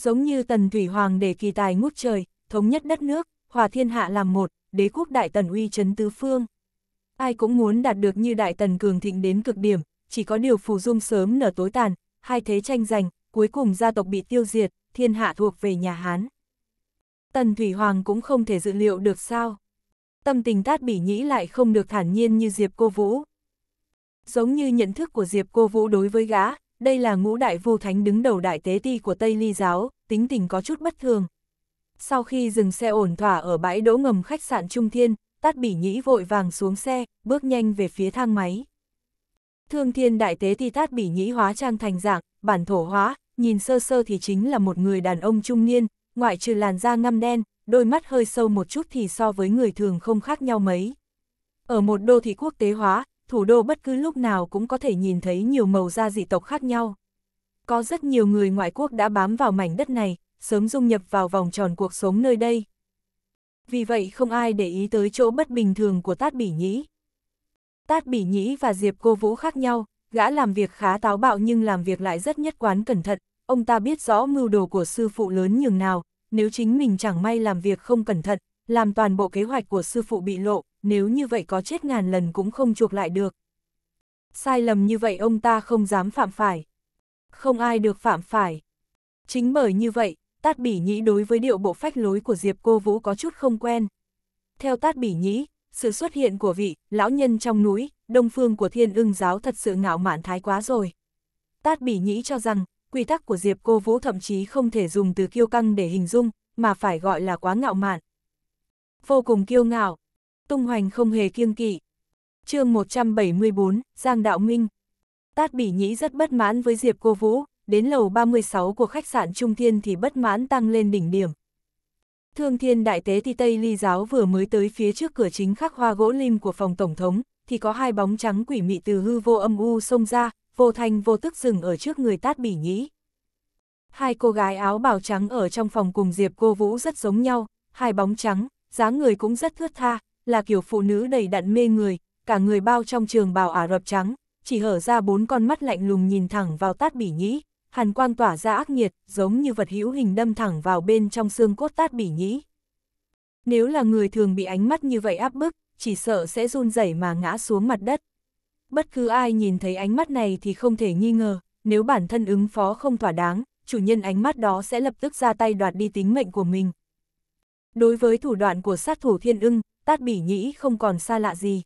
giống như tần thủy hoàng để kỳ tài ngút trời, thống nhất đất nước, hòa thiên hạ làm một, đế quốc đại tần uy chấn tứ phương. Ai cũng muốn đạt được như đại tần cường thịnh đến cực điểm, chỉ có điều phù dung sớm nở tối tàn, hai thế tranh giành, cuối cùng gia tộc bị tiêu diệt, thiên hạ thuộc về nhà Hán. Tần Thủy Hoàng cũng không thể dự liệu được sao. Tâm tình tát bỉ nhĩ lại không được thản nhiên như Diệp Cô Vũ. Giống như nhận thức của Diệp Cô Vũ đối với gã, đây là ngũ đại vô thánh đứng đầu đại tế ti của Tây Ly giáo, tính tình có chút bất thường. Sau khi dừng xe ổn thỏa ở bãi đỗ ngầm khách sạn Trung Thiên, Tát Bỉ Nhĩ vội vàng xuống xe, bước nhanh về phía thang máy. Thương Thiên đại tế ti Tát Bỉ Nhĩ hóa trang thành dạng, bản thổ hóa, nhìn sơ sơ thì chính là một người đàn ông trung niên, ngoại trừ làn da ngăm đen, đôi mắt hơi sâu một chút thì so với người thường không khác nhau mấy. Ở một đô thị quốc tế hóa, thủ đô bất cứ lúc nào cũng có thể nhìn thấy nhiều màu da dị tộc khác nhau. Có rất nhiều người ngoại quốc đã bám vào mảnh đất này, sớm dung nhập vào vòng tròn cuộc sống nơi đây. Vì vậy không ai để ý tới chỗ bất bình thường của Tát Bỉ Nhĩ. Tát Bỉ Nhĩ và Diệp Cô Vũ khác nhau, gã làm việc khá táo bạo nhưng làm việc lại rất nhất quán cẩn thận, ông ta biết rõ mưu đồ của sư phụ lớn nhường nào, nếu chính mình chẳng may làm việc không cẩn thận, làm toàn bộ kế hoạch của sư phụ bị lộ, nếu như vậy có chết ngàn lần cũng không chuộc lại được. Sai lầm như vậy ông ta không dám phạm phải. Không ai được phạm phải. Chính bởi như vậy, Tát Bỉ Nhĩ đối với điệu bộ phách lối của Diệp Cô Vũ có chút không quen. Theo Tát Bỉ Nhĩ, sự xuất hiện của vị lão nhân trong núi, đông phương của thiên ưng giáo thật sự ngạo mạn thái quá rồi. Tát Bỉ Nhĩ cho rằng, quy tắc của Diệp Cô Vũ thậm chí không thể dùng từ kiêu căng để hình dung, mà phải gọi là quá ngạo mạn. Vô cùng kiêu ngạo, tung hoành không hề kiêng kỵ. chương 174, Giang Đạo Minh Tát Bỉ Nhĩ rất bất mãn với Diệp Cô Vũ, đến lầu 36 của khách sạn Trung Thiên thì bất mãn tăng lên đỉnh điểm. Thương Thiên Đại Tế thi Tây Ly Giáo vừa mới tới phía trước cửa chính khắc hoa gỗ lim của phòng Tổng thống, thì có hai bóng trắng quỷ mị từ hư vô âm u xông ra, vô thanh vô tức dừng ở trước người Tát Bỉ Nhĩ. Hai cô gái áo bào trắng ở trong phòng cùng Diệp Cô Vũ rất giống nhau, hai bóng trắng, dáng người cũng rất thướt tha, là kiểu phụ nữ đầy đặn mê người, cả người bao trong trường bào Ả Rập trắng, chỉ hở ra bốn con mắt lạnh lùng nhìn thẳng vào tát bỉ nhĩ, hàn quang tỏa ra ác nhiệt, giống như vật hữu hình đâm thẳng vào bên trong xương cốt tát bỉ nhĩ. Nếu là người thường bị ánh mắt như vậy áp bức, chỉ sợ sẽ run rẩy mà ngã xuống mặt đất. Bất cứ ai nhìn thấy ánh mắt này thì không thể nghi ngờ, nếu bản thân ứng phó không thỏa đáng, chủ nhân ánh mắt đó sẽ lập tức ra tay đoạt đi tính mệnh của mình. Đối với thủ đoạn của sát thủ thiên ưng, tát bỉ nhĩ không còn xa lạ gì.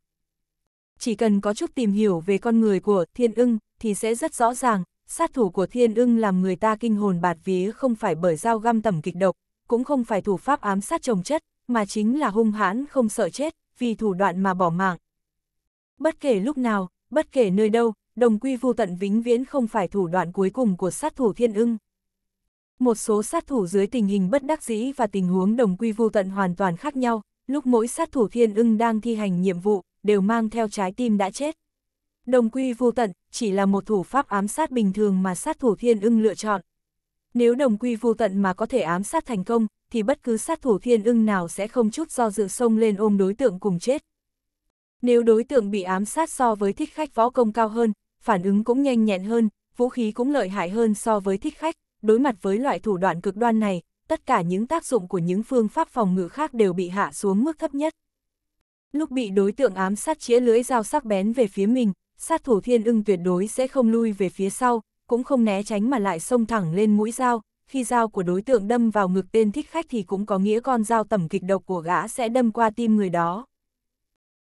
Chỉ cần có chút tìm hiểu về con người của thiên ưng thì sẽ rất rõ ràng, sát thủ của thiên ưng làm người ta kinh hồn bạt vía không phải bởi dao găm tầm kịch độc, cũng không phải thủ pháp ám sát trồng chất, mà chính là hung hãn không sợ chết, vì thủ đoạn mà bỏ mạng. Bất kể lúc nào, bất kể nơi đâu, đồng quy vu tận vĩnh viễn không phải thủ đoạn cuối cùng của sát thủ thiên ưng. Một số sát thủ dưới tình hình bất đắc dĩ và tình huống đồng quy vô tận hoàn toàn khác nhau, lúc mỗi sát thủ thiên ưng đang thi hành nhiệm vụ, đều mang theo trái tim đã chết. Đồng quy vô tận, chỉ là một thủ pháp ám sát bình thường mà sát thủ thiên ưng lựa chọn. Nếu đồng quy vô tận mà có thể ám sát thành công, thì bất cứ sát thủ thiên ưng nào sẽ không chút do dự sông lên ôm đối tượng cùng chết. Nếu đối tượng bị ám sát so với thích khách võ công cao hơn, phản ứng cũng nhanh nhẹn hơn, vũ khí cũng lợi hại hơn so với thích khách, đối mặt với loại thủ đoạn cực đoan này, tất cả những tác dụng của những phương pháp phòng ngự khác đều bị hạ xuống mức thấp nhất. Lúc bị đối tượng ám sát chĩa lưỡi dao sắc bén về phía mình, sát thủ thiên ưng tuyệt đối sẽ không lui về phía sau, cũng không né tránh mà lại xông thẳng lên mũi dao, khi dao của đối tượng đâm vào ngực tên thích khách thì cũng có nghĩa con dao tầm kịch độc của gã sẽ đâm qua tim người đó.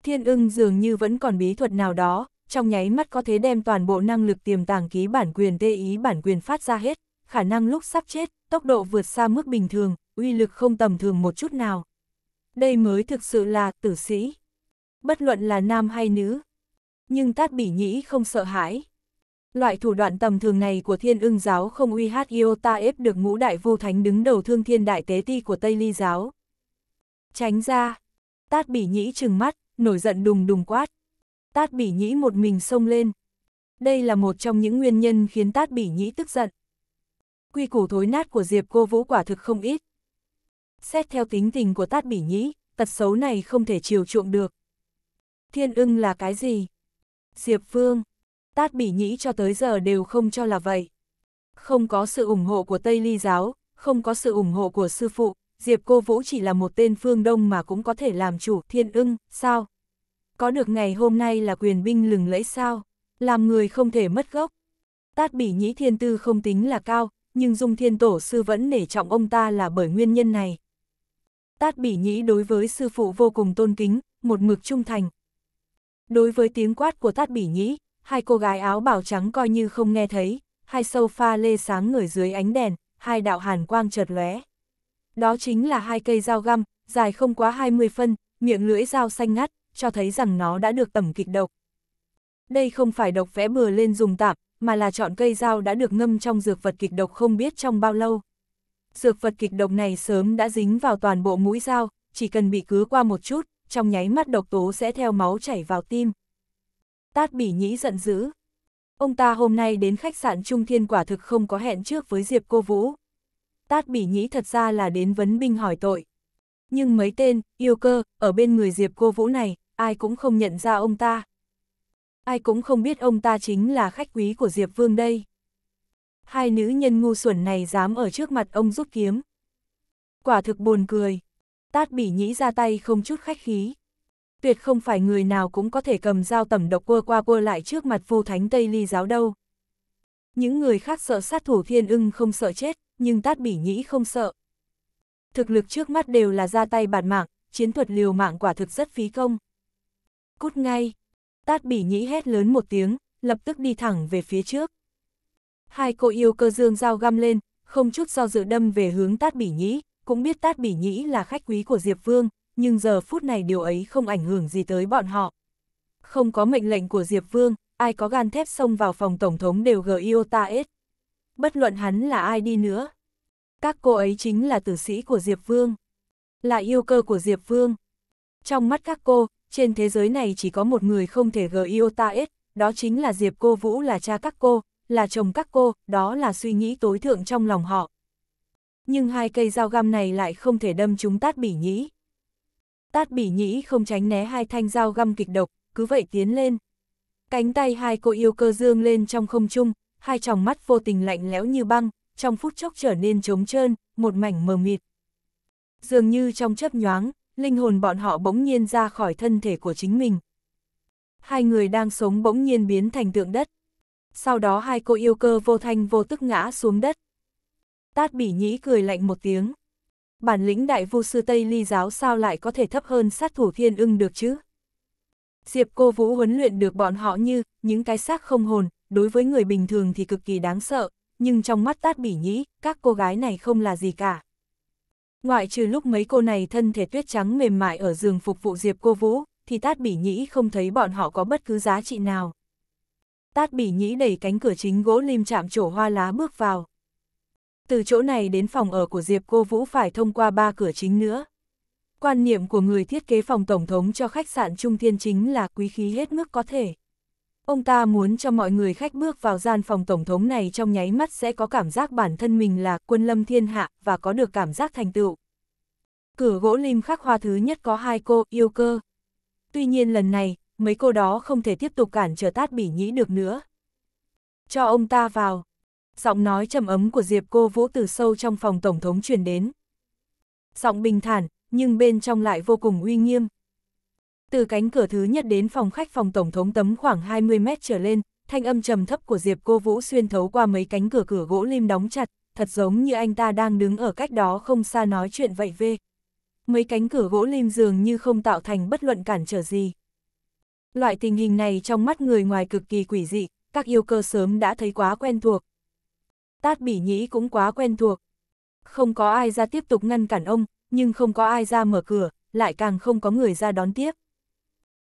Thiên ưng dường như vẫn còn bí thuật nào đó, trong nháy mắt có thể đem toàn bộ năng lực tiềm tàng ký bản quyền tê ý bản quyền phát ra hết, khả năng lúc sắp chết, tốc độ vượt xa mức bình thường, uy lực không tầm thường một chút nào. Đây mới thực sự là tử sĩ. Bất luận là nam hay nữ. Nhưng tát bỉ nhĩ không sợ hãi. Loại thủ đoạn tầm thường này của thiên ưng giáo không uy hát ta ép được ngũ đại vô thánh đứng đầu thương thiên đại tế ti của Tây Ly giáo. Tránh ra. Tát bỉ nhĩ trừng mắt, nổi giận đùng đùng quát. Tát bỉ nhĩ một mình xông lên. Đây là một trong những nguyên nhân khiến tát bỉ nhĩ tức giận. Quy củ thối nát của Diệp cô Vũ quả thực không ít. Xét theo tính tình của Tát Bỉ Nhĩ, tật xấu này không thể chiều chuộng được. Thiên ưng là cái gì? Diệp Phương, Tát Bỉ Nhĩ cho tới giờ đều không cho là vậy. Không có sự ủng hộ của Tây Ly Giáo, không có sự ủng hộ của sư phụ, Diệp Cô Vũ chỉ là một tên phương đông mà cũng có thể làm chủ thiên ưng, sao? Có được ngày hôm nay là quyền binh lừng lẫy sao? Làm người không thể mất gốc. Tát bỉ nhĩ thiên tư không tính là cao, nhưng Dung Thiên Tổ sư vẫn nể trọng ông ta là bởi nguyên nhân này. Tát Bỉ Nhĩ đối với sư phụ vô cùng tôn kính, một mực trung thành. Đối với tiếng quát của Tát Bỉ Nhĩ, hai cô gái áo bảo trắng coi như không nghe thấy, hai sofa lê sáng người dưới ánh đèn, hai đạo hàn quang chợt lóe. Đó chính là hai cây dao găm, dài không quá 20 phân, miệng lưỡi dao xanh ngắt, cho thấy rằng nó đã được tẩm kịch độc. Đây không phải độc vẽ bừa lên dùng tạm, mà là chọn cây dao đã được ngâm trong dược vật kịch độc không biết trong bao lâu. Dược vật kịch độc này sớm đã dính vào toàn bộ mũi dao, chỉ cần bị cứ qua một chút, trong nháy mắt độc tố sẽ theo máu chảy vào tim. Tát bỉ nhĩ giận dữ. Ông ta hôm nay đến khách sạn Trung Thiên quả thực không có hẹn trước với Diệp Cô Vũ. Tát bỉ nhĩ thật ra là đến vấn binh hỏi tội. Nhưng mấy tên, yêu cơ, ở bên người Diệp Cô Vũ này, ai cũng không nhận ra ông ta. Ai cũng không biết ông ta chính là khách quý của Diệp Vương đây. Hai nữ nhân ngu xuẩn này dám ở trước mặt ông rút kiếm. Quả thực buồn cười. Tát bỉ nhĩ ra tay không chút khách khí. Tuyệt không phải người nào cũng có thể cầm dao tẩm độc quơ qua quơ lại trước mặt vu thánh Tây Ly giáo đâu. Những người khác sợ sát thủ thiên ưng không sợ chết, nhưng tát bỉ nhĩ không sợ. Thực lực trước mắt đều là ra tay bạt mạng, chiến thuật liều mạng quả thực rất phí công. Cút ngay, Tát bỉ nhĩ hét lớn một tiếng, lập tức đi thẳng về phía trước. Hai cô yêu cơ dương dao găm lên, không chút do dự đâm về hướng Tát bỉ nhĩ, cũng biết Tát bỉ nhĩ là khách quý của Diệp Vương, nhưng giờ phút này điều ấy không ảnh hưởng gì tới bọn họ. Không có mệnh lệnh của Diệp Vương, ai có gan thép xông vào phòng Tổng thống đều gờ yêu ta ết. Bất luận hắn là ai đi nữa. Các cô ấy chính là tử sĩ của Diệp Vương. Là yêu cơ của Diệp Vương. Trong mắt các cô, trên thế giới này chỉ có một người không thể gờ yêu ta ết, đó chính là Diệp cô Vũ là cha các cô, là chồng các cô, đó là suy nghĩ tối thượng trong lòng họ. Nhưng hai cây dao găm này lại không thể đâm chúng tát bỉ nhĩ. Tát bỉ nhĩ không tránh né hai thanh dao găm kịch độc, cứ vậy tiến lên. Cánh tay hai cô yêu cơ dương lên trong không trung, hai tròng mắt vô tình lạnh lẽo như băng, trong phút chốc trở nên trống trơn, một mảnh mờ mịt. Dường như trong chớp nhoáng, linh hồn bọn họ bỗng nhiên ra khỏi thân thể của chính mình. Hai người đang sống bỗng nhiên biến thành tượng đất. Sau đó hai cô yêu cơ vô thanh vô tức ngã xuống đất. Tát bỉ nhĩ cười lạnh một tiếng. Bản lĩnh đại vu sư Tây Ly giáo sao lại có thể thấp hơn sát thủ thiên ưng được chứ? Diệp cô vũ huấn luyện được bọn họ như những cái xác không hồn, đối với người bình thường thì cực kỳ đáng sợ, nhưng trong mắt tát bỉ nhĩ, các cô gái này không là gì cả. Ngoại trừ lúc mấy cô này thân thể tuyết trắng mềm mại ở giường phục vụ Diệp Cô Vũ, thì Tát Bỉ Nhĩ không thấy bọn họ có bất cứ giá trị nào. Tát Bỉ Nhĩ đẩy cánh cửa chính gỗ lim chạm trổ hoa lá bước vào. Từ chỗ này đến phòng ở của Diệp Cô Vũ phải thông qua ba cửa chính nữa. Quan niệm của người thiết kế phòng tổng thống cho khách sạn Trung Thiên chính là quý khí hết mức có thể. Ông ta muốn cho mọi người khách bước vào gian phòng tổng thống này trong nháy mắt sẽ có cảm giác bản thân mình là quân lâm thiên hạ và có được cảm giác thành tựu. Cửa gỗ lim khắc hoa thứ nhất có hai cô yêu cơ. Tuy nhiên lần này, mấy cô đó không thể tiếp tục cản trở tát bỉ nhĩ được nữa. Cho ông ta vào. Giọng nói trầm ấm của Diệp cô vũ từ sâu trong phòng tổng thống truyền đến. Giọng bình thản, nhưng bên trong lại vô cùng uy nghiêm, từ cánh cửa thứ nhất đến phòng khách phòng Tổng thống tấm khoảng 20 mét trở lên, thanh âm trầm thấp của Diệp Cô Vũ xuyên thấu qua mấy cánh cửa cửa gỗ lim đóng chặt, thật giống như anh ta đang đứng ở cách đó không xa nói chuyện vậy vê. Mấy cánh cửa gỗ lim dường như không tạo thành bất luận cản trở gì. Loại tình hình này trong mắt người ngoài cực kỳ quỷ dị, các yêu cơ sớm đã thấy quá quen thuộc. Tát bỉ nhĩ cũng quá quen thuộc. Không có ai ra tiếp tục ngăn cản ông, nhưng không có ai ra mở cửa, lại càng không có người ra đón tiếp.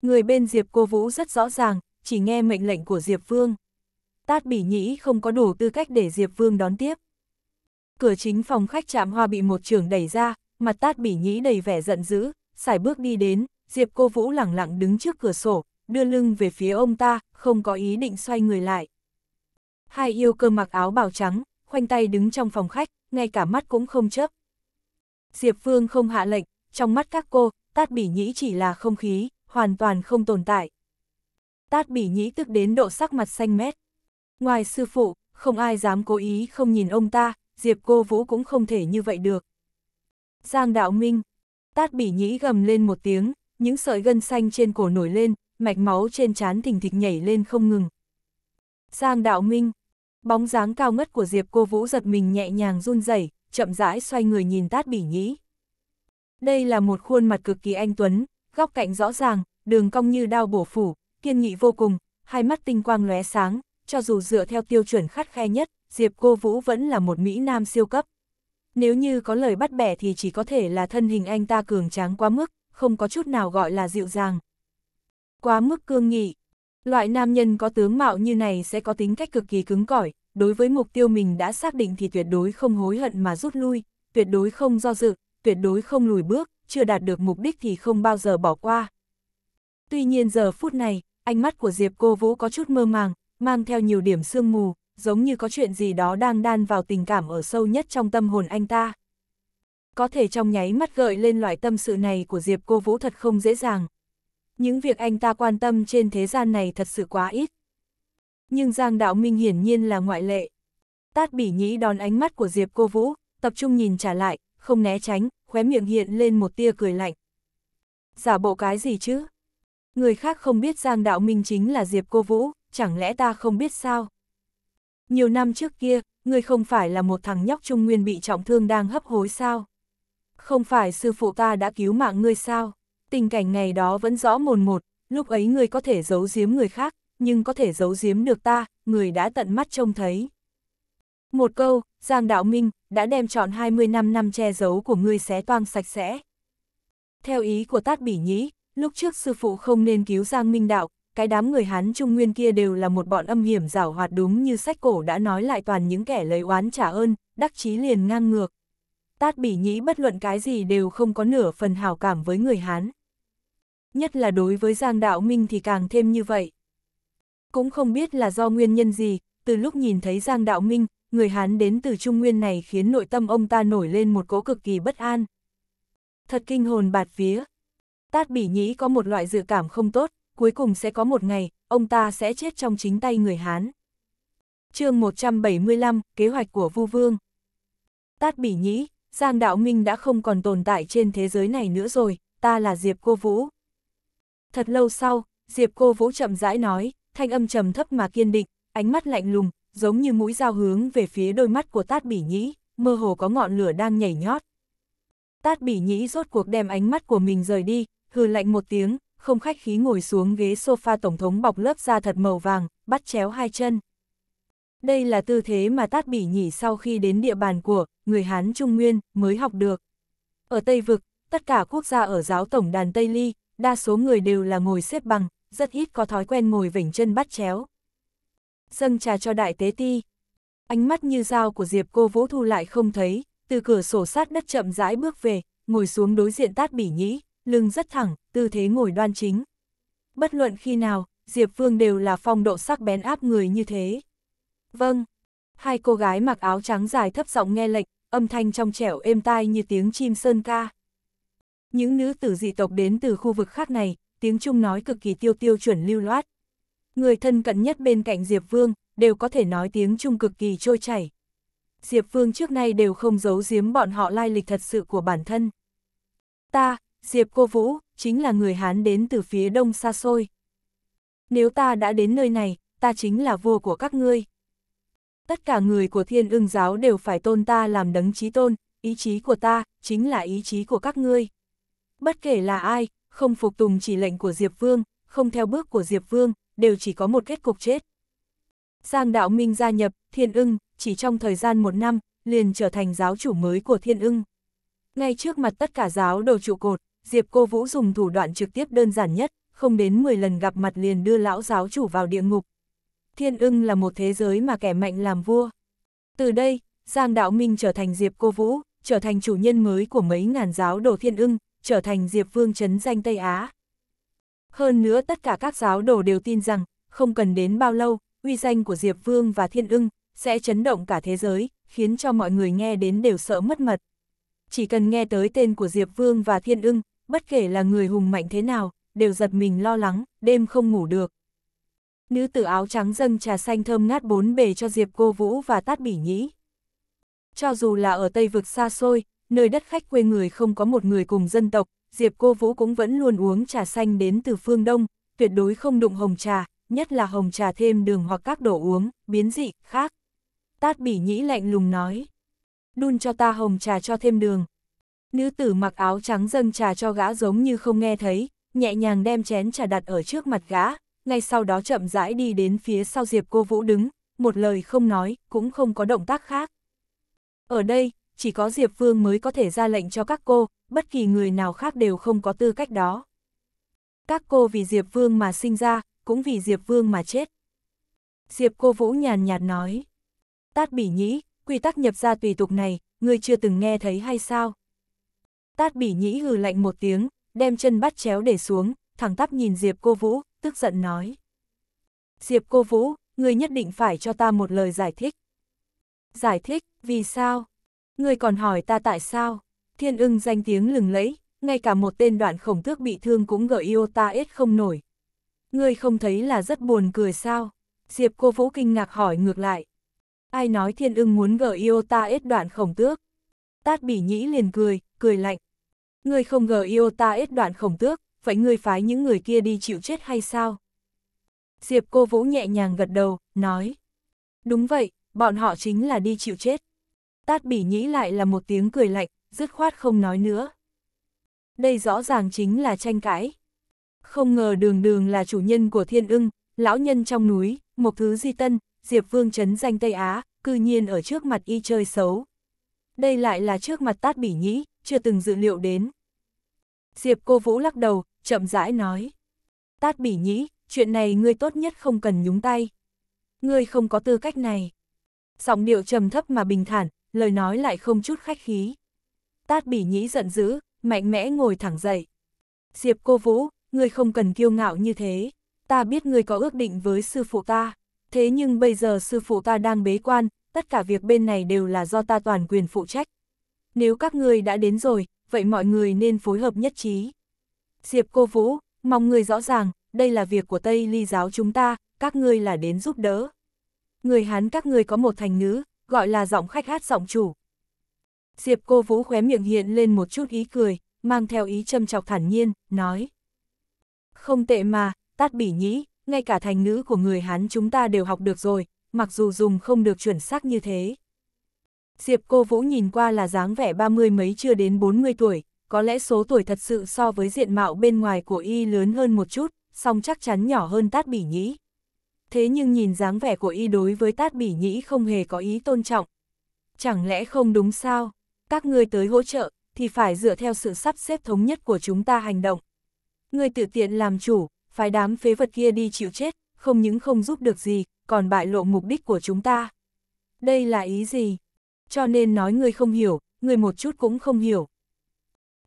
Người bên Diệp Cô Vũ rất rõ ràng, chỉ nghe mệnh lệnh của Diệp Vương. Tát Bỉ Nhĩ không có đủ tư cách để Diệp Vương đón tiếp. Cửa chính phòng khách chạm hoa bị một trường đẩy ra, mặt Tát Bỉ Nhĩ đầy vẻ giận dữ, xài bước đi đến, Diệp Cô Vũ lẳng lặng đứng trước cửa sổ, đưa lưng về phía ông ta, không có ý định xoay người lại. Hai yêu cơ mặc áo bào trắng, khoanh tay đứng trong phòng khách, ngay cả mắt cũng không chớp. Diệp Vương không hạ lệnh, trong mắt các cô, Tát Bỉ Nhĩ chỉ là không khí, hoàn toàn không tồn tại. Tát bỉ nhĩ tức đến độ sắc mặt xanh mét. Ngoài sư phụ, không ai dám cố ý không nhìn ông ta, Diệp cô Vũ cũng không thể như vậy được. Giang Đạo Minh, tát bỉ nhĩ gầm lên một tiếng, những sợi gân xanh trên cổ nổi lên, mạch máu trên trán thình thịch nhảy lên không ngừng. Giang Đạo Minh, bóng dáng cao ngất của Diệp cô Vũ giật mình nhẹ nhàng run rẩy, chậm rãi xoay người nhìn tát bỉ nhĩ. Đây là một khuôn mặt cực kỳ anh Tuấn, góc cạnh rõ ràng, đường cong như đao bổ phủ, kiên nghị vô cùng, hai mắt tinh quang lóe sáng, cho dù dựa theo tiêu chuẩn khắt khe nhất, Diệp Cô Vũ vẫn là một Mỹ Nam siêu cấp. Nếu như có lời bắt bẻ thì chỉ có thể là thân hình anh ta cường tráng quá mức, không có chút nào gọi là dịu dàng. Quá mức cương nghị. Loại nam nhân có tướng mạo như này sẽ có tính cách cực kỳ cứng cỏi, đối với mục tiêu mình đã xác định thì tuyệt đối không hối hận mà rút lui, tuyệt đối không do dự, tuyệt đối không lùi bước, chưa đạt được mục đích thì không bao giờ bỏ qua. Tuy nhiên giờ phút này, ánh mắt của Diệp Cô Vũ có chút mơ màng, mang theo nhiều điểm sương mù, giống như có chuyện gì đó đang đan vào tình cảm ở sâu nhất trong tâm hồn anh ta. Có thể trong nháy mắt gợi lên loại tâm sự này của Diệp Cô Vũ thật không dễ dàng. Những việc anh ta quan tâm trên thế gian này thật sự quá ít. Nhưng Giang Đạo Minh hiển nhiên là ngoại lệ. Tát bỉ nhĩ đón ánh mắt của Diệp Cô Vũ, tập trung nhìn trả lại, không né tránh, khóe miệng hiện lên một tia cười lạnh. Giả bộ cái gì chứ? Người khác không biết Giang Đạo Minh chính là Diệp Cô Vũ, chẳng lẽ ta không biết sao? Nhiều năm trước kia, người không phải là một thằng nhóc trung nguyên bị trọng thương đang hấp hối sao? Không phải sư phụ ta đã cứu mạng ngươi sao? Tình cảnh ngày đó vẫn rõ mồn một, lúc ấy ngươi có thể giấu giếm người khác, nhưng có thể giấu giếm được ta, người đã tận mắt trông thấy. Một câu, Giang Đạo Minh, đã đem trọn 25 năm che giấu của ngươi xé toang sạch sẽ. Theo ý của Tát Bỉ Nhĩ, lúc trước sư phụ không nên cứu Giang Minh Đạo, cái đám người Hán Trung Nguyên kia đều là một bọn âm hiểm giảo hoạt đúng như sách cổ đã nói lại toàn những kẻ lấy oán trả ơn, đắc chí liền ngang ngược. Tát Bỉ Nhĩ bất luận cái gì đều không có nửa phần hảo cảm với người Hán. Nhất là đối với Giang Đạo Minh thì càng thêm như vậy. Cũng không biết là do nguyên nhân gì, từ lúc nhìn thấy Giang Đạo Minh, người Hán đến từ Trung Nguyên này khiến nội tâm ông ta nổi lên một cỗ cực kỳ bất an. Thật kinh hồn bạt vía. Tát Bỉ Nhĩ có một loại dự cảm không tốt, cuối cùng sẽ có một ngày, ông ta sẽ chết trong chính tay người Hán. chương 175, Kế hoạch của Vu Vương Tát Bỉ Nhĩ, Giang Đạo Minh đã không còn tồn tại trên thế giới này nữa rồi, ta là Diệp Cô Vũ. Thật lâu sau, Diệp Cô Vũ chậm rãi nói, thanh âm trầm thấp mà kiên định, ánh mắt lạnh lùng, giống như mũi dao hướng về phía đôi mắt của tát bỉ nhĩ, mơ hồ có ngọn lửa đang nhảy nhót. Tát bỉ nhĩ rốt cuộc đem ánh mắt của mình rời đi, hừ lạnh một tiếng, không khách khí ngồi xuống ghế sofa tổng thống bọc lớp da thật màu vàng, bắt chéo hai chân. Đây là tư thế mà Tát Bỉ Nhĩ sau khi đến địa bàn của người Hán Trung Nguyên mới học được. Ở Tây Vực, tất cả quốc gia ở giáo tổng đàn Tây Ly, đa số người đều là ngồi xếp bằng, rất ít có thói quen ngồi vểnh chân bắt chéo dâng trà cho đại tế ti. Ánh mắt như dao của Diệp cô vũ thu lại không thấy, từ cửa sổ sát đất chậm rãi bước về, ngồi xuống đối diện tát bỉ nhĩ, lưng rất thẳng, tư thế ngồi đoan chính. Bất luận khi nào, Diệp vương đều là phong độ sắc bén áp người như thế. Vâng, hai cô gái mặc áo trắng dài thấp giọng nghe lệnh, âm thanh trong trẻo êm tai như tiếng chim sơn ca. Những nữ tử dị tộc đến từ khu vực khác này, tiếng Trung nói cực kỳ tiêu tiêu chuẩn lưu loát. Người thân cận nhất bên cạnh Diệp Vương, đều có thể nói tiếng Trung cực kỳ trôi chảy. Diệp Vương trước nay đều không giấu giếm bọn họ lai lịch thật sự của bản thân. Ta, Diệp Cô Vũ, chính là người Hán đến từ phía đông xa xôi. Nếu ta đã đến nơi này, ta chính là vua của các ngươi. Tất cả người của thiên ưng giáo đều phải tôn ta làm đấng trí tôn, ý chí của ta, chính là ý chí của các ngươi. Bất kể là ai, không phục tùng chỉ lệnh của Diệp Vương, không theo bước của Diệp Vương, đều chỉ có một kết cục chết. Giang Đạo Minh gia nhập, Thiên ưng, chỉ trong thời gian một năm, liền trở thành giáo chủ mới của Thiên ưng. Ngay trước mặt tất cả giáo đồ trụ cột, Diệp Cô Vũ dùng thủ đoạn trực tiếp đơn giản nhất, không đến 10 lần gặp mặt liền đưa lão giáo chủ vào địa ngục. Thiên ưng là một thế giới mà kẻ mạnh làm vua. Từ đây, Giang Đạo Minh trở thành Diệp Cô Vũ, trở thành chủ nhân mới của mấy ngàn giáo đồ Thiên ưng, trở thành Diệp Vương chấn danh Tây Á. Hơn nữa tất cả các giáo đồ đều tin rằng, không cần đến bao lâu, uy danh của Diệp Vương và Thiên ưng sẽ chấn động cả thế giới, khiến cho mọi người nghe đến đều sợ mất mật. Chỉ cần nghe tới tên của Diệp Vương và Thiên ưng, bất kể là người hùng mạnh thế nào, đều giật mình lo lắng, đêm không ngủ được. Nữ tử áo trắng dâng trà xanh thơm ngát bốn bề cho Diệp Cô Vũ và Tát Bỉ Nhĩ. Cho dù là ở Tây vực xa xôi, nơi đất khách quê người không có một người cùng dân tộc, Diệp Cô Vũ cũng vẫn luôn uống trà xanh đến từ phương Đông, tuyệt đối không đụng hồng trà, nhất là hồng trà thêm đường hoặc các đồ uống, biến dị, khác. Tát bỉ nhĩ lạnh lùng nói. Đun cho ta hồng trà cho thêm đường. Nữ tử mặc áo trắng dâng trà cho gã giống như không nghe thấy, nhẹ nhàng đem chén trà đặt ở trước mặt gã, ngay sau đó chậm rãi đi đến phía sau Diệp Cô Vũ đứng, một lời không nói, cũng không có động tác khác. Ở đây, chỉ có Diệp Phương mới có thể ra lệnh cho các cô, bất kỳ người nào khác đều không có tư cách đó. Các cô vì Diệp Vương mà sinh ra, cũng vì Diệp Vương mà chết. Diệp cô Vũ nhàn nhạt nói. Tát bỉ nhĩ, quy tắc nhập ra tùy tục này, ngươi chưa từng nghe thấy hay sao? Tát bỉ nhĩ hừ lạnh một tiếng, đem chân bắt chéo để xuống, thẳng tắp nhìn Diệp cô Vũ, tức giận nói. Diệp cô Vũ, ngươi nhất định phải cho ta một lời giải thích. Giải thích, vì sao? Ngươi còn hỏi ta tại sao? Thiên ưng danh tiếng lừng lẫy, ngay cả một tên đoạn khổng tước bị thương cũng gợi yêu ta ít không nổi. Ngươi không thấy là rất buồn cười sao? Diệp cô Vũ kinh ngạc hỏi ngược lại. Ai nói thiên ưng muốn gờ yêu ta ít đoạn khổng tước? Tát bỉ nhĩ liền cười, cười lạnh. Ngươi không gờ yêu ta ít đoạn khổng tước, vậy ngươi phái những người kia đi chịu chết hay sao? Diệp cô Vũ nhẹ nhàng gật đầu, nói. Đúng vậy, bọn họ chính là đi chịu chết. Tát bỉ nhĩ lại là một tiếng cười lạnh, dứt khoát không nói nữa. Đây rõ ràng chính là tranh cãi. Không ngờ đường đường là chủ nhân của thiên ưng, lão nhân trong núi, một thứ di tân, Diệp Vương chấn danh Tây Á, cư nhiên ở trước mặt y chơi xấu. Đây lại là trước mặt tát bỉ nhĩ, chưa từng dự liệu đến. Diệp cô Vũ lắc đầu, chậm rãi nói. Tát bỉ nhĩ, chuyện này ngươi tốt nhất không cần nhúng tay. Ngươi không có tư cách này. Giọng điệu trầm thấp mà bình thản, lời nói lại không chút khách khí. Tát bỉ nhĩ giận dữ, mạnh mẽ ngồi thẳng dậy. Diệp cô Vũ, ngươi không cần kiêu ngạo như thế. Ta biết ngươi có ước định với sư phụ ta. Thế nhưng bây giờ sư phụ ta đang bế quan, tất cả việc bên này đều là do ta toàn quyền phụ trách. Nếu các ngươi đã đến rồi, vậy mọi người nên phối hợp nhất trí. Diệp cô Vũ, mong người rõ ràng, đây là việc của Tây Ly giáo chúng ta, các ngươi là đến giúp đỡ. Người Hán các ngươi có một thành ngữ, gọi là giọng khách hát giọng chủ, Diệp cô Vũ khóe miệng hiện lên một chút ý cười, mang theo ý châm chọc thản nhiên, nói. Không tệ mà, tát bỉ nhĩ, ngay cả thành ngữ của người Hán chúng ta đều học được rồi, mặc dù dùng không được chuẩn xác như thế. Diệp cô Vũ nhìn qua là dáng vẻ ba mươi mấy chưa đến bốn mươi tuổi, có lẽ số tuổi thật sự so với diện mạo bên ngoài của y lớn hơn một chút, song chắc chắn nhỏ hơn tát bỉ nhĩ. Thế nhưng nhìn dáng vẻ của y đối với tát bỉ nhĩ không hề có ý tôn trọng. Chẳng lẽ không đúng sao? các ngươi tới hỗ trợ, thì phải dựa theo sự sắp xếp thống nhất của chúng ta hành động. Ngươi tự tiện làm chủ, phái đám phế vật kia đi chịu chết, không những không giúp được gì, còn bại lộ mục đích của chúng ta. Đây là ý gì? Cho nên nói ngươi không hiểu, ngươi một chút cũng không hiểu.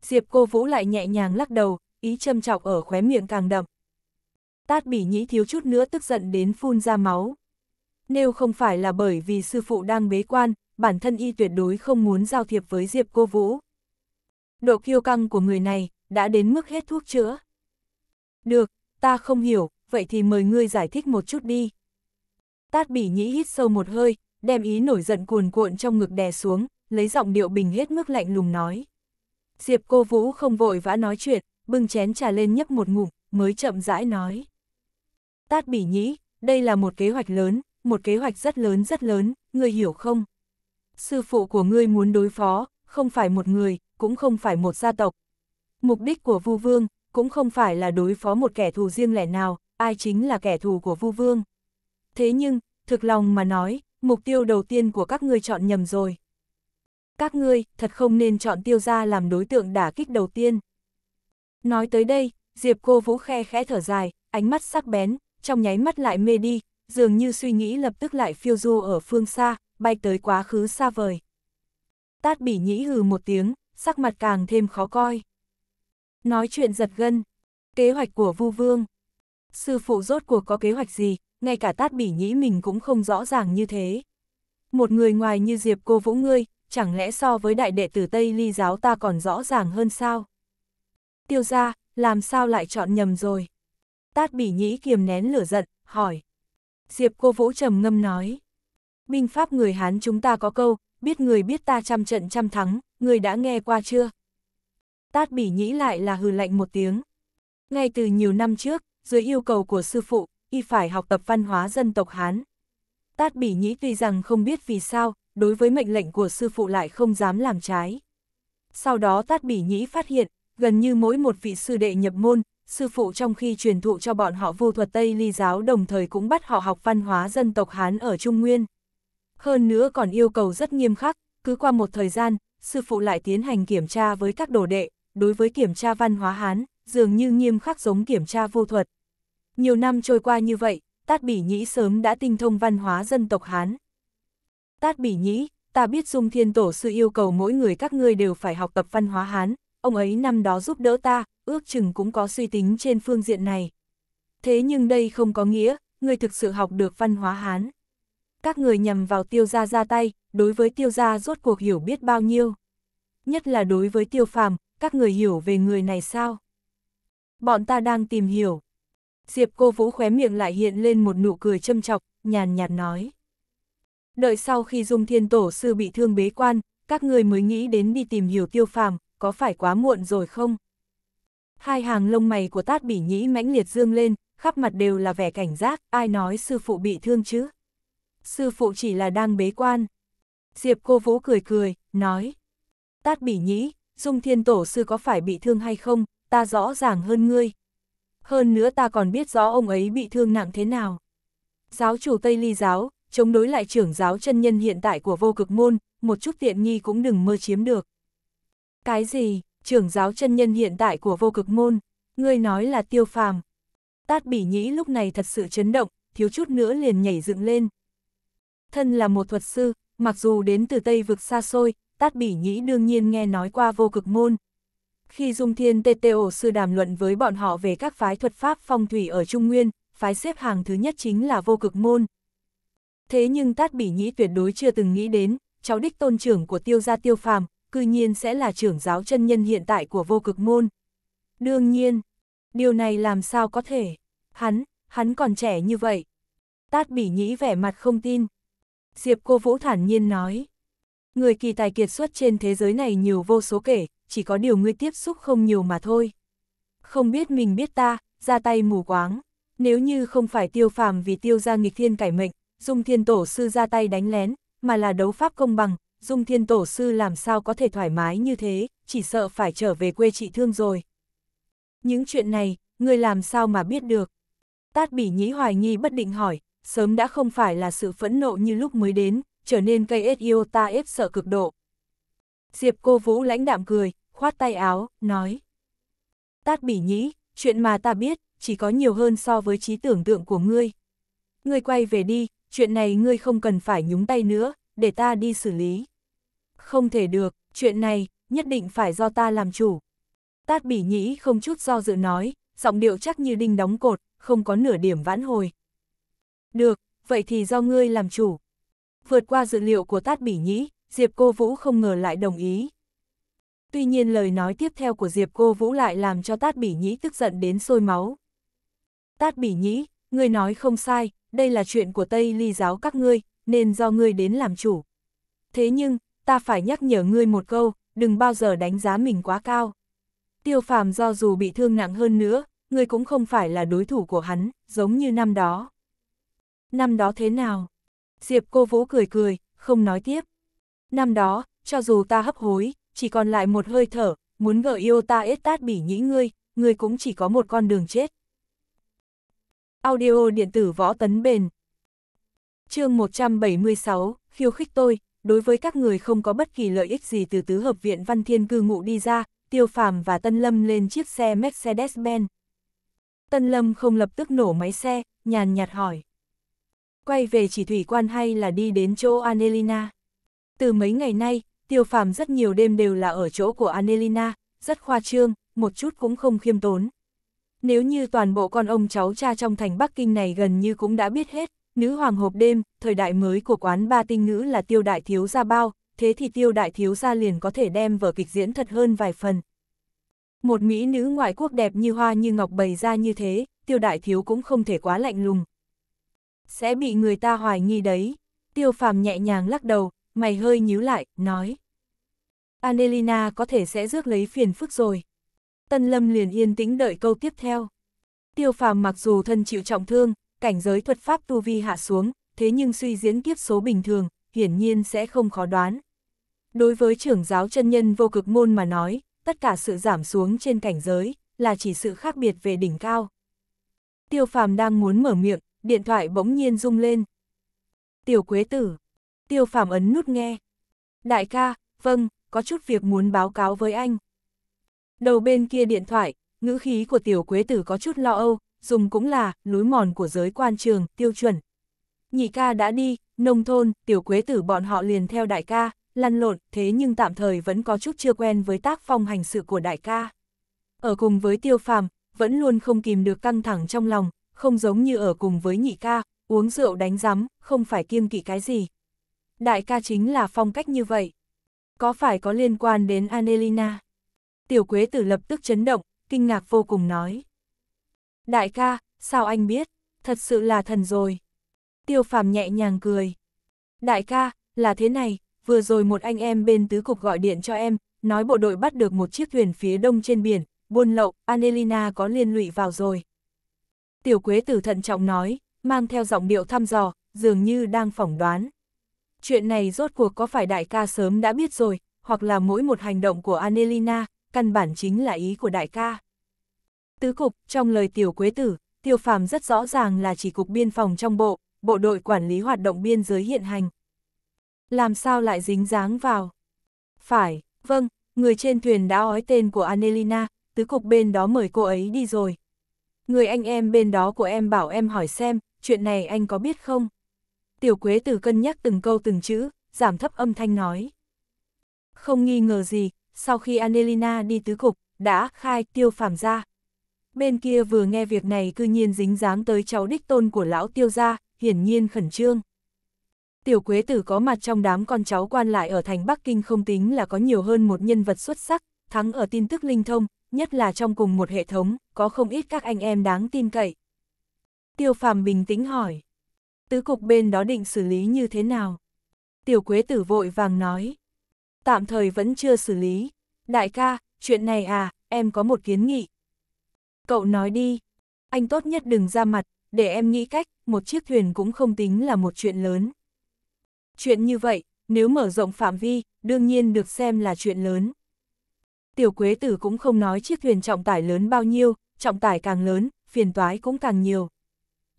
Diệp cô Vũ lại nhẹ nhàng lắc đầu, ý châm chọc ở khóe miệng càng đậm. Tát bỉ nhĩ thiếu chút nữa tức giận đến phun ra máu. Nếu không phải là bởi vì sư phụ đang bế quan, bản thân y tuyệt đối không muốn giao thiệp với Diệp Cô Vũ. Độ kiêu căng của người này đã đến mức hết thuốc chữa. Được, ta không hiểu, vậy thì mời ngươi giải thích một chút đi. Tát bỉ nhĩ hít sâu một hơi, đem ý nổi giận cuồn cuộn trong ngực đè xuống, lấy giọng điệu bình hết mức lạnh lùng nói. Diệp cô Vũ không vội vã nói chuyện, bưng chén trà lên nhấp một ngụm, mới chậm rãi nói. Tát bỉ nhĩ, đây là một kế hoạch lớn, một kế hoạch rất lớn rất lớn, ngươi hiểu không? sư phụ của ngươi muốn đối phó, không phải một người, cũng không phải một gia tộc. Mục đích của Vu Vương cũng không phải là đối phó một kẻ thù riêng lẻ nào, ai chính là kẻ thù của Vu Vương. Thế nhưng, thực lòng mà nói, mục tiêu đầu tiên của các ngươi chọn nhầm rồi. Các ngươi thật không nên chọn tiêu gia làm đối tượng đả kích đầu tiên. Nói tới đây, Diệp Cô Vũ khe khẽ thở dài, ánh mắt sắc bén, trong nháy mắt lại mê đi, dường như suy nghĩ lập tức lại phiêu du ở phương xa, bay tới quá khứ xa vời. Tát bỉ nhĩ hừ một tiếng, sắc mặt càng thêm khó coi. Nói chuyện giật gân, kế hoạch của Vu Vương. Sư phụ rốt cuộc có kế hoạch gì, ngay cả tát bỉ nhĩ mình cũng không rõ ràng như thế. Một người ngoài như Diệp cô vũ ngươi, chẳng lẽ so với đại đệ tử Tây Ly giáo ta còn rõ ràng hơn sao? Tiêu ra, làm sao lại chọn nhầm rồi? Tát bỉ nhĩ kiềm nén lửa giận, hỏi. Diệp cô vũ trầm ngâm nói. Minh Pháp người Hán chúng ta có câu, biết người biết ta trăm trận trăm thắng, người đã nghe qua chưa? Tát bỉ nhĩ lại là hừ lạnh một tiếng. Ngay từ nhiều năm trước, dưới yêu cầu của sư phụ, y phải học tập văn hóa dân tộc Hán. Tát bỉ nhĩ tuy rằng không biết vì sao, đối với mệnh lệnh của sư phụ lại không dám làm trái. Sau đó Tát Bỉ Nhĩ phát hiện, gần như mỗi một vị sư đệ nhập môn, sư phụ trong khi truyền thụ cho bọn họ vô thuật Tây Ly giáo đồng thời cũng bắt họ học văn hóa dân tộc Hán ở Trung Nguyên hơn nữa còn yêu cầu rất nghiêm khắc, cứ qua một thời gian, sư phụ lại tiến hành kiểm tra với các đồ đệ, đối với kiểm tra văn hóa Hán, dường như nghiêm khắc giống kiểm tra vô thuật. Nhiều năm trôi qua như vậy, Tát Bỉ Nhĩ sớm đã tinh thông văn hóa dân tộc Hán. Tát Bỉ Nhĩ, ta biết Dung Thiên Tổ sư yêu cầu mỗi người các ngươi đều phải học tập văn hóa Hán, ông ấy năm đó giúp đỡ ta, ước chừng cũng có suy tính trên phương diện này. Thế nhưng đây không có nghĩa, người thực sự học được văn hóa Hán các người nhầm vào tiêu gia ra tay, đối với tiêu gia rốt cuộc hiểu biết bao nhiêu. Nhất là đối với tiêu phàm, các người hiểu về người này sao? Bọn ta đang tìm hiểu. Diệp cô vũ khóe miệng lại hiện lên một nụ cười châm chọc, nhàn nhạt nói. Đợi sau khi Dung Thiên Tổ sư bị thương bế quan, các người mới nghĩ đến đi tìm hiểu tiêu phàm, có phải quá muộn rồi không? Hai hàng lông mày của tát bỉ nhĩ mãnh liệt dương lên, khắp mặt đều là vẻ cảnh giác, ai nói sư phụ bị thương chứ? sư phụ chỉ là đang bế quan. Diệp cô vũ cười cười, nói. Tát bỉ nhĩ, dung thiên tổ sư có phải bị thương hay không, ta rõ ràng hơn ngươi. Hơn nữa ta còn biết rõ ông ấy bị thương nặng thế nào. Giáo chủ Tây Ly giáo, chống đối lại trưởng giáo chân nhân hiện tại của vô cực môn, một chút tiện nghi cũng đừng mơ chiếm được. Cái gì, trưởng giáo chân nhân hiện tại của vô cực môn, ngươi nói là tiêu phàm. Tát bỉ nhĩ lúc này thật sự chấn động, thiếu chút nữa liền nhảy dựng lên thân là một thuật sư, mặc dù đến từ Tây vực xa xôi, Tát Bỉ Nhĩ đương nhiên nghe nói qua vô cực môn. Khi Dung Thiên TTO sư đàm luận với bọn họ về các phái thuật pháp phong thủy ở Trung Nguyên, phái xếp hàng thứ nhất chính là vô cực môn. Thế nhưng Tát Bỉ Nhĩ tuyệt đối chưa từng nghĩ đến, cháu đích tôn trưởng của tiêu gia tiêu phàm, cư nhiên sẽ là trưởng giáo chân nhân hiện tại của vô cực môn. Đương nhiên, điều này làm sao có thể, hắn, hắn còn trẻ như vậy. Tát Bỉ Nhĩ vẻ mặt không tin, Diệp Cô Vũ thản nhiên nói. Người kỳ tài kiệt xuất trên thế giới này nhiều vô số kể, chỉ có điều ngươi tiếp xúc không nhiều mà thôi. Không biết mình biết ta, ra tay mù quáng. Nếu như không phải tiêu phàm vì tiêu ra nghịch thiên cải mệnh, dung thiên tổ sư ra tay đánh lén, mà là đấu pháp công bằng, dung thiên tổ sư làm sao có thể thoải mái như thế, chỉ sợ phải trở về quê trị thương rồi. Những chuyện này, ngươi làm sao mà biết được? Tát bỉ nhĩ hoài nghi bất định hỏi, sớm đã không phải là sự phẫn nộ như lúc mới đến, trở nên cây ết yêu ta ép sợ cực độ. Diệp cô Vũ lãnh đạm cười, khoát tay áo, nói. Tát bỉ nhĩ, chuyện mà ta biết, chỉ có nhiều hơn so với trí tưởng tượng của ngươi. Ngươi quay về đi, chuyện này ngươi không cần phải nhúng tay nữa, để ta đi xử lý. Không thể được, chuyện này, nhất định phải do ta làm chủ. Tát bỉ nhĩ không chút do dự nói, giọng điệu chắc như đinh đóng cột, không có nửa điểm vãn hồi. Được, vậy thì do ngươi làm chủ. Vượt qua dự liệu của Tát Bỉ Nhĩ, Diệp Cô Vũ không ngờ lại đồng ý. Tuy nhiên lời nói tiếp theo của Diệp Cô Vũ lại làm cho Tát Bỉ Nhĩ tức giận đến sôi máu. Tát Bỉ Nhĩ, ngươi nói không sai, đây là chuyện của Tây Ly giáo các ngươi, nên do ngươi đến làm chủ. Thế nhưng, ta phải nhắc nhở ngươi một câu, đừng bao giờ đánh giá mình quá cao. Tiêu phàm do dù bị thương nặng hơn nữa, ngươi cũng không phải là đối thủ của hắn, giống như năm đó năm đó thế nào? Diệp cô vũ cười cười, không nói tiếp. Năm đó, cho dù ta hấp hối, chỉ còn lại một hơi thở, muốn gỡ yêu ta ết tát bỉ nhĩ ngươi, ngươi cũng chỉ có một con đường chết. Audio điện tử võ tấn bền chương 176, khiêu khích tôi, đối với các người không có bất kỳ lợi ích gì từ tứ hợp viện văn thiên cư ngụ đi ra, tiêu phàm và Tân Lâm lên chiếc xe Mercedes-Benz. Tân Lâm không lập tức nổ máy xe, nhàn nhạt hỏi quay về chỉ thủy quan hay là đi đến chỗ Anelina. Từ mấy ngày nay, tiêu phàm rất nhiều đêm đều là ở chỗ của Anelina, rất khoa trương, một chút cũng không khiêm tốn. Nếu như toàn bộ con ông cháu cha trong thành Bắc Kinh này gần như cũng đã biết hết, nữ hoàng hộp đêm, thời đại mới của quán ba tinh nữ là tiêu đại thiếu gia bao, thế thì tiêu đại thiếu gia liền có thể đem vở kịch diễn thật hơn vài phần. Một mỹ nữ ngoại quốc đẹp như hoa như ngọc bày ra như thế, tiêu đại thiếu cũng không thể quá lạnh lùng, sẽ bị người ta hoài nghi đấy. Tiêu phàm nhẹ nhàng lắc đầu, mày hơi nhíu lại, nói. Anelina có thể sẽ rước lấy phiền phức rồi. Tân Lâm liền yên tĩnh đợi câu tiếp theo. Tiêu phàm mặc dù thân chịu trọng thương, cảnh giới thuật pháp tu vi hạ xuống, thế nhưng suy diễn kiếp số bình thường, hiển nhiên sẽ không khó đoán. Đối với trưởng giáo chân nhân vô cực môn mà nói, tất cả sự giảm xuống trên cảnh giới, là chỉ sự khác biệt về đỉnh cao. Tiêu phàm đang muốn mở miệng, điện thoại bỗng nhiên rung lên. Tiểu Quế Tử, Tiêu Phạm ấn nút nghe. Đại ca, vâng, có chút việc muốn báo cáo với anh. Đầu bên kia điện thoại, ngữ khí của Tiểu Quế Tử có chút lo âu, dùng cũng là lối mòn của giới quan trường, tiêu chuẩn. Nhị ca đã đi, nông thôn, Tiểu Quế Tử bọn họ liền theo đại ca, lăn lộn, thế nhưng tạm thời vẫn có chút chưa quen với tác phong hành sự của đại ca. Ở cùng với Tiêu Phạm vẫn luôn không kìm được căng thẳng trong lòng, không giống như ở cùng với nhị ca, uống rượu đánh rắm, không phải kiêng kỵ cái gì. Đại ca chính là phong cách như vậy. Có phải có liên quan đến Anelina? Tiểu Quế Tử lập tức chấn động, kinh ngạc vô cùng nói. Đại ca, sao anh biết? Thật sự là thần rồi. Tiêu Phàm nhẹ nhàng cười. Đại ca, là thế này, vừa rồi một anh em bên tứ cục gọi điện cho em, nói bộ đội bắt được một chiếc thuyền phía đông trên biển, buôn lậu, Anelina có liên lụy vào rồi, Tiểu quế tử thận trọng nói, mang theo giọng điệu thăm dò, dường như đang phỏng đoán. Chuyện này rốt cuộc có phải đại ca sớm đã biết rồi, hoặc là mỗi một hành động của Anelina, căn bản chính là ý của đại ca. Tứ cục, trong lời tiểu quế tử, tiêu phàm rất rõ ràng là chỉ cục biên phòng trong bộ, bộ đội quản lý hoạt động biên giới hiện hành. Làm sao lại dính dáng vào? Phải, vâng, người trên thuyền đã ói tên của Anelina, tứ cục bên đó mời cô ấy đi rồi người anh em bên đó của em bảo em hỏi xem, chuyện này anh có biết không? Tiểu Quế Tử cân nhắc từng câu từng chữ, giảm thấp âm thanh nói. Không nghi ngờ gì, sau khi Anelina đi tứ cục, đã khai tiêu phàm ra. Bên kia vừa nghe việc này cư nhiên dính dáng tới cháu đích tôn của lão tiêu gia, hiển nhiên khẩn trương. Tiểu Quế Tử có mặt trong đám con cháu quan lại ở thành Bắc Kinh không tính là có nhiều hơn một nhân vật xuất sắc, thắng ở tin tức linh thông, nhất là trong cùng một hệ thống, có không ít các anh em đáng tin cậy. Tiêu phàm bình tĩnh hỏi, tứ cục bên đó định xử lý như thế nào? Tiểu quế tử vội vàng nói, tạm thời vẫn chưa xử lý. Đại ca, chuyện này à, em có một kiến nghị. Cậu nói đi, anh tốt nhất đừng ra mặt, để em nghĩ cách, một chiếc thuyền cũng không tính là một chuyện lớn. Chuyện như vậy, nếu mở rộng phạm vi, đương nhiên được xem là chuyện lớn tiểu quế tử cũng không nói chiếc thuyền trọng tải lớn bao nhiêu, trọng tải càng lớn, phiền toái cũng càng nhiều.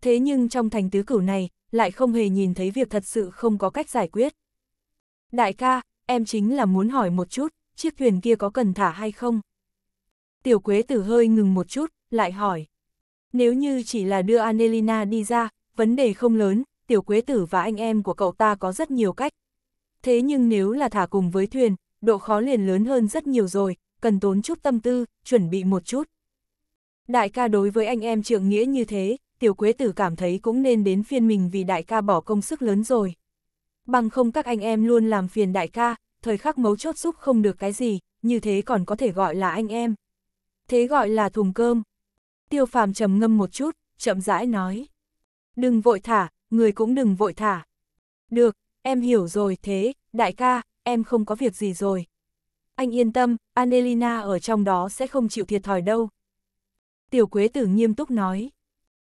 Thế nhưng trong thành tứ cửu này, lại không hề nhìn thấy việc thật sự không có cách giải quyết. Đại ca, em chính là muốn hỏi một chút, chiếc thuyền kia có cần thả hay không? Tiểu quế tử hơi ngừng một chút, lại hỏi. Nếu như chỉ là đưa Anelina đi ra, vấn đề không lớn, tiểu quế tử và anh em của cậu ta có rất nhiều cách. Thế nhưng nếu là thả cùng với thuyền, độ khó liền lớn hơn rất nhiều rồi, cần tốn chút tâm tư, chuẩn bị một chút. Đại ca đối với anh em trượng nghĩa như thế, tiểu quế tử cảm thấy cũng nên đến phiên mình vì đại ca bỏ công sức lớn rồi. Bằng không các anh em luôn làm phiền đại ca, thời khắc mấu chốt giúp không được cái gì, như thế còn có thể gọi là anh em. Thế gọi là thùng cơm. Tiêu phàm trầm ngâm một chút, chậm rãi nói. Đừng vội thả, người cũng đừng vội thả. Được, em hiểu rồi thế, đại ca, em không có việc gì rồi anh yên tâm, Anelina ở trong đó sẽ không chịu thiệt thòi đâu. Tiểu Quế Tử nghiêm túc nói.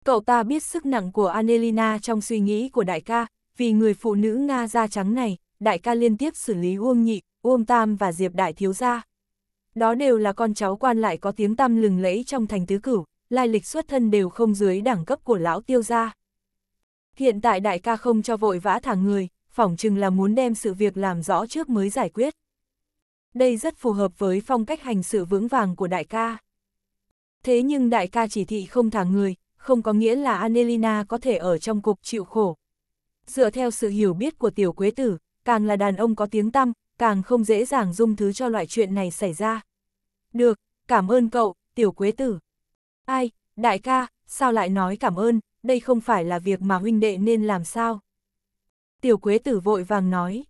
Cậu ta biết sức nặng của Anelina trong suy nghĩ của đại ca, vì người phụ nữ Nga da trắng này, đại ca liên tiếp xử lý Uông Nhị, Uông Tam và Diệp Đại Thiếu Gia. Đó đều là con cháu quan lại có tiếng tăm lừng lẫy trong thành tứ cửu, lai lịch xuất thân đều không dưới đẳng cấp của lão tiêu gia. Hiện tại đại ca không cho vội vã thả người, phỏng chừng là muốn đem sự việc làm rõ trước mới giải quyết đây rất phù hợp với phong cách hành sự vững vàng của đại ca. Thế nhưng đại ca chỉ thị không thả người, không có nghĩa là Anelina có thể ở trong cục chịu khổ. Dựa theo sự hiểu biết của tiểu quế tử, càng là đàn ông có tiếng tăm, càng không dễ dàng dung thứ cho loại chuyện này xảy ra. Được, cảm ơn cậu, tiểu quế tử. Ai, đại ca, sao lại nói cảm ơn, đây không phải là việc mà huynh đệ nên làm sao? Tiểu quế tử vội vàng nói.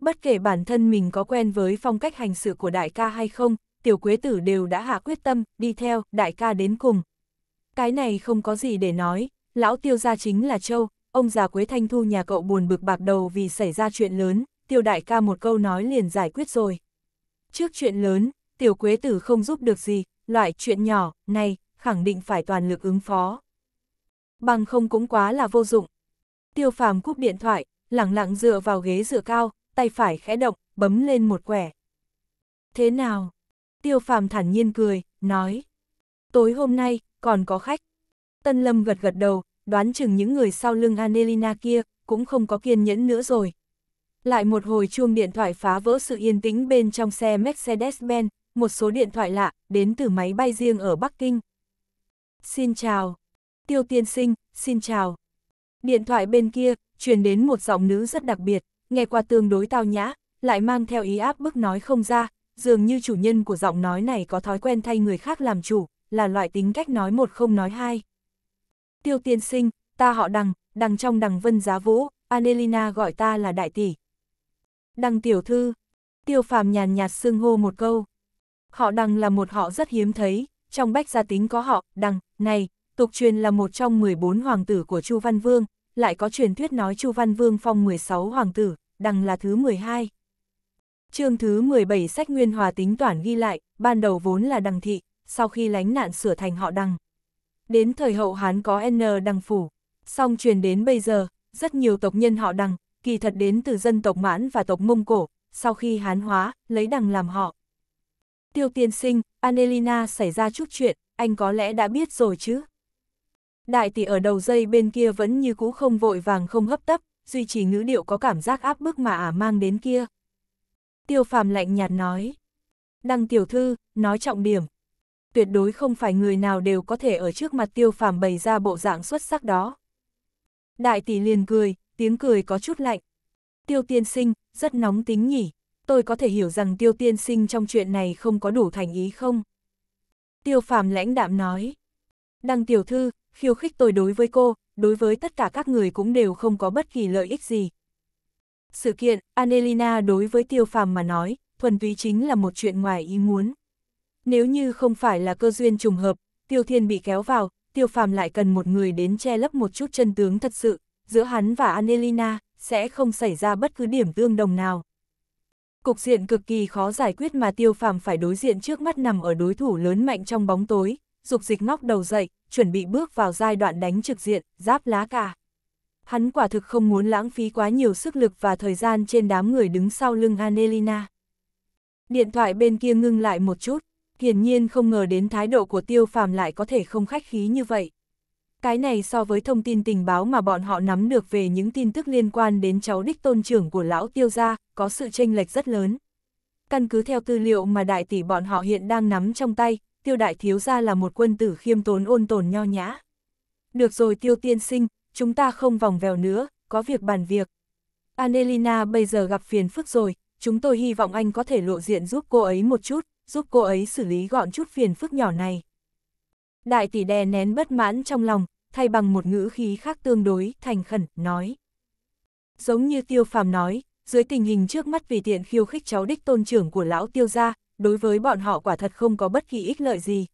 Bất kể bản thân mình có quen với phong cách hành sự của đại ca hay không, tiểu quế tử đều đã hạ quyết tâm, đi theo, đại ca đến cùng. Cái này không có gì để nói, lão tiêu gia chính là châu, ông già quế thanh thu nhà cậu buồn bực bạc đầu vì xảy ra chuyện lớn, tiêu đại ca một câu nói liền giải quyết rồi. Trước chuyện lớn, tiểu quế tử không giúp được gì, loại chuyện nhỏ, này, khẳng định phải toàn lực ứng phó. Bằng không cũng quá là vô dụng. Tiêu phàm cúp điện thoại, lặng lặng dựa vào ghế dựa cao, tay phải khẽ động, bấm lên một quẻ. Thế nào? Tiêu phàm thản nhiên cười, nói. Tối hôm nay, còn có khách. Tân Lâm gật gật đầu, đoán chừng những người sau lưng Anelina kia, cũng không có kiên nhẫn nữa rồi. Lại một hồi chuông điện thoại phá vỡ sự yên tĩnh bên trong xe Mercedes-Benz, một số điện thoại lạ, đến từ máy bay riêng ở Bắc Kinh. Xin chào. Tiêu tiên sinh, xin chào. Điện thoại bên kia, truyền đến một giọng nữ rất đặc biệt nghe qua tương đối tao nhã, lại mang theo ý áp bức nói không ra, dường như chủ nhân của giọng nói này có thói quen thay người khác làm chủ, là loại tính cách nói một không nói hai. Tiêu tiên sinh, ta họ đằng, đằng trong đằng vân giá vũ, Anelina gọi ta là đại tỷ. Đằng tiểu thư, tiêu phàm nhàn nhạt xưng hô một câu. Họ đằng là một họ rất hiếm thấy, trong bách gia tính có họ, đằng, này, tục truyền là một trong 14 hoàng tử của Chu Văn Vương, lại có truyền thuyết nói Chu Văn Vương phong 16 hoàng tử, đằng là thứ 12. Chương thứ 17 sách Nguyên Hòa tính toán ghi lại, ban đầu vốn là đằng thị, sau khi lánh nạn sửa thành họ đằng. Đến thời hậu Hán có N đằng phủ, song truyền đến bây giờ, rất nhiều tộc nhân họ đằng, kỳ thật đến từ dân tộc Mãn và tộc Mông Cổ, sau khi Hán hóa, lấy đằng làm họ. Tiêu tiên sinh, Anelina xảy ra chút chuyện, anh có lẽ đã biết rồi chứ? Đại tỷ ở đầu dây bên kia vẫn như cũ không vội vàng không hấp tấp, duy trì ngữ điệu có cảm giác áp bức mà ả mang đến kia. Tiêu phàm lạnh nhạt nói. Đăng tiểu thư, nói trọng điểm. Tuyệt đối không phải người nào đều có thể ở trước mặt tiêu phàm bày ra bộ dạng xuất sắc đó. Đại tỷ liền cười, tiếng cười có chút lạnh. Tiêu tiên sinh, rất nóng tính nhỉ. Tôi có thể hiểu rằng tiêu tiên sinh trong chuyện này không có đủ thành ý không? Tiêu phàm lãnh đạm nói. Đăng tiểu thư, khiêu khích tôi đối với cô, đối với tất cả các người cũng đều không có bất kỳ lợi ích gì. Sự kiện, Anelina đối với tiêu phàm mà nói, thuần túy chính là một chuyện ngoài ý muốn. Nếu như không phải là cơ duyên trùng hợp, tiêu thiên bị kéo vào, tiêu phàm lại cần một người đến che lấp một chút chân tướng thật sự, giữa hắn và Anelina sẽ không xảy ra bất cứ điểm tương đồng nào. Cục diện cực kỳ khó giải quyết mà tiêu phàm phải đối diện trước mắt nằm ở đối thủ lớn mạnh trong bóng tối, dục dịch ngóc đầu dậy, chuẩn bị bước vào giai đoạn đánh trực diện, giáp lá cả. Hắn quả thực không muốn lãng phí quá nhiều sức lực và thời gian trên đám người đứng sau lưng Anelina. Điện thoại bên kia ngưng lại một chút, hiển nhiên không ngờ đến thái độ của tiêu phàm lại có thể không khách khí như vậy. Cái này so với thông tin tình báo mà bọn họ nắm được về những tin tức liên quan đến cháu đích tôn trưởng của lão tiêu gia, có sự chênh lệch rất lớn. Căn cứ theo tư liệu mà đại tỷ bọn họ hiện đang nắm trong tay, tiêu đại thiếu gia là một quân tử khiêm tốn ôn tồn nho nhã. Được rồi tiêu tiên sinh, chúng ta không vòng vèo nữa, có việc bàn việc. Anelina bây giờ gặp phiền phức rồi, chúng tôi hy vọng anh có thể lộ diện giúp cô ấy một chút, giúp cô ấy xử lý gọn chút phiền phức nhỏ này. Đại tỷ đè nén bất mãn trong lòng, thay bằng một ngữ khí khác tương đối, thành khẩn, nói. Giống như tiêu phàm nói, dưới tình hình trước mắt vì tiện khiêu khích cháu đích tôn trưởng của lão tiêu gia, đối với bọn họ quả thật không có bất kỳ ích lợi gì.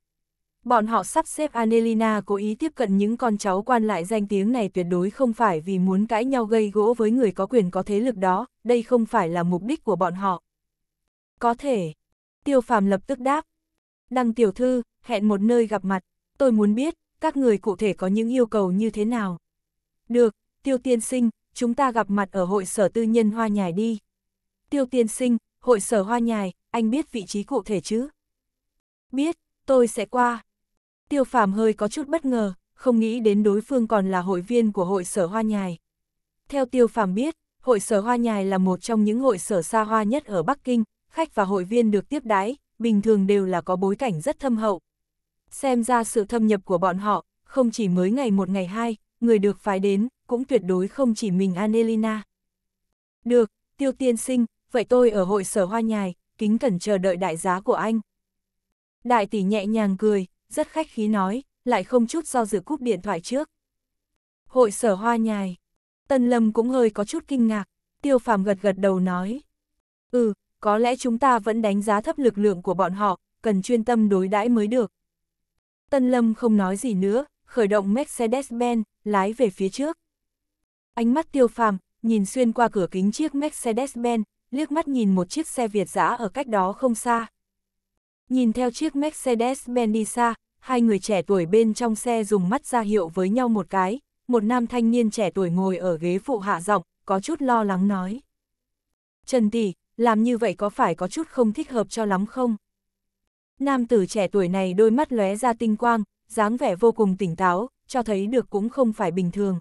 Bọn họ sắp xếp Anelina cố ý tiếp cận những con cháu quan lại danh tiếng này tuyệt đối không phải vì muốn cãi nhau gây gỗ với người có quyền có thế lực đó, đây không phải là mục đích của bọn họ. Có thể. Tiêu phàm lập tức đáp. Đăng tiểu thư, hẹn một nơi gặp mặt, tôi muốn biết, các người cụ thể có những yêu cầu như thế nào. Được, tiêu tiên sinh, chúng ta gặp mặt ở hội sở tư nhân hoa nhài đi. Tiêu tiên sinh, hội sở hoa nhài, anh biết vị trí cụ thể chứ? Biết, tôi sẽ qua. Tiêu phàm hơi có chút bất ngờ, không nghĩ đến đối phương còn là hội viên của hội sở hoa nhài. Theo tiêu phàm biết, hội sở hoa nhài là một trong những hội sở xa hoa nhất ở Bắc Kinh, khách và hội viên được tiếp đái, bình thường đều là có bối cảnh rất thâm hậu. Xem ra sự thâm nhập của bọn họ, không chỉ mới ngày một ngày hai, người được phái đến, cũng tuyệt đối không chỉ mình Anelina. Được, tiêu tiên sinh, vậy tôi ở hội sở hoa nhài, kính cẩn chờ đợi đại giá của anh. Đại tỷ nhẹ nhàng cười, rất khách khí nói, lại không chút do dự cúp điện thoại trước. Hội sở hoa nhài, Tân Lâm cũng hơi có chút kinh ngạc, tiêu phàm gật gật đầu nói. Ừ, có lẽ chúng ta vẫn đánh giá thấp lực lượng của bọn họ, cần chuyên tâm đối đãi mới được. Tân Lâm không nói gì nữa, khởi động Mercedes-Benz, lái về phía trước. Ánh mắt tiêu phàm, nhìn xuyên qua cửa kính chiếc Mercedes-Benz, liếc mắt nhìn một chiếc xe Việt dã ở cách đó không xa. Nhìn theo chiếc Mercedes-Benz đi xa, hai người trẻ tuổi bên trong xe dùng mắt ra hiệu với nhau một cái, một nam thanh niên trẻ tuổi ngồi ở ghế phụ hạ giọng, có chút lo lắng nói. Trần Tỷ, làm như vậy có phải có chút không thích hợp cho lắm không? Nam tử trẻ tuổi này đôi mắt lóe ra tinh quang, dáng vẻ vô cùng tỉnh táo, cho thấy được cũng không phải bình thường.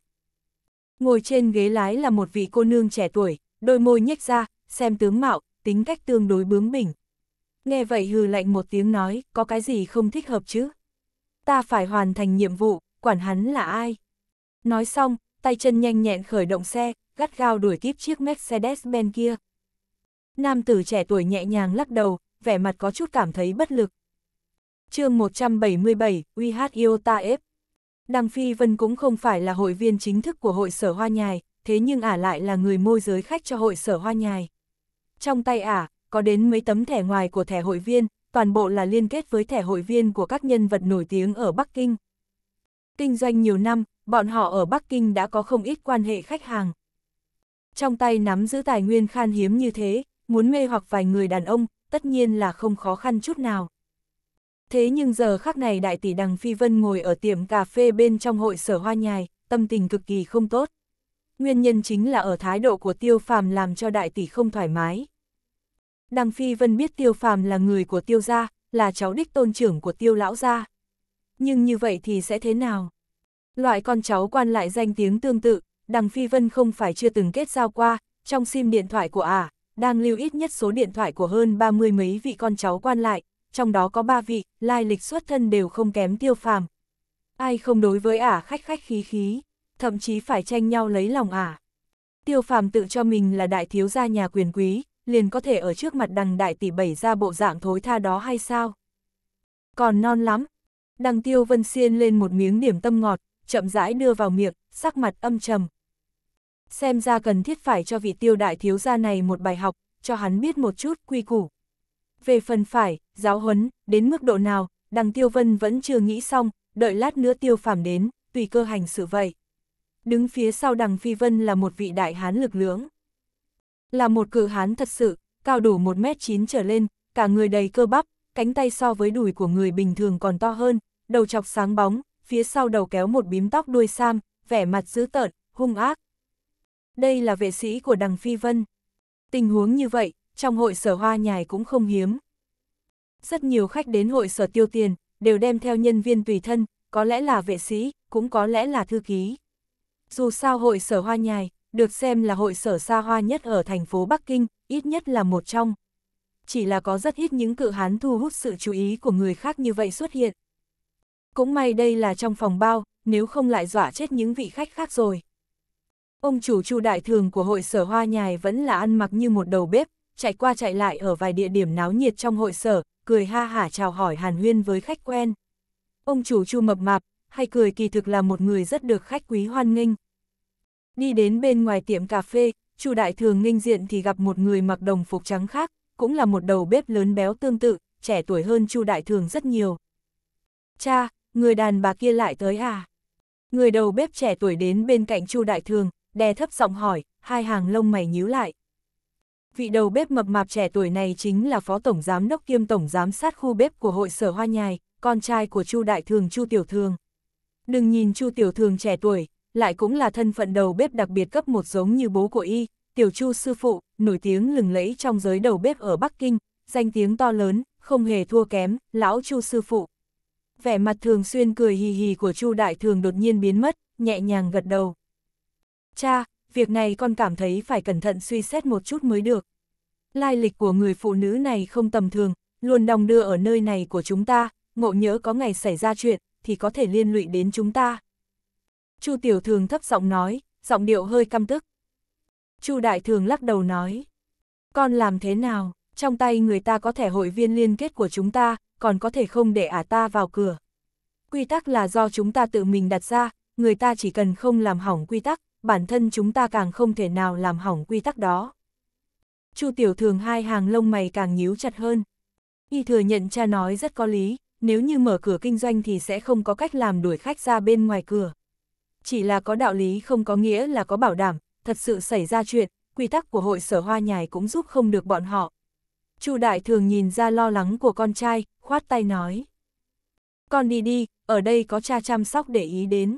Ngồi trên ghế lái là một vị cô nương trẻ tuổi, đôi môi nhếch ra, xem tướng mạo, tính cách tương đối bướng bỉnh. Nghe vậy hừ lạnh một tiếng nói, có cái gì không thích hợp chứ? Ta phải hoàn thành nhiệm vụ, quản hắn là ai? Nói xong, tay chân nhanh nhẹn khởi động xe, gắt gao đuổi kịp chiếc Mercedes bên kia. Nam tử trẻ tuổi nhẹ nhàng lắc đầu, vẻ mặt có chút cảm thấy bất lực. chương 177, UH Iota F. Đăng Phi Vân cũng không phải là hội viên chính thức của hội sở hoa nhài, thế nhưng ả lại là người môi giới khách cho hội sở hoa nhài. Trong tay ả, có đến mấy tấm thẻ ngoài của thẻ hội viên, toàn bộ là liên kết với thẻ hội viên của các nhân vật nổi tiếng ở Bắc Kinh. Kinh doanh nhiều năm, bọn họ ở Bắc Kinh đã có không ít quan hệ khách hàng. Trong tay nắm giữ tài nguyên khan hiếm như thế, muốn mê hoặc vài người đàn ông, tất nhiên là không khó khăn chút nào. Thế nhưng giờ khắc này đại tỷ Đằng Phi Vân ngồi ở tiệm cà phê bên trong hội sở hoa nhài, tâm tình cực kỳ không tốt nguyên nhân chính là ở thái độ của Tiêu Phàm làm cho đại tỷ không thoải mái. Đằng Phi Vân biết Tiêu Phàm là người của Tiêu gia, là cháu đích tôn trưởng của Tiêu lão gia. Nhưng như vậy thì sẽ thế nào? Loại con cháu quan lại danh tiếng tương tự, Đằng Phi Vân không phải chưa từng kết giao qua, trong sim điện thoại của ả, à, đang lưu ít nhất số điện thoại của hơn 30 mấy vị con cháu quan lại, trong đó có 3 vị, lai lịch xuất thân đều không kém tiêu phàm. Ai không đối với ả à khách khách khí khí thậm chí phải tranh nhau lấy lòng à. Tiêu phàm tự cho mình là đại thiếu gia nhà quyền quý, liền có thể ở trước mặt đằng đại tỷ bảy ra bộ dạng thối tha đó hay sao? Còn non lắm. Đằng tiêu vân xiên lên một miếng điểm tâm ngọt, chậm rãi đưa vào miệng, sắc mặt âm trầm. Xem ra cần thiết phải cho vị tiêu đại thiếu gia này một bài học, cho hắn biết một chút quy củ. Về phần phải, giáo huấn, đến mức độ nào, đằng tiêu vân vẫn chưa nghĩ xong, đợi lát nữa tiêu phàm đến, tùy cơ hành sự vậy. Đứng phía sau đằng Phi Vân là một vị đại hán lực lưỡng. Là một cự hán thật sự, cao đủ 1m9 trở lên, cả người đầy cơ bắp, cánh tay so với đùi của người bình thường còn to hơn, đầu chọc sáng bóng, phía sau đầu kéo một bím tóc đuôi sam, vẻ mặt dữ tợn, hung ác. Đây là vệ sĩ của đằng Phi Vân. Tình huống như vậy, trong hội sở hoa nhài cũng không hiếm. Rất nhiều khách đến hội sở tiêu tiền, đều đem theo nhân viên tùy thân, có lẽ là vệ sĩ, cũng có lẽ là thư ký. Dù sao hội sở hoa nhài, được xem là hội sở xa hoa nhất ở thành phố Bắc Kinh, ít nhất là một trong. Chỉ là có rất ít những cự hán thu hút sự chú ý của người khác như vậy xuất hiện. Cũng may đây là trong phòng bao, nếu không lại dọa chết những vị khách khác rồi. Ông chủ chu đại thường của hội sở hoa nhài vẫn là ăn mặc như một đầu bếp, chạy qua chạy lại ở vài địa điểm náo nhiệt trong hội sở, cười ha hả chào hỏi hàn huyên với khách quen. Ông chủ chu mập mạp, hay cười kỳ thực là một người rất được khách quý hoan nghênh. Đi đến bên ngoài tiệm cà phê, Chu Đại Thường nghênh diện thì gặp một người mặc đồng phục trắng khác, cũng là một đầu bếp lớn béo tương tự, trẻ tuổi hơn Chu Đại Thường rất nhiều. Cha, người đàn bà kia lại tới à? Người đầu bếp trẻ tuổi đến bên cạnh Chu Đại Thường, đè thấp giọng hỏi, hai hàng lông mày nhíu lại. Vị đầu bếp mập mạp trẻ tuổi này chính là phó tổng giám đốc kiêm tổng giám sát khu bếp của hội sở Hoa Nhài, con trai của Chu Đại Thường Chu Tiểu Thường. Đừng nhìn Chu Tiểu Thường trẻ tuổi, lại cũng là thân phận đầu bếp đặc biệt cấp một giống như bố của y, Tiểu Chu sư phụ, nổi tiếng lừng lẫy trong giới đầu bếp ở Bắc Kinh, danh tiếng to lớn, không hề thua kém, lão Chu sư phụ. Vẻ mặt thường xuyên cười hì hì của Chu Đại Thường đột nhiên biến mất, nhẹ nhàng gật đầu. Cha, việc này con cảm thấy phải cẩn thận suy xét một chút mới được. Lai lịch của người phụ nữ này không tầm thường, luôn đồng đưa ở nơi này của chúng ta, ngộ nhỡ có ngày xảy ra chuyện, thì có thể liên lụy đến chúng ta. Chu Tiểu Thường thấp giọng nói, giọng điệu hơi căm tức. Chu Đại Thường lắc đầu nói, con làm thế nào, trong tay người ta có thể hội viên liên kết của chúng ta, còn có thể không để ả ta vào cửa. Quy tắc là do chúng ta tự mình đặt ra, người ta chỉ cần không làm hỏng quy tắc, bản thân chúng ta càng không thể nào làm hỏng quy tắc đó. Chu Tiểu Thường hai hàng lông mày càng nhíu chặt hơn. Y thừa nhận cha nói rất có lý, nếu như mở cửa kinh doanh thì sẽ không có cách làm đuổi khách ra bên ngoài cửa. Chỉ là có đạo lý không có nghĩa là có bảo đảm, thật sự xảy ra chuyện, quy tắc của hội sở hoa nhài cũng giúp không được bọn họ. Chu Đại thường nhìn ra lo lắng của con trai, khoát tay nói. Con đi đi, ở đây có cha chăm sóc để ý đến.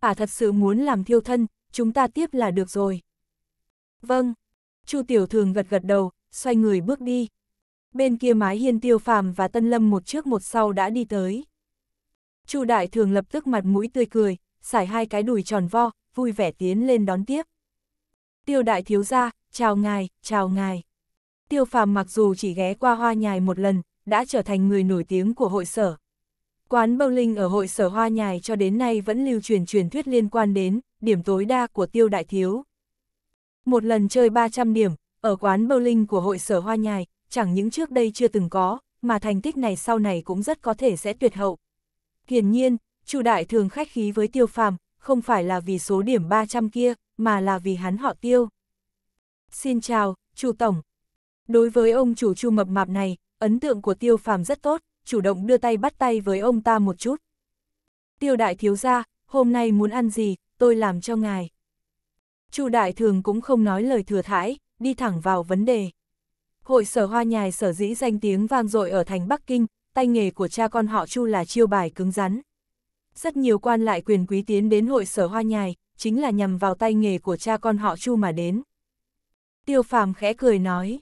À thật sự muốn làm thiêu thân, chúng ta tiếp là được rồi. Vâng, Chu Tiểu Thường gật gật đầu, xoay người bước đi bên kia mái hiên tiêu phàm và tân lâm một trước một sau đã đi tới. Chu đại thường lập tức mặt mũi tươi cười, xải hai cái đùi tròn vo, vui vẻ tiến lên đón tiếp. Tiêu đại thiếu gia, chào ngài, chào ngài. Tiêu phàm mặc dù chỉ ghé qua hoa nhài một lần, đã trở thành người nổi tiếng của hội sở. Quán linh ở hội sở hoa nhài cho đến nay vẫn lưu truyền truyền thuyết liên quan đến điểm tối đa của tiêu đại thiếu. Một lần chơi 300 điểm, ở quán linh của hội sở hoa nhài, chẳng những trước đây chưa từng có, mà thành tích này sau này cũng rất có thể sẽ tuyệt hậu. Hiển nhiên, Chu Đại thường khách khí với Tiêu Phàm, không phải là vì số điểm 300 kia, mà là vì hắn họ Tiêu. Xin chào, Chu tổng. Đối với ông chủ Chu mập mạp này, ấn tượng của Tiêu Phàm rất tốt, chủ động đưa tay bắt tay với ông ta một chút. Tiêu đại thiếu gia, hôm nay muốn ăn gì, tôi làm cho ngài. Chu đại thường cũng không nói lời thừa thãi, đi thẳng vào vấn đề. Hội sở hoa nhài sở dĩ danh tiếng vang dội ở thành Bắc Kinh, tay nghề của cha con họ Chu là chiêu bài cứng rắn. Rất nhiều quan lại quyền quý tiến đến hội sở hoa nhài, chính là nhằm vào tay nghề của cha con họ Chu mà đến. Tiêu phàm khẽ cười nói.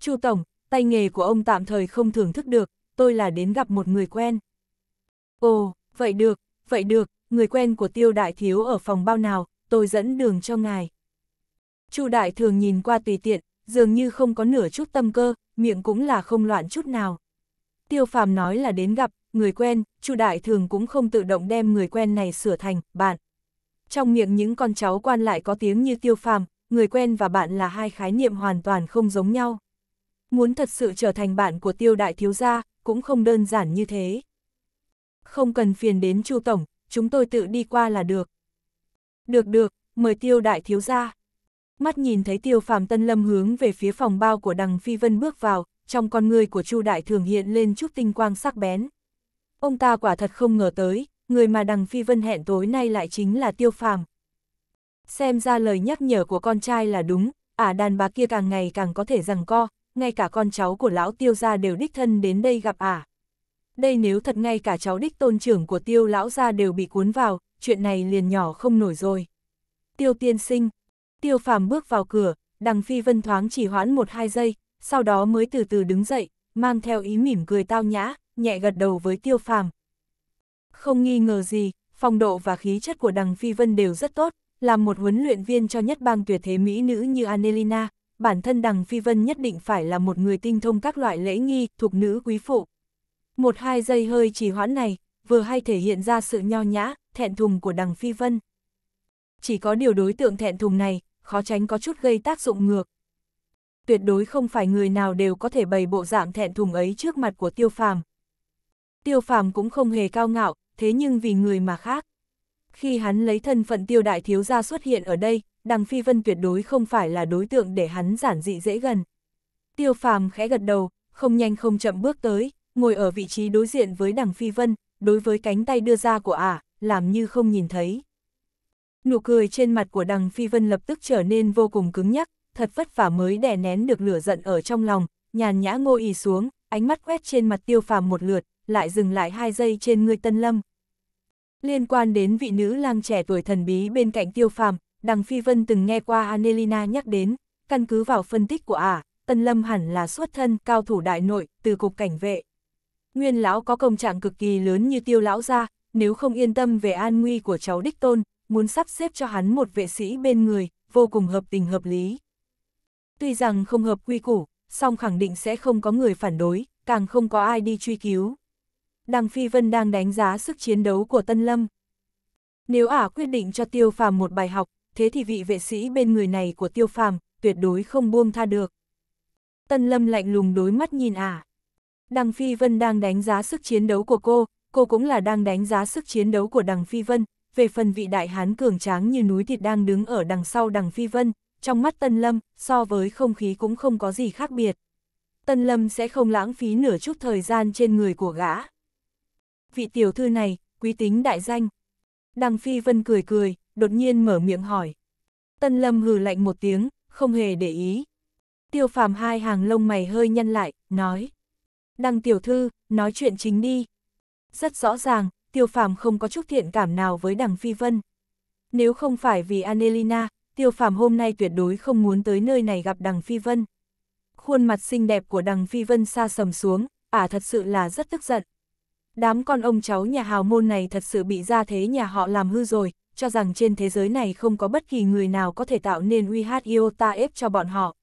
Chu Tổng, tay nghề của ông tạm thời không thưởng thức được, tôi là đến gặp một người quen. Ồ, vậy được, vậy được, người quen của tiêu đại thiếu ở phòng bao nào, tôi dẫn đường cho ngài. Chu đại thường nhìn qua tùy tiện, dường như không có nửa chút tâm cơ, miệng cũng là không loạn chút nào. Tiêu phàm nói là đến gặp, người quen, Chu đại thường cũng không tự động đem người quen này sửa thành, bạn. Trong miệng những con cháu quan lại có tiếng như tiêu phàm, người quen và bạn là hai khái niệm hoàn toàn không giống nhau. Muốn thật sự trở thành bạn của tiêu đại thiếu gia, cũng không đơn giản như thế. Không cần phiền đến Chu Tổng, chúng tôi tự đi qua là được. Được được, mời tiêu đại thiếu gia mắt nhìn thấy tiêu phàm tân lâm hướng về phía phòng bao của đằng phi vân bước vào, trong con người của Chu Đại Thường hiện lên chút tinh quang sắc bén. Ông ta quả thật không ngờ tới, người mà đằng phi vân hẹn tối nay lại chính là tiêu phàm. Xem ra lời nhắc nhở của con trai là đúng, ả à đàn bà kia càng ngày càng có thể rằng co, ngay cả con cháu của lão tiêu gia đều đích thân đến đây gặp ả. À. Đây nếu thật ngay cả cháu đích tôn trưởng của tiêu lão gia đều bị cuốn vào, chuyện này liền nhỏ không nổi rồi. Tiêu tiên sinh, Tiêu phàm bước vào cửa, đằng phi vân thoáng chỉ hoãn một hai giây, sau đó mới từ từ đứng dậy, mang theo ý mỉm cười tao nhã, nhẹ gật đầu với tiêu phàm. Không nghi ngờ gì, phong độ và khí chất của đằng phi vân đều rất tốt, làm một huấn luyện viên cho nhất bang tuyệt thế mỹ nữ như Anelina, bản thân đằng phi vân nhất định phải là một người tinh thông các loại lễ nghi thuộc nữ quý phụ. Một hai giây hơi chỉ hoãn này, vừa hay thể hiện ra sự nho nhã, thẹn thùng của đằng phi vân chỉ có điều đối tượng thẹn thùng này, khó tránh có chút gây tác dụng ngược. Tuyệt đối không phải người nào đều có thể bày bộ dạng thẹn thùng ấy trước mặt của tiêu phàm. Tiêu phàm cũng không hề cao ngạo, thế nhưng vì người mà khác. Khi hắn lấy thân phận tiêu đại thiếu gia xuất hiện ở đây, đằng phi vân tuyệt đối không phải là đối tượng để hắn giản dị dễ gần. Tiêu phàm khẽ gật đầu, không nhanh không chậm bước tới, ngồi ở vị trí đối diện với đằng phi vân, đối với cánh tay đưa ra của ả, à, làm như không nhìn thấy. Nụ cười trên mặt của Đằng Phi Vân lập tức trở nên vô cùng cứng nhắc, thật vất vả mới đè nén được lửa giận ở trong lòng, nhàn nhã ngô ì xuống, ánh mắt quét trên mặt tiêu phàm một lượt, lại dừng lại hai giây trên người Tân Lâm. Liên quan đến vị nữ lang trẻ tuổi thần bí bên cạnh tiêu phàm, Đằng Phi Vân từng nghe qua Anelina nhắc đến, căn cứ vào phân tích của ả, à, Tân Lâm hẳn là xuất thân cao thủ đại nội, từ cục cảnh vệ. Nguyên lão có công trạng cực kỳ lớn như tiêu lão ra, nếu không yên tâm về an nguy của cháu Đích Tôn, muốn sắp xếp cho hắn một vệ sĩ bên người, vô cùng hợp tình hợp lý. Tuy rằng không hợp quy củ, song khẳng định sẽ không có người phản đối, càng không có ai đi truy cứu. Đằng Phi Vân đang đánh giá sức chiến đấu của Tân Lâm. Nếu ả quyết định cho Tiêu Phàm một bài học, thế thì vị vệ sĩ bên người này của Tiêu Phàm tuyệt đối không buông tha được. Tân Lâm lạnh lùng đối mắt nhìn ả. Đằng Phi Vân đang đánh giá sức chiến đấu của cô, cô cũng là đang đánh giá sức chiến đấu của Đằng Phi Vân, về phần vị đại hán cường tráng như núi thịt đang đứng ở đằng sau đằng phi vân, trong mắt Tân Lâm, so với không khí cũng không có gì khác biệt. Tân Lâm sẽ không lãng phí nửa chút thời gian trên người của gã. Vị tiểu thư này, quý tính đại danh. Đằng phi vân cười cười, đột nhiên mở miệng hỏi. Tân Lâm hừ lạnh một tiếng, không hề để ý. Tiêu phàm hai hàng lông mày hơi nhăn lại, nói. Đằng tiểu thư, nói chuyện chính đi. Rất rõ ràng, Tiêu Phàm không có chút thiện cảm nào với đằng Phi Vân. Nếu không phải vì Anelina, Tiêu Phàm hôm nay tuyệt đối không muốn tới nơi này gặp đằng Phi Vân. Khuôn mặt xinh đẹp của đằng Phi Vân xa sầm xuống, ả à, thật sự là rất tức giận. Đám con ông cháu nhà hào môn này thật sự bị ra thế nhà họ làm hư rồi, cho rằng trên thế giới này không có bất kỳ người nào có thể tạo nên uy hát ta ép cho bọn họ.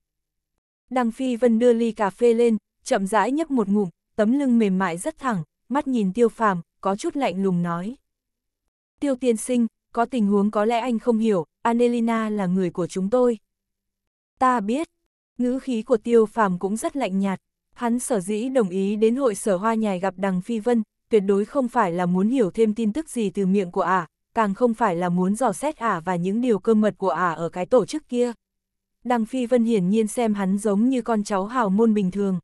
Đằng Phi Vân đưa ly cà phê lên, chậm rãi nhấp một ngụm, tấm lưng mềm mại rất thẳng, mắt nhìn tiêu phàm, có chút lạnh lùng nói. Tiêu tiên sinh, có tình huống có lẽ anh không hiểu, Anelina là người của chúng tôi. Ta biết, ngữ khí của tiêu phàm cũng rất lạnh nhạt, hắn sở dĩ đồng ý đến hội sở hoa nhài gặp đằng phi vân, tuyệt đối không phải là muốn hiểu thêm tin tức gì từ miệng của ả, càng không phải là muốn dò xét ả và những điều cơ mật của ả ở cái tổ chức kia. Đằng phi vân hiển nhiên xem hắn giống như con cháu hào môn bình thường.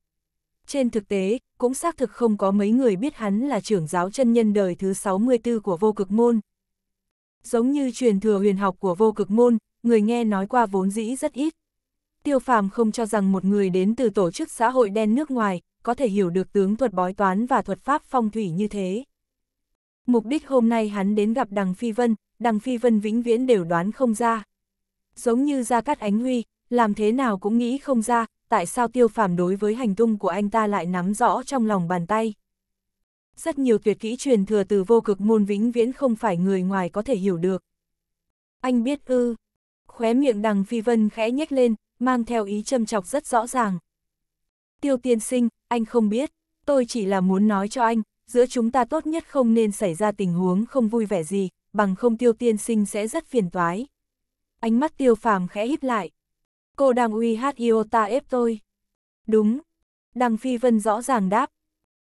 Trên thực tế, cũng xác thực không có mấy người biết hắn là trưởng giáo chân nhân đời thứ 64 của vô cực môn. Giống như truyền thừa huyền học của vô cực môn, người nghe nói qua vốn dĩ rất ít. Tiêu phàm không cho rằng một người đến từ tổ chức xã hội đen nước ngoài, có thể hiểu được tướng thuật bói toán và thuật pháp phong thủy như thế. Mục đích hôm nay hắn đến gặp Đằng Phi Vân, Đằng Phi Vân vĩnh viễn đều đoán không ra. Giống như ra cắt ánh huy, làm thế nào cũng nghĩ không ra, tại sao tiêu phàm đối với hành tung của anh ta lại nắm rõ trong lòng bàn tay. Rất nhiều tuyệt kỹ truyền thừa từ vô cực môn vĩnh viễn không phải người ngoài có thể hiểu được. Anh biết ư, khóe miệng đằng phi vân khẽ nhếch lên, mang theo ý châm chọc rất rõ ràng. Tiêu tiên sinh, anh không biết, tôi chỉ là muốn nói cho anh, giữa chúng ta tốt nhất không nên xảy ra tình huống không vui vẻ gì, bằng không tiêu tiên sinh sẽ rất phiền toái. Ánh mắt tiêu phàm khẽ híp lại, Cô đang uy hát Iota ép tôi. Đúng. Đằng Phi Vân rõ ràng đáp.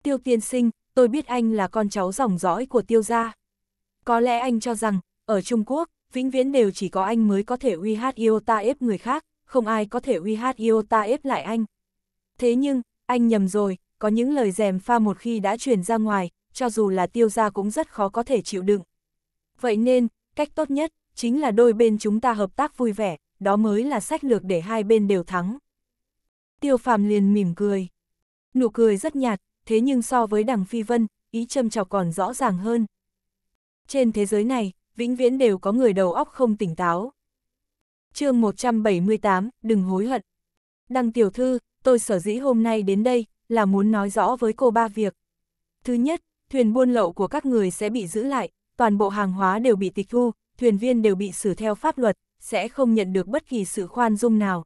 Tiêu tiên sinh, tôi biết anh là con cháu dòng dõi của tiêu gia. Có lẽ anh cho rằng, ở Trung Quốc, vĩnh viễn đều chỉ có anh mới có thể uy hát Iota ép người khác, không ai có thể uy hát Iota ép lại anh. Thế nhưng, anh nhầm rồi, có những lời dèm pha một khi đã truyền ra ngoài, cho dù là tiêu gia cũng rất khó có thể chịu đựng. Vậy nên, cách tốt nhất, chính là đôi bên chúng ta hợp tác vui vẻ, đó mới là sách lược để hai bên đều thắng. Tiêu phàm liền mỉm cười. Nụ cười rất nhạt, thế nhưng so với đằng phi vân, ý châm chọc còn rõ ràng hơn. Trên thế giới này, vĩnh viễn đều có người đầu óc không tỉnh táo. chương 178, đừng hối hận. Đăng tiểu thư, tôi sở dĩ hôm nay đến đây, là muốn nói rõ với cô ba việc. Thứ nhất, thuyền buôn lậu của các người sẽ bị giữ lại, toàn bộ hàng hóa đều bị tịch thu, thuyền viên đều bị xử theo pháp luật, sẽ không nhận được bất kỳ sự khoan dung nào.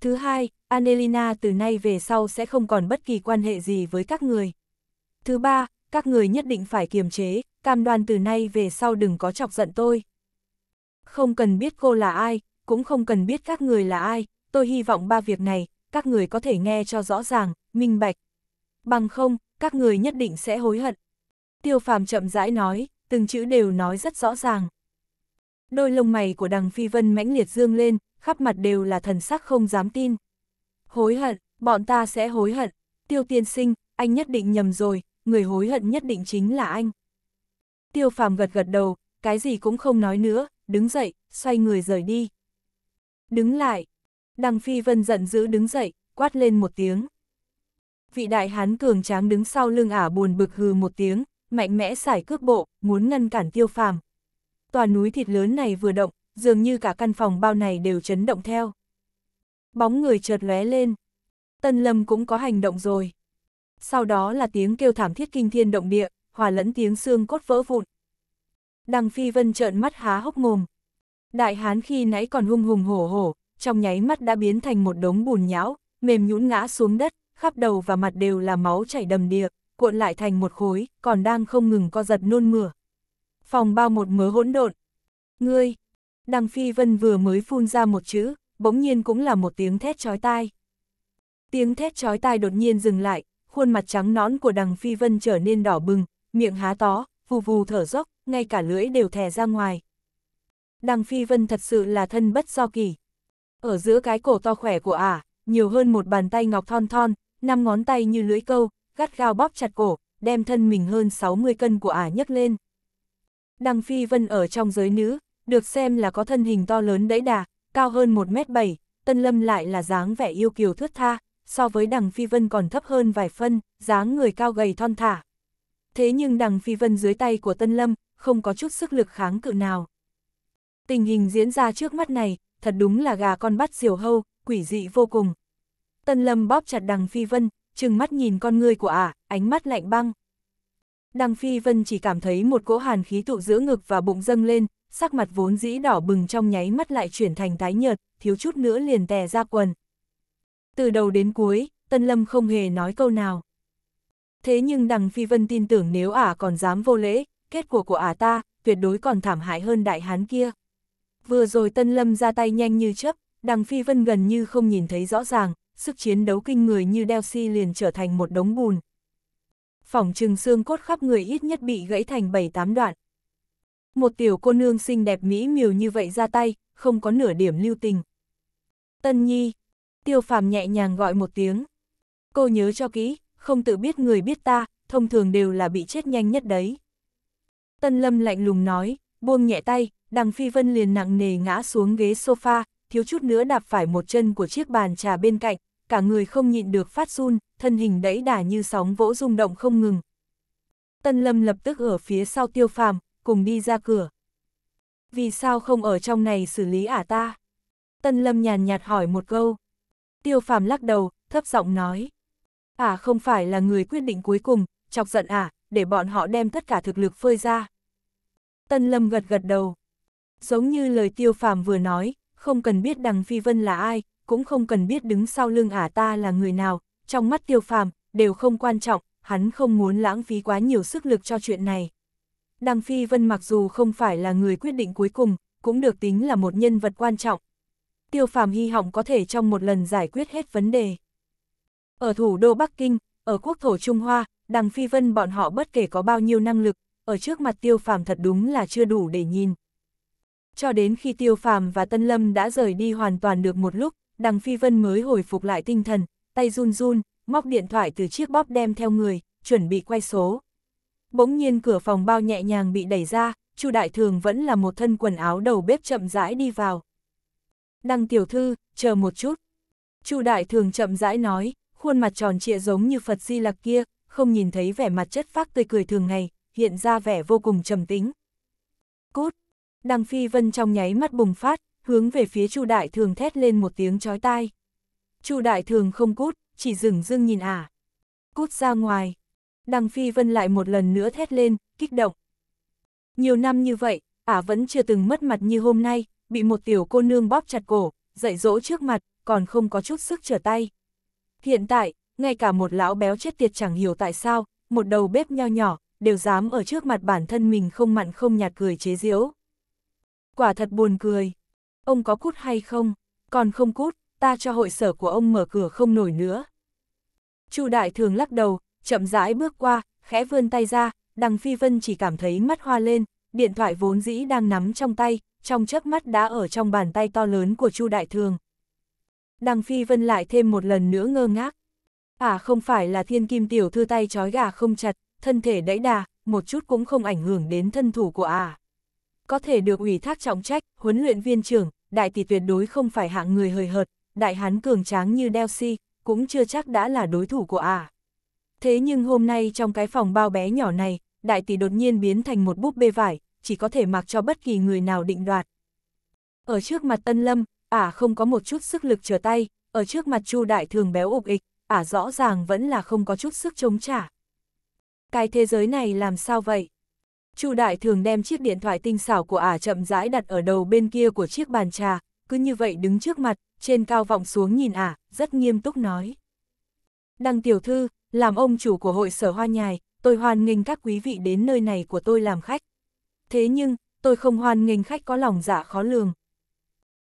Thứ hai, Anelina từ nay về sau sẽ không còn bất kỳ quan hệ gì với các người. Thứ ba, các người nhất định phải kiềm chế, cam đoan từ nay về sau đừng có chọc giận tôi. Không cần biết cô là ai, cũng không cần biết các người là ai, tôi hy vọng ba việc này, các người có thể nghe cho rõ ràng, minh bạch. Bằng không, các người nhất định sẽ hối hận. Tiêu phàm chậm rãi nói, từng chữ đều nói rất rõ ràng. Đôi lông mày của đằng Phi Vân mãnh liệt dương lên, khắp mặt đều là thần sắc không dám tin. Hối hận, bọn ta sẽ hối hận. Tiêu tiên sinh, anh nhất định nhầm rồi, người hối hận nhất định chính là anh. Tiêu phàm gật gật đầu, cái gì cũng không nói nữa, đứng dậy, xoay người rời đi. Đứng lại. Đằng Phi Vân giận dữ đứng dậy, quát lên một tiếng. Vị đại hán cường tráng đứng sau lưng ả buồn bực hừ một tiếng, mạnh mẽ xài cước bộ, muốn ngăn cản tiêu phàm, tòa núi thịt lớn này vừa động, dường như cả căn phòng bao này đều chấn động theo. Bóng người chợt lóe lên. Tân Lâm cũng có hành động rồi. Sau đó là tiếng kêu thảm thiết kinh thiên động địa, hòa lẫn tiếng xương cốt vỡ vụn. Đằng Phi Vân trợn mắt há hốc mồm. Đại hán khi nãy còn hung hùng hổ hổ, trong nháy mắt đã biến thành một đống bùn nhão, mềm nhũn ngã xuống đất, khắp đầu và mặt đều là máu chảy đầm đìa, cuộn lại thành một khối, còn đang không ngừng co giật nôn mửa phòng bao một mớ hỗn độn. Ngươi! Đằng Phi Vân vừa mới phun ra một chữ, bỗng nhiên cũng là một tiếng thét chói tai. Tiếng thét chói tai đột nhiên dừng lại, khuôn mặt trắng nõn của đằng Phi Vân trở nên đỏ bừng, miệng há tó, vù vù thở dốc, ngay cả lưỡi đều thè ra ngoài. Đằng Phi Vân thật sự là thân bất do kỳ. Ở giữa cái cổ to khỏe của ả, nhiều hơn một bàn tay ngọc thon thon, năm ngón tay như lưỡi câu, gắt gao bóp chặt cổ, đem thân mình hơn 60 cân của ả nhấc lên. Đằng Phi Vân ở trong giới nữ, được xem là có thân hình to lớn đẫy đà, cao hơn 1m7, Tân Lâm lại là dáng vẻ yêu kiều thướt tha, so với đằng Phi Vân còn thấp hơn vài phân, dáng người cao gầy thon thả. Thế nhưng đằng Phi Vân dưới tay của Tân Lâm, không có chút sức lực kháng cự nào. Tình hình diễn ra trước mắt này, thật đúng là gà con bắt diều hâu, quỷ dị vô cùng. Tân Lâm bóp chặt đằng Phi Vân, trừng mắt nhìn con người của ả, ánh mắt lạnh băng. Đằng Phi Vân chỉ cảm thấy một cỗ hàn khí tụ giữa ngực và bụng dâng lên, sắc mặt vốn dĩ đỏ bừng trong nháy mắt lại chuyển thành tái nhợt, thiếu chút nữa liền tè ra quần. Từ đầu đến cuối, Tân Lâm không hề nói câu nào. Thế nhưng đằng Phi Vân tin tưởng nếu ả còn dám vô lễ, kết quả của ả ta tuyệt đối còn thảm hại hơn đại hán kia. Vừa rồi Tân Lâm ra tay nhanh như chớp, đằng Phi Vân gần như không nhìn thấy rõ ràng, sức chiến đấu kinh người như Delsi liền trở thành một đống bùn, phỏng trừng xương cốt khắp người ít nhất bị gãy thành 7-8 đoạn. Một tiểu cô nương xinh đẹp mỹ miều như vậy ra tay, không có nửa điểm lưu tình. Tân Nhi, tiêu phàm nhẹ nhàng gọi một tiếng. Cô nhớ cho kỹ, không tự biết người biết ta, thông thường đều là bị chết nhanh nhất đấy. Tân Lâm lạnh lùng nói, buông nhẹ tay, đằng phi vân liền nặng nề ngã xuống ghế sofa, thiếu chút nữa đạp phải một chân của chiếc bàn trà bên cạnh, cả người không nhịn được phát run, thân hình đẫy đà như sóng vỗ rung động không ngừng. Tân Lâm lập tức ở phía sau tiêu phàm, cùng đi ra cửa. Vì sao không ở trong này xử lý ả ta? Tân Lâm nhàn nhạt hỏi một câu. Tiêu phàm lắc đầu, thấp giọng nói. Ả à không phải là người quyết định cuối cùng, chọc giận ả, à, để bọn họ đem tất cả thực lực phơi ra. Tân Lâm gật gật đầu. Giống như lời tiêu phàm vừa nói, không cần biết đằng phi vân là ai, cũng không cần biết đứng sau lưng ả ta là người nào, trong mắt tiêu phàm, đều không quan trọng, hắn không muốn lãng phí quá nhiều sức lực cho chuyện này. Đằng Phi Vân mặc dù không phải là người quyết định cuối cùng, cũng được tính là một nhân vật quan trọng. Tiêu phàm hy vọng có thể trong một lần giải quyết hết vấn đề. Ở thủ đô Bắc Kinh, ở quốc thổ Trung Hoa, đằng Phi Vân bọn họ bất kể có bao nhiêu năng lực, ở trước mặt tiêu phàm thật đúng là chưa đủ để nhìn. Cho đến khi tiêu phàm và Tân Lâm đã rời đi hoàn toàn được một lúc, đằng Phi Vân mới hồi phục lại tinh thần, tay run run, móc điện thoại từ chiếc bóp đem theo người, chuẩn bị quay số. Bỗng nhiên cửa phòng bao nhẹ nhàng bị đẩy ra, Chu Đại Thường vẫn là một thân quần áo đầu bếp chậm rãi đi vào. Đăng tiểu thư, chờ một chút. Chu Đại Thường chậm rãi nói, khuôn mặt tròn trịa giống như Phật Di Lặc kia, không nhìn thấy vẻ mặt chất phác tươi cười thường ngày, hiện ra vẻ vô cùng trầm tính. Cút! Đăng Phi Vân trong nháy mắt bùng phát, hướng về phía Chu Đại Thường thét lên một tiếng chói tai. Chu đại thường không cút, chỉ dừng dưng nhìn ả. À. Cút ra ngoài. Đằng Phi Vân lại một lần nữa thét lên, kích động. Nhiều năm như vậy, ả vẫn chưa từng mất mặt như hôm nay, bị một tiểu cô nương bóp chặt cổ, dạy dỗ trước mặt, còn không có chút sức trở tay. Hiện tại, ngay cả một lão béo chết tiệt chẳng hiểu tại sao, một đầu bếp nho nhỏ, đều dám ở trước mặt bản thân mình không mặn không nhạt cười chế giễu. Quả thật buồn cười. Ông có cút hay không? Còn không cút, ta cho hội sở của ông mở cửa không nổi nữa. Chu Đại Thường lắc đầu, chậm rãi bước qua, khẽ vươn tay ra, Đằng Phi Vân chỉ cảm thấy mắt hoa lên, điện thoại vốn dĩ đang nắm trong tay, trong chớp mắt đã ở trong bàn tay to lớn của Chu Đại Thường. Đằng Phi Vân lại thêm một lần nữa ngơ ngác. À không phải là thiên kim tiểu thư tay chói gà không chặt, thân thể đẫy đà, một chút cũng không ảnh hưởng đến thân thủ của à. Có thể được ủy thác trọng trách, huấn luyện viên trưởng, đại tỷ tuyệt đối không phải hạng người hời hợt, đại hán cường tráng như Delsi, cũng chưa chắc đã là đối thủ của ả. À. Thế nhưng hôm nay trong cái phòng bao bé nhỏ này, đại tỷ đột nhiên biến thành một búp bê vải, chỉ có thể mặc cho bất kỳ người nào định đoạt. Ở trước mặt Tân Lâm, ả không có một chút sức lực trở tay, ở trước mặt Chu Đại Thường béo ục ịch, ả rõ ràng vẫn là không có chút sức chống trả. Cái thế giới này làm sao vậy? Chu Đại Thường đem chiếc điện thoại tinh xảo của ả chậm rãi đặt ở đầu bên kia của chiếc bàn trà, cứ như vậy đứng trước mặt, trên cao vọng xuống nhìn ả, à, rất nghiêm túc nói. Đăng tiểu thư, làm ông chủ của hội sở hoa nhài, tôi hoan nghênh các quý vị đến nơi này của tôi làm khách. Thế nhưng, tôi không hoan nghênh khách có lòng dạ khó lường.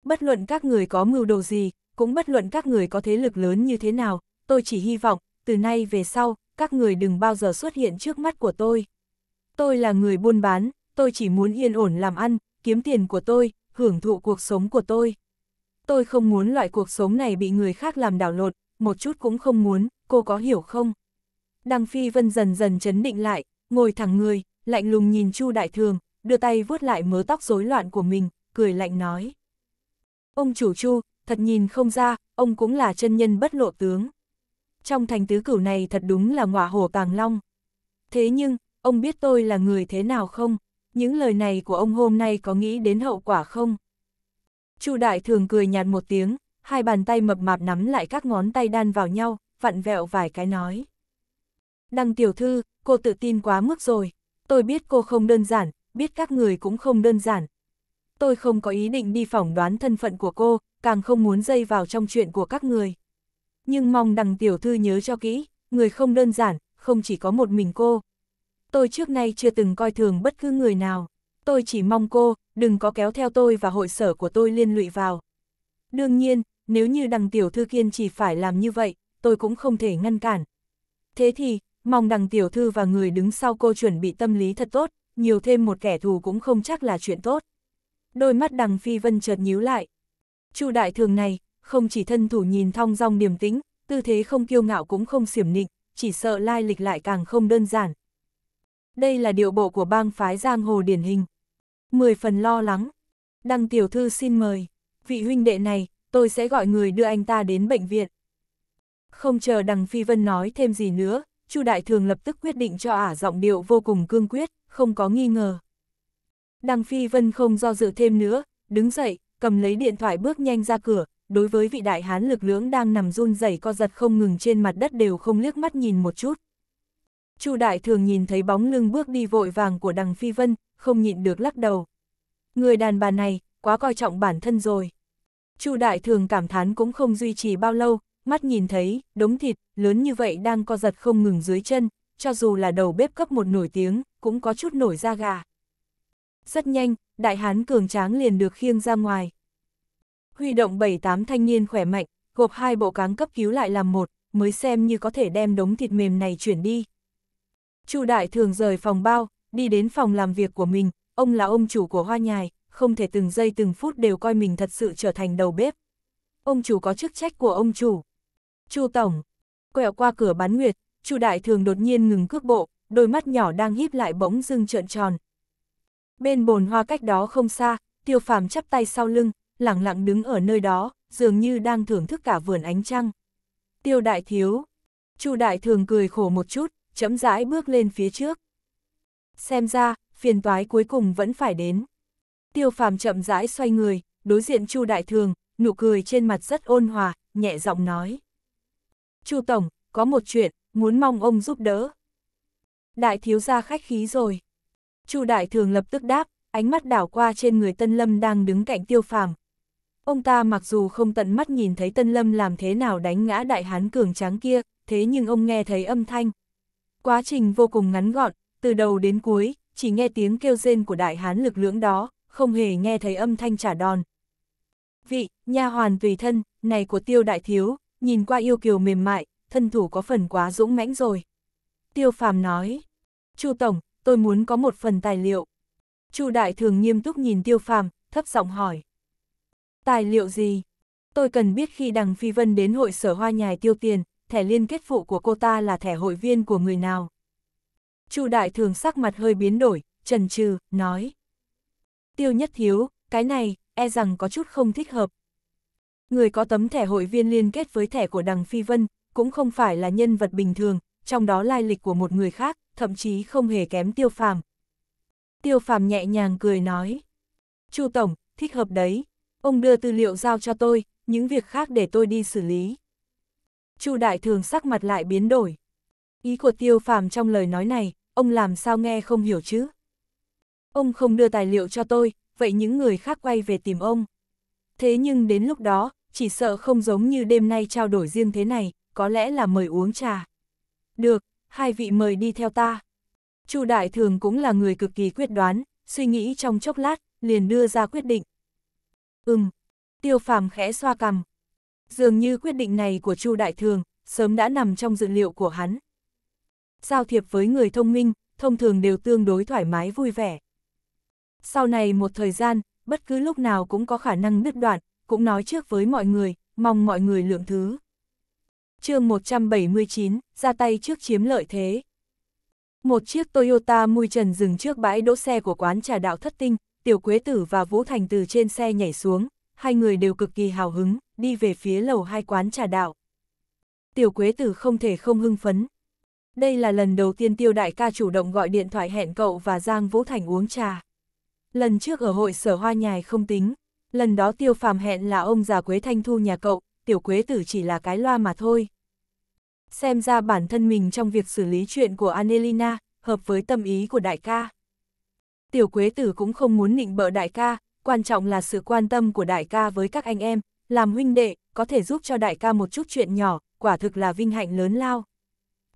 Bất luận các người có mưu đồ gì, cũng bất luận các người có thế lực lớn như thế nào, tôi chỉ hy vọng, từ nay về sau, các người đừng bao giờ xuất hiện trước mắt của tôi. Tôi là người buôn bán, tôi chỉ muốn yên ổn làm ăn, kiếm tiền của tôi, hưởng thụ cuộc sống của tôi tôi không muốn loại cuộc sống này bị người khác làm đảo lột, một chút cũng không muốn, cô có hiểu không? đăng Phi Vân dần dần chấn định lại, ngồi thẳng người, lạnh lùng nhìn Chu Đại Thường, đưa tay vuốt lại mớ tóc rối loạn của mình, cười lạnh nói. Ông chủ Chu, thật nhìn không ra, ông cũng là chân nhân bất lộ tướng. Trong thành tứ cửu này thật đúng là ngọa hổ càng long. Thế nhưng, ông biết tôi là người thế nào không? Những lời này của ông hôm nay có nghĩ đến hậu quả không? Chu Đại Thường cười nhạt một tiếng, hai bàn tay mập mạp nắm lại các ngón tay đan vào nhau, vặn vẹo vài cái nói. Đăng tiểu thư, cô tự tin quá mức rồi, tôi biết cô không đơn giản, biết các người cũng không đơn giản. Tôi không có ý định đi phỏng đoán thân phận của cô, càng không muốn dây vào trong chuyện của các người. Nhưng mong đằng tiểu thư nhớ cho kỹ, người không đơn giản, không chỉ có một mình cô. Tôi trước nay chưa từng coi thường bất cứ người nào. Tôi chỉ mong cô, đừng có kéo theo tôi và hội sở của tôi liên lụy vào. Đương nhiên, nếu như đằng tiểu thư kiên chỉ phải làm như vậy, tôi cũng không thể ngăn cản. Thế thì, mong đằng tiểu thư và người đứng sau cô chuẩn bị tâm lý thật tốt, nhiều thêm một kẻ thù cũng không chắc là chuyện tốt. Đôi mắt đằng phi vân chợt nhíu lại. Chu đại thường này, không chỉ thân thủ nhìn thong dong điềm tĩnh, tư thế không kiêu ngạo cũng không xiểm nịnh, chỉ sợ lai lịch lại càng không đơn giản. Đây là điệu bộ của bang phái giang hồ điển hình mười phần lo lắng. Đăng tiểu thư xin mời, vị huynh đệ này, tôi sẽ gọi người đưa anh ta đến bệnh viện. Không chờ đằng Phi Vân nói thêm gì nữa, Chu Đại Thường lập tức quyết định cho ả giọng điệu vô cùng cương quyết, không có nghi ngờ. Đằng Phi Vân không do dự thêm nữa, đứng dậy, cầm lấy điện thoại bước nhanh ra cửa, đối với vị đại hán lực lưỡng đang nằm run rẩy co giật không ngừng trên mặt đất đều không liếc mắt nhìn một chút. Chu Đại Thường nhìn thấy bóng lưng bước đi vội vàng của đằng Phi Vân, không nhịn được lắc đầu. Người đàn bà này, quá coi trọng bản thân rồi. Chu Đại Thường cảm thán cũng không duy trì bao lâu, mắt nhìn thấy, đống thịt, lớn như vậy đang co giật không ngừng dưới chân, cho dù là đầu bếp cấp một nổi tiếng, cũng có chút nổi da gà. Rất nhanh, đại hán cường tráng liền được khiêng ra ngoài. Huy động 7-8 thanh niên khỏe mạnh, gộp hai bộ cáng cấp cứu lại làm một, mới xem như có thể đem đống thịt mềm này chuyển đi. Chu đại thường rời phòng bao, đi đến phòng làm việc của mình, ông là ông chủ của hoa nhài, không thể từng giây từng phút đều coi mình thật sự trở thành đầu bếp. Ông chủ có chức trách của ông chủ. Chu Tổng, quẹo qua cửa bán nguyệt, Chu Đại Thường đột nhiên ngừng cước bộ, đôi mắt nhỏ đang híp lại bỗng dưng trợn tròn. Bên bồn hoa cách đó không xa, tiêu phàm chắp tay sau lưng, lặng lặng đứng ở nơi đó, dường như đang thưởng thức cả vườn ánh trăng. Tiêu Đại Thiếu, Chu Đại Thường cười khổ một chút, chấm rãi bước lên phía trước xem ra, phiền toái cuối cùng vẫn phải đến. Tiêu phàm chậm rãi xoay người, đối diện Chu Đại Thường, nụ cười trên mặt rất ôn hòa, nhẹ giọng nói. Chu Tổng, có một chuyện, muốn mong ông giúp đỡ. Đại thiếu gia khách khí rồi. Chu Đại Thường lập tức đáp, ánh mắt đảo qua trên người Tân Lâm đang đứng cạnh tiêu phàm. Ông ta mặc dù không tận mắt nhìn thấy Tân Lâm làm thế nào đánh ngã đại hán cường tráng kia, thế nhưng ông nghe thấy âm thanh. Quá trình vô cùng ngắn gọn, từ đầu đến cuối, chỉ nghe tiếng kêu rên của đại hán lực lưỡng đó, không hề nghe thấy âm thanh trả đòn. Vị, nha hoàn tùy thân, này của tiêu đại thiếu, nhìn qua yêu kiều mềm mại, thân thủ có phần quá dũng mãnh rồi. Tiêu phàm nói, chu Tổng, tôi muốn có một phần tài liệu. chu đại thường nghiêm túc nhìn tiêu phàm, thấp giọng hỏi. Tài liệu gì? Tôi cần biết khi đằng phi vân đến hội sở hoa nhài tiêu tiền, thẻ liên kết phụ của cô ta là thẻ hội viên của người nào. Chu đại thường sắc mặt hơi biến đổi, trần trừ, nói. Tiêu nhất thiếu, cái này, e rằng có chút không thích hợp. Người có tấm thẻ hội viên liên kết với thẻ của đằng Phi Vân, cũng không phải là nhân vật bình thường, trong đó lai lịch của một người khác, thậm chí không hề kém tiêu phàm. Tiêu phàm nhẹ nhàng cười nói. Chu Tổng, thích hợp đấy. Ông đưa tư liệu giao cho tôi, những việc khác để tôi đi xử lý. Chu Đại Thường sắc mặt lại biến đổi. Ý của tiêu phàm trong lời nói này, ông làm sao nghe không hiểu chứ? Ông không đưa tài liệu cho tôi, vậy những người khác quay về tìm ông. Thế nhưng đến lúc đó, chỉ sợ không giống như đêm nay trao đổi riêng thế này, có lẽ là mời uống trà. Được, hai vị mời đi theo ta. Chu Đại Thường cũng là người cực kỳ quyết đoán, suy nghĩ trong chốc lát, liền đưa ra quyết định. Ừm, tiêu phàm khẽ xoa cằm. Dường như quyết định này của Chu Đại Thường, sớm đã nằm trong dự liệu của hắn giao thiệp với người thông minh, thông thường đều tương đối thoải mái vui vẻ. Sau này một thời gian, bất cứ lúc nào cũng có khả năng đứt đoạn, cũng nói trước với mọi người, mong mọi người lượng thứ. chương 179, ra tay trước chiếm lợi thế. Một chiếc Toyota mui trần dừng trước bãi đỗ xe của quán trà đạo thất tinh, Tiểu Quế Tử và Vũ Thành từ trên xe nhảy xuống, hai người đều cực kỳ hào hứng, đi về phía lầu hai quán trà đạo. Tiểu Quế Tử không thể không hưng phấn, đây là lần đầu tiên tiêu đại ca chủ động gọi điện thoại hẹn cậu và Giang Vũ Thành uống trà. Lần trước ở hội sở hoa nhài không tính, lần đó tiêu phàm hẹn là ông già Quế Thanh Thu nhà cậu, tiểu Quế Tử chỉ là cái loa mà thôi. Xem ra bản thân mình trong việc xử lý chuyện của Anelina, hợp với tâm ý của đại ca. Tiểu Quế Tử cũng không muốn nịnh bợ đại ca, quan trọng là sự quan tâm của đại ca với các anh em, làm huynh đệ, có thể giúp cho đại ca một chút chuyện nhỏ, quả thực là vinh hạnh lớn lao.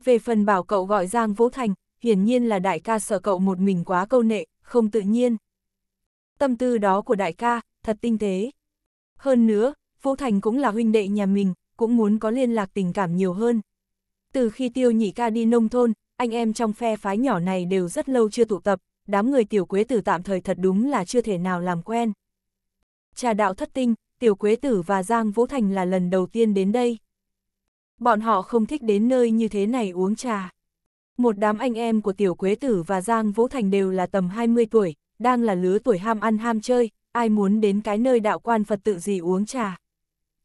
Về phần bảo cậu gọi Giang Vũ Thành, hiển nhiên là đại ca sợ cậu một mình quá câu nệ, không tự nhiên. Tâm tư đó của đại ca, thật tinh tế. Hơn nữa, Vũ Thành cũng là huynh đệ nhà mình, cũng muốn có liên lạc tình cảm nhiều hơn. Từ khi tiêu nhị ca đi nông thôn, anh em trong phe phái nhỏ này đều rất lâu chưa tụ tập, đám người tiểu quế tử tạm thời thật đúng là chưa thể nào làm quen. Trà đạo thất tinh, tiểu quế tử và Giang Vũ Thành là lần đầu tiên đến đây. Bọn họ không thích đến nơi như thế này uống trà. Một đám anh em của Tiểu Quế Tử và Giang Vũ Thành đều là tầm 20 tuổi, đang là lứa tuổi ham ăn ham chơi, ai muốn đến cái nơi đạo quan Phật tự gì uống trà.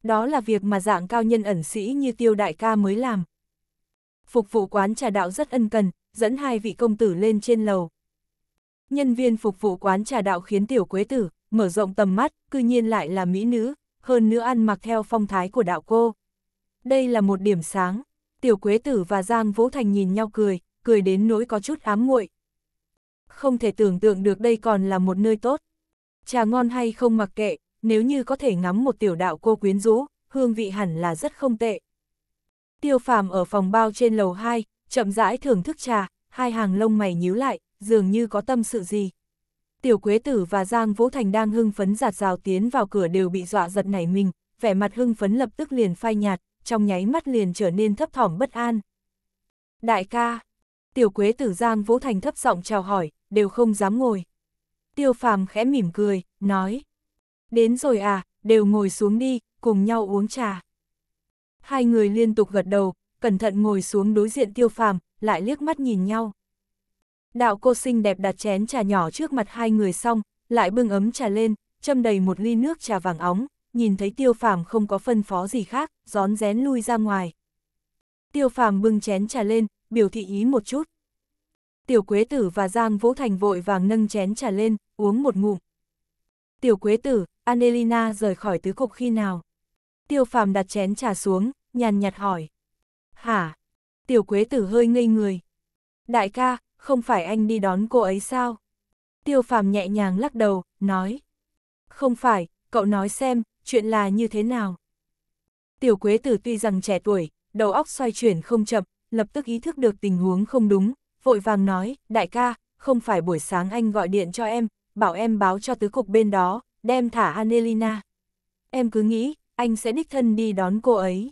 Đó là việc mà dạng cao nhân ẩn sĩ như Tiêu Đại ca mới làm. Phục vụ quán trà đạo rất ân cần, dẫn hai vị công tử lên trên lầu. Nhân viên phục vụ quán trà đạo khiến Tiểu Quế Tử mở rộng tầm mắt, cư nhiên lại là mỹ nữ, hơn nữa ăn mặc theo phong thái của đạo cô đây là một điểm sáng. Tiểu Quế Tử và Giang Vũ Thành nhìn nhau cười, cười đến nỗi có chút ám muội. Không thể tưởng tượng được đây còn là một nơi tốt. Trà ngon hay không mặc kệ, nếu như có thể ngắm một tiểu đạo cô quyến rũ, hương vị hẳn là rất không tệ. Tiêu phàm ở phòng bao trên lầu 2, chậm rãi thưởng thức trà, hai hàng lông mày nhíu lại, dường như có tâm sự gì. Tiểu Quế Tử và Giang Vũ Thành đang hưng phấn giạt rào tiến vào cửa đều bị dọa giật nảy mình, vẻ mặt hưng phấn lập tức liền phai nhạt, trong nháy mắt liền trở nên thấp thỏm bất an. Đại ca, tiểu quế tử Giang Vũ Thành thấp giọng chào hỏi, đều không dám ngồi. Tiêu phàm khẽ mỉm cười, nói. Đến rồi à, đều ngồi xuống đi, cùng nhau uống trà. Hai người liên tục gật đầu, cẩn thận ngồi xuống đối diện tiêu phàm, lại liếc mắt nhìn nhau. Đạo cô xinh đẹp đặt chén trà nhỏ trước mặt hai người xong, lại bưng ấm trà lên, châm đầy một ly nước trà vàng óng, nhìn thấy tiêu phàm không có phân phó gì khác, rón rén lui ra ngoài. Tiêu phàm bưng chén trà lên, biểu thị ý một chút. Tiểu Quế Tử và Giang Vũ Thành vội vàng nâng chén trà lên, uống một ngụm. Tiểu Quế Tử, Anelina rời khỏi tứ cục khi nào? Tiêu phàm đặt chén trà xuống, nhàn nhạt hỏi. Hả? Tiểu Quế Tử hơi ngây người. Đại ca, không phải anh đi đón cô ấy sao? Tiêu phàm nhẹ nhàng lắc đầu, nói. Không phải, cậu nói xem, chuyện là như thế nào? Tiểu Quế Tử tuy rằng trẻ tuổi, đầu óc xoay chuyển không chậm, lập tức ý thức được tình huống không đúng, vội vàng nói, đại ca, không phải buổi sáng anh gọi điện cho em, bảo em báo cho tứ cục bên đó, đem thả Anelina. Em cứ nghĩ, anh sẽ đích thân đi đón cô ấy.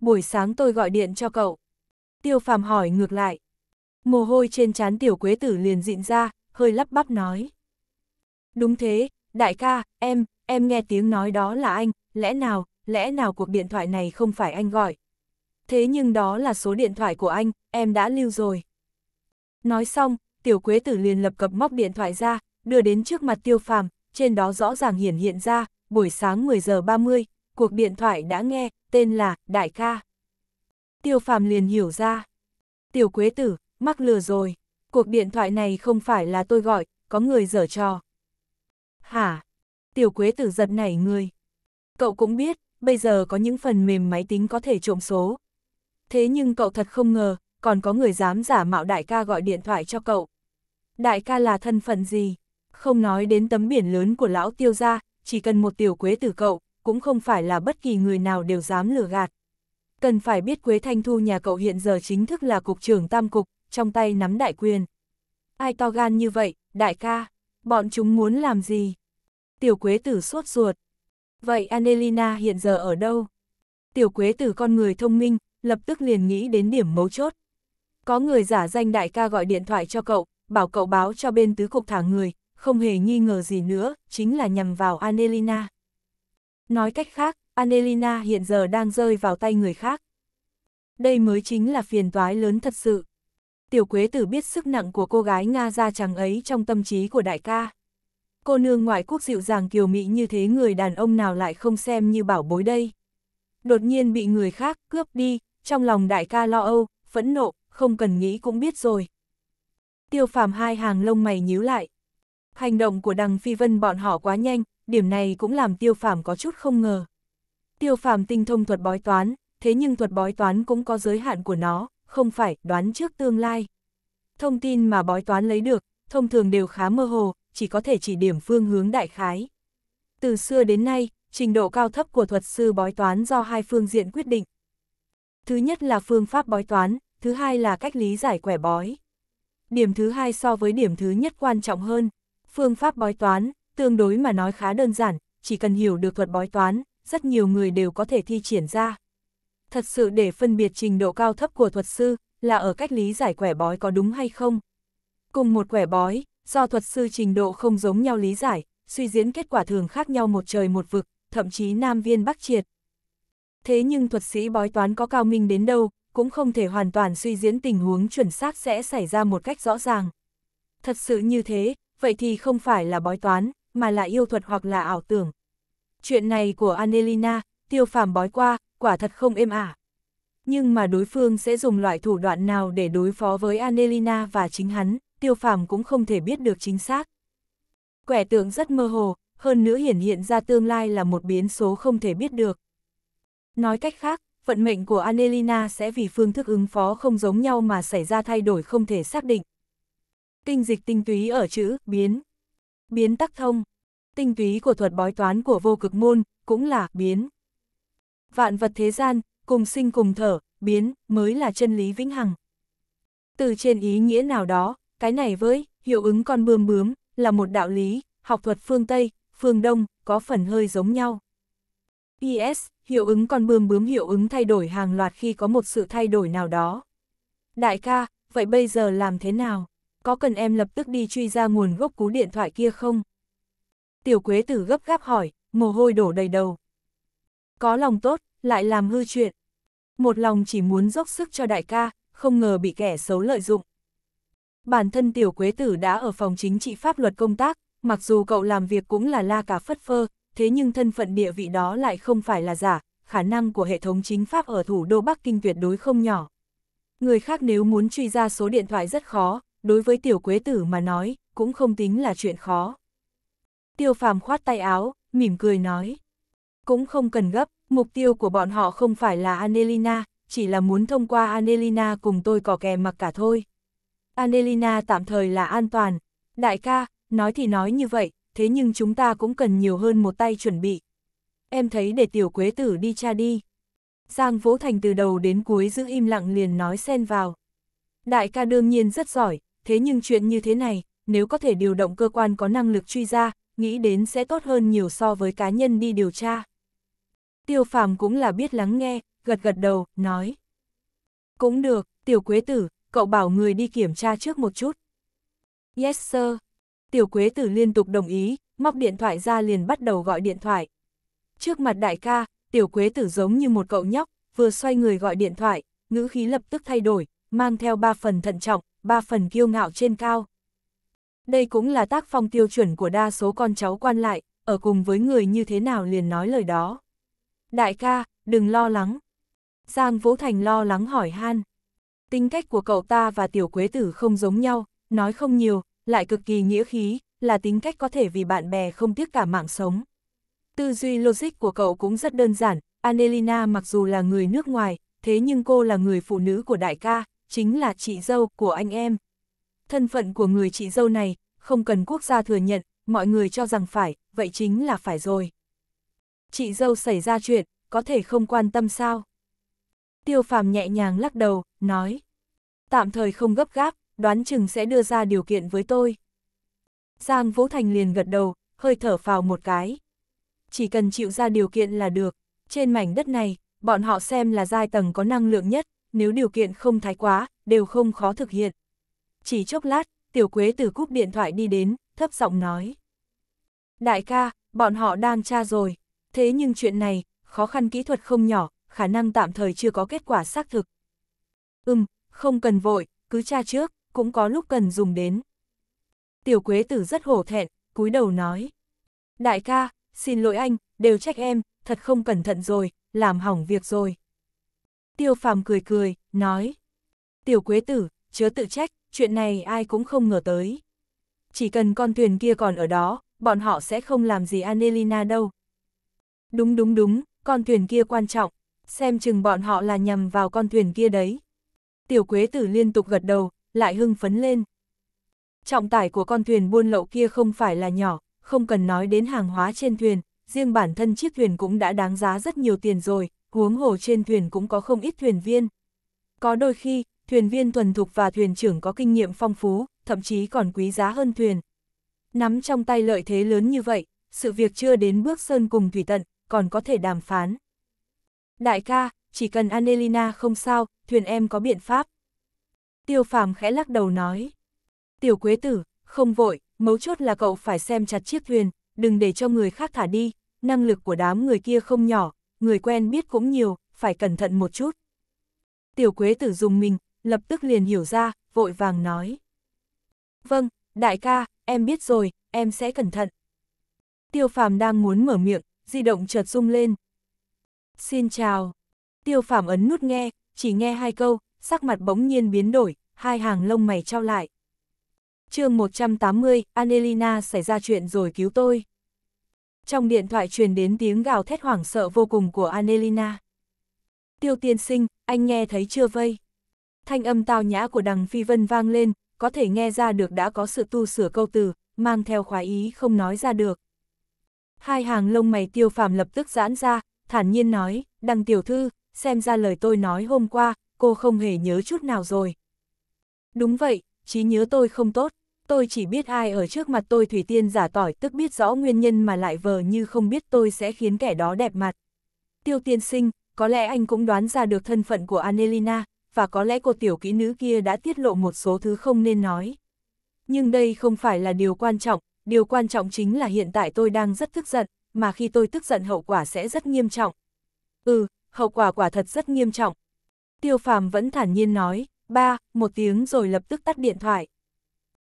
Buổi sáng tôi gọi điện cho cậu. Tiêu phàm hỏi ngược lại. Mồ hôi trên trán tiểu quế tử liền dịn ra, hơi lắp bắp nói. Đúng thế, đại ca, em, em nghe tiếng nói đó là anh, lẽ nào, lẽ nào cuộc điện thoại này không phải anh gọi. Thế nhưng đó là số điện thoại của anh, em đã lưu rồi. Nói xong, tiểu quế tử liền lập cập móc điện thoại ra, đưa đến trước mặt tiêu phàm, trên đó rõ ràng hiển hiện ra, buổi sáng 10 giờ 30, cuộc điện thoại đã nghe, tên là Đại ca. Tiêu phàm liền hiểu ra. Tiểu quế tử, mắc lừa rồi, cuộc điện thoại này không phải là tôi gọi, có người dở trò. Hả? tiểu quế tử giật nảy người. Cậu cũng biết, bây giờ có những phần mềm máy tính có thể trộm số. Thế nhưng cậu thật không ngờ, còn có người dám giả mạo đại ca gọi điện thoại cho cậu. Đại ca là thân phận gì? Không nói đến tấm biển lớn của lão tiêu gia, chỉ cần một tiểu quế tử cậu, cũng không phải là bất kỳ người nào đều dám lừa gạt. Cần phải biết Quế Thanh Thu nhà cậu hiện giờ chính thức là cục trưởng tam cục, trong tay nắm đại quyền. Ai to gan như vậy, đại ca, bọn chúng muốn làm gì? Tiểu quế tử sốt ruột. Vậy Anelina hiện giờ ở đâu? Tiểu quế tử con người thông minh, lập tức liền nghĩ đến điểm mấu chốt. Có người giả danh đại ca gọi điện thoại cho cậu, bảo cậu báo cho bên tứ cục thả người, không hề nghi ngờ gì nữa, chính là nhằm vào Anelina. Nói cách khác, Anelina hiện giờ đang rơi vào tay người khác. Đây mới chính là phiền toái lớn thật sự. Tiểu Quế Tử biết sức nặng của cô gái Nga da trắng ấy trong tâm trí của đại ca cô nương ngoại quốc dịu dàng kiều mỹ như thế người đàn ông nào lại không xem như bảo bối đây. Đột nhiên bị người khác cướp đi, trong lòng đại ca lo âu, phẫn nộ, không cần nghĩ cũng biết rồi. Tiêu phàm hai hàng lông mày nhíu lại. Hành động của đằng phi vân bọn họ quá nhanh, điểm này cũng làm tiêu phàm có chút không ngờ. Tiêu phàm tinh thông thuật bói toán, thế nhưng thuật bói toán cũng có giới hạn của nó, không phải đoán trước tương lai. Thông tin mà bói toán lấy được, thông thường đều khá mơ hồ, chỉ có thể chỉ điểm phương hướng đại khái. Từ xưa đến nay, trình độ cao thấp của thuật sư bói toán do hai phương diện quyết định. Thứ nhất là phương pháp bói toán, thứ hai là cách lý giải quẻ bói. Điểm thứ hai so với điểm thứ nhất quan trọng hơn, phương pháp bói toán, tương đối mà nói khá đơn giản, chỉ cần hiểu được thuật bói toán, rất nhiều người đều có thể thi triển ra. Thật sự để phân biệt trình độ cao thấp của thuật sư, là ở cách lý giải quẻ bói có đúng hay không. Cùng một quẻ bói, do thuật sư trình độ không giống nhau lý giải, suy diễn kết quả thường khác nhau một trời một vực, thậm chí nam viên bắc triệt. Thế nhưng thuật sĩ bói toán có cao minh đến đâu, cũng không thể hoàn toàn suy diễn tình huống chuẩn xác sẽ xảy ra một cách rõ ràng. Thật sự như thế, vậy thì không phải là bói toán, mà là yêu thuật hoặc là ảo tưởng. Chuyện này của Anelina, tiêu phàm bói qua, quả thật không êm ả. Nhưng mà đối phương sẽ dùng loại thủ đoạn nào để đối phó với Anelina và chính hắn? tiêu phàm cũng không thể biết được chính xác. Quẻ tượng rất mơ hồ, hơn nữa hiển hiện ra tương lai là một biến số không thể biết được. Nói cách khác, vận mệnh của Anelina sẽ vì phương thức ứng phó không giống nhau mà xảy ra thay đổi không thể xác định. Kinh dịch tinh túy ở chữ biến. Biến tắc thông. Tinh túy của thuật bói toán của vô cực môn cũng là biến. Vạn vật thế gian, cùng sinh cùng thở, biến, mới là chân lý vĩnh hằng. Từ trên ý nghĩa nào đó, cái này với, hiệu ứng con bươm bướm, là một đạo lý, học thuật phương Tây, phương Đông, có phần hơi giống nhau. PS, hiệu ứng con bươm bướm hiệu ứng thay đổi hàng loạt khi có một sự thay đổi nào đó. Đại ca, vậy bây giờ làm thế nào? Có cần em lập tức đi truy ra nguồn gốc cú điện thoại kia không? Tiểu Quế Tử gấp gáp hỏi, mồ hôi đổ đầy đầu. Có lòng tốt, lại làm hư chuyện. Một lòng chỉ muốn dốc sức cho đại ca, không ngờ bị kẻ xấu lợi dụng bản thân tiểu quế tử đã ở phòng chính trị pháp luật công tác, mặc dù cậu làm việc cũng là la cả phất phơ, thế nhưng thân phận địa vị đó lại không phải là giả, khả năng của hệ thống chính pháp ở thủ đô Bắc Kinh tuyệt đối không nhỏ. Người khác nếu muốn truy ra số điện thoại rất khó, đối với tiểu quế tử mà nói, cũng không tính là chuyện khó. Tiêu phàm khoát tay áo, mỉm cười nói. Cũng không cần gấp, mục tiêu của bọn họ không phải là Anelina, chỉ là muốn thông qua Anelina cùng tôi cỏ kè mặc cả thôi. Anelina tạm thời là an toàn. Đại ca, nói thì nói như vậy, thế nhưng chúng ta cũng cần nhiều hơn một tay chuẩn bị. Em thấy để tiểu quế tử đi cha đi. Giang Vỗ Thành từ đầu đến cuối giữ im lặng liền nói xen vào. Đại ca đương nhiên rất giỏi, thế nhưng chuyện như thế này, nếu có thể điều động cơ quan có năng lực truy ra, nghĩ đến sẽ tốt hơn nhiều so với cá nhân đi điều tra. Tiêu phàm cũng là biết lắng nghe, gật gật đầu, nói. Cũng được, tiểu quế tử, cậu bảo người đi kiểm tra trước một chút. Yes sir. Tiểu Quế Tử liên tục đồng ý, móc điện thoại ra liền bắt đầu gọi điện thoại. Trước mặt đại ca, Tiểu Quế Tử giống như một cậu nhóc, vừa xoay người gọi điện thoại, ngữ khí lập tức thay đổi, mang theo ba phần thận trọng, ba phần kiêu ngạo trên cao. Đây cũng là tác phong tiêu chuẩn của đa số con cháu quan lại, ở cùng với người như thế nào liền nói lời đó. Đại ca, đừng lo lắng. Giang Vũ Thành lo lắng hỏi han. Tính cách của cậu ta và tiểu quế tử không giống nhau, nói không nhiều, lại cực kỳ nghĩa khí, là tính cách có thể vì bạn bè không tiếc cả mạng sống. Tư duy logic của cậu cũng rất đơn giản, Anelina mặc dù là người nước ngoài, thế nhưng cô là người phụ nữ của đại ca, chính là chị dâu của anh em. Thân phận của người chị dâu này, không cần quốc gia thừa nhận, mọi người cho rằng phải, vậy chính là phải rồi. Chị dâu xảy ra chuyện, có thể không quan tâm sao? tiêu phàm nhẹ nhàng lắc đầu, nói. Tạm thời không gấp gáp, đoán chừng sẽ đưa ra điều kiện với tôi. Giang Vũ Thành liền gật đầu, hơi thở phào một cái. Chỉ cần chịu ra điều kiện là được, trên mảnh đất này, bọn họ xem là giai tầng có năng lượng nhất, nếu điều kiện không thái quá, đều không khó thực hiện. Chỉ chốc lát, Tiểu Quế từ cúp điện thoại đi đến, thấp giọng nói. Đại ca, bọn họ đang tra rồi, thế nhưng chuyện này, khó khăn kỹ thuật không nhỏ, khả năng tạm thời chưa có kết quả xác thực. Ừm, không cần vội, cứ tra trước, cũng có lúc cần dùng đến. Tiểu Quế Tử rất hổ thẹn, cúi đầu nói. Đại ca, xin lỗi anh, đều trách em, thật không cẩn thận rồi, làm hỏng việc rồi. Tiêu Phàm cười cười, nói. Tiểu Quế Tử, chớ tự trách, chuyện này ai cũng không ngờ tới. Chỉ cần con thuyền kia còn ở đó, bọn họ sẽ không làm gì Anelina đâu. Đúng đúng đúng, con thuyền kia quan trọng, xem chừng bọn họ là nhầm vào con thuyền kia đấy. Tiểu Quế Tử liên tục gật đầu, lại hưng phấn lên. Trọng tải của con thuyền buôn lậu kia không phải là nhỏ, không cần nói đến hàng hóa trên thuyền, riêng bản thân chiếc thuyền cũng đã đáng giá rất nhiều tiền rồi, huống hồ trên thuyền cũng có không ít thuyền viên. Có đôi khi, thuyền viên thuần thục và thuyền trưởng có kinh nghiệm phong phú, thậm chí còn quý giá hơn thuyền. Nắm trong tay lợi thế lớn như vậy, sự việc chưa đến bước sơn cùng thủy tận, còn có thể đàm phán. Đại ca, chỉ cần Anelina không sao, thuyền em có biện pháp. Tiêu phàm khẽ lắc đầu nói. Tiểu quế tử, không vội, mấu chốt là cậu phải xem chặt chiếc thuyền, đừng để cho người khác thả đi, năng lực của đám người kia không nhỏ, người quen biết cũng nhiều, phải cẩn thận một chút. Tiểu quế tử dùng mình, lập tức liền hiểu ra, vội vàng nói. Vâng, đại ca, em biết rồi, em sẽ cẩn thận. Tiêu phàm đang muốn mở miệng, di động chợt rung lên, Xin chào. Tiêu Phạm ấn nút nghe, chỉ nghe hai câu, sắc mặt bỗng nhiên biến đổi, hai hàng lông mày trao lại. chương 180, Anelina xảy ra chuyện rồi cứu tôi. Trong điện thoại truyền đến tiếng gào thét hoảng sợ vô cùng của Anelina. Tiêu tiên sinh, anh nghe thấy chưa vây? Thanh âm tao nhã của đằng Phi Vân vang lên, có thể nghe ra được đã có sự tu sửa câu từ, mang theo khoái ý không nói ra được. Hai hàng lông mày tiêu phạm lập tức giãn ra, thản nhiên nói, đằng tiểu thư, xem ra lời tôi nói hôm qua, cô không hề nhớ chút nào rồi. Đúng vậy, trí nhớ tôi không tốt, tôi chỉ biết ai ở trước mặt tôi Thủy Tiên giả tỏi tức biết rõ nguyên nhân mà lại vờ như không biết tôi sẽ khiến kẻ đó đẹp mặt. Tiêu tiên sinh, có lẽ anh cũng đoán ra được thân phận của Anelina, và có lẽ cô tiểu kỹ nữ kia đã tiết lộ một số thứ không nên nói. Nhưng đây không phải là điều quan trọng, điều quan trọng chính là hiện tại tôi đang rất tức giận, mà khi tôi tức giận hậu quả sẽ rất nghiêm trọng. Ừ, hậu quả quả thật rất nghiêm trọng. Tiêu phàm vẫn thản nhiên nói, ba, một tiếng rồi lập tức tắt điện thoại.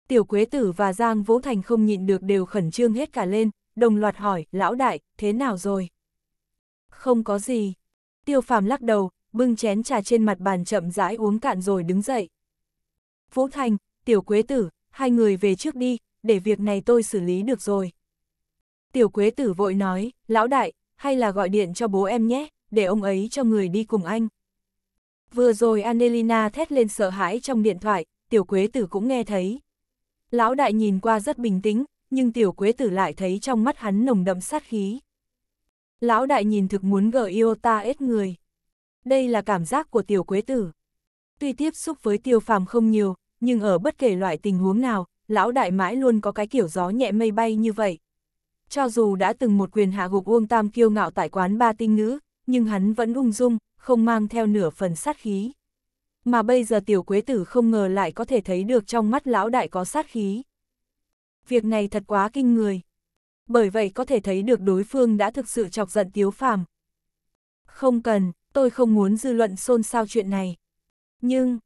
Tiểu Quế Tử và Giang Vũ Thành không nhịn được đều khẩn trương hết cả lên, đồng loạt hỏi, lão đại, thế nào rồi? Không có gì. Tiêu phàm lắc đầu, bưng chén trà trên mặt bàn chậm rãi uống cạn rồi đứng dậy. Vũ Thành, Tiểu Quế Tử, hai người về trước đi, để việc này tôi xử lý được rồi. Tiểu quế tử vội nói, lão đại, hay là gọi điện cho bố em nhé, để ông ấy cho người đi cùng anh. Vừa rồi Anelina thét lên sợ hãi trong điện thoại, tiểu quế tử cũng nghe thấy. Lão đại nhìn qua rất bình tĩnh, nhưng tiểu quế tử lại thấy trong mắt hắn nồng đậm sát khí. Lão đại nhìn thực muốn gờ yêu ta ết người. Đây là cảm giác của tiểu quế tử. Tuy tiếp xúc với tiêu phàm không nhiều, nhưng ở bất kể loại tình huống nào, lão đại mãi luôn có cái kiểu gió nhẹ mây bay như vậy cho dù đã từng một quyền hạ gục Uông Tam kiêu ngạo tại quán ba tinh nữ, nhưng hắn vẫn ung dung, không mang theo nửa phần sát khí. Mà bây giờ tiểu quế tử không ngờ lại có thể thấy được trong mắt lão đại có sát khí. Việc này thật quá kinh người. Bởi vậy có thể thấy được đối phương đã thực sự chọc giận tiếu phàm. Không cần, tôi không muốn dư luận xôn xao chuyện này. Nhưng,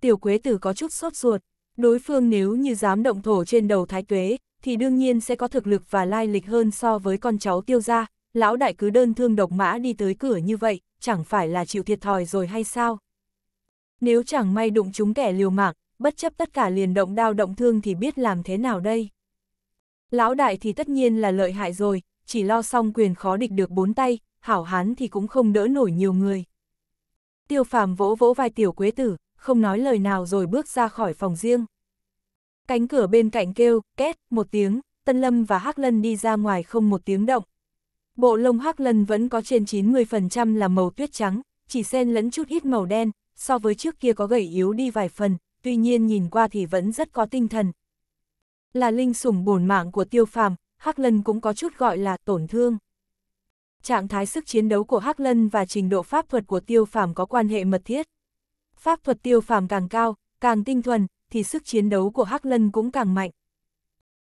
tiểu quế tử có chút sốt ruột, đối phương nếu như dám động thổ trên đầu thái tuế, thì đương nhiên sẽ có thực lực và lai lịch hơn so với con cháu tiêu gia, lão đại cứ đơn thương độc mã đi tới cửa như vậy, chẳng phải là chịu thiệt thòi rồi hay sao? Nếu chẳng may đụng chúng kẻ liều mạng, bất chấp tất cả liền động đao động thương thì biết làm thế nào đây? Lão đại thì tất nhiên là lợi hại rồi, chỉ lo xong quyền khó địch được bốn tay, hảo hán thì cũng không đỡ nổi nhiều người. Tiêu phàm vỗ vỗ vai tiểu quế tử, không nói lời nào rồi bước ra khỏi phòng riêng. Cánh cửa bên cạnh kêu, két, một tiếng, Tân Lâm và Hắc Lân đi ra ngoài không một tiếng động. Bộ lông Hắc Lân vẫn có trên 90% là màu tuyết trắng, chỉ xen lẫn chút ít màu đen, so với trước kia có gầy yếu đi vài phần, tuy nhiên nhìn qua thì vẫn rất có tinh thần. Là linh sủng bổn mạng của tiêu phàm, Hắc Lân cũng có chút gọi là tổn thương. Trạng thái sức chiến đấu của Hắc Lân và trình độ pháp thuật của tiêu phàm có quan hệ mật thiết. Pháp thuật tiêu phàm càng cao, càng tinh thuần, thì sức chiến đấu của Hắc Lân cũng càng mạnh.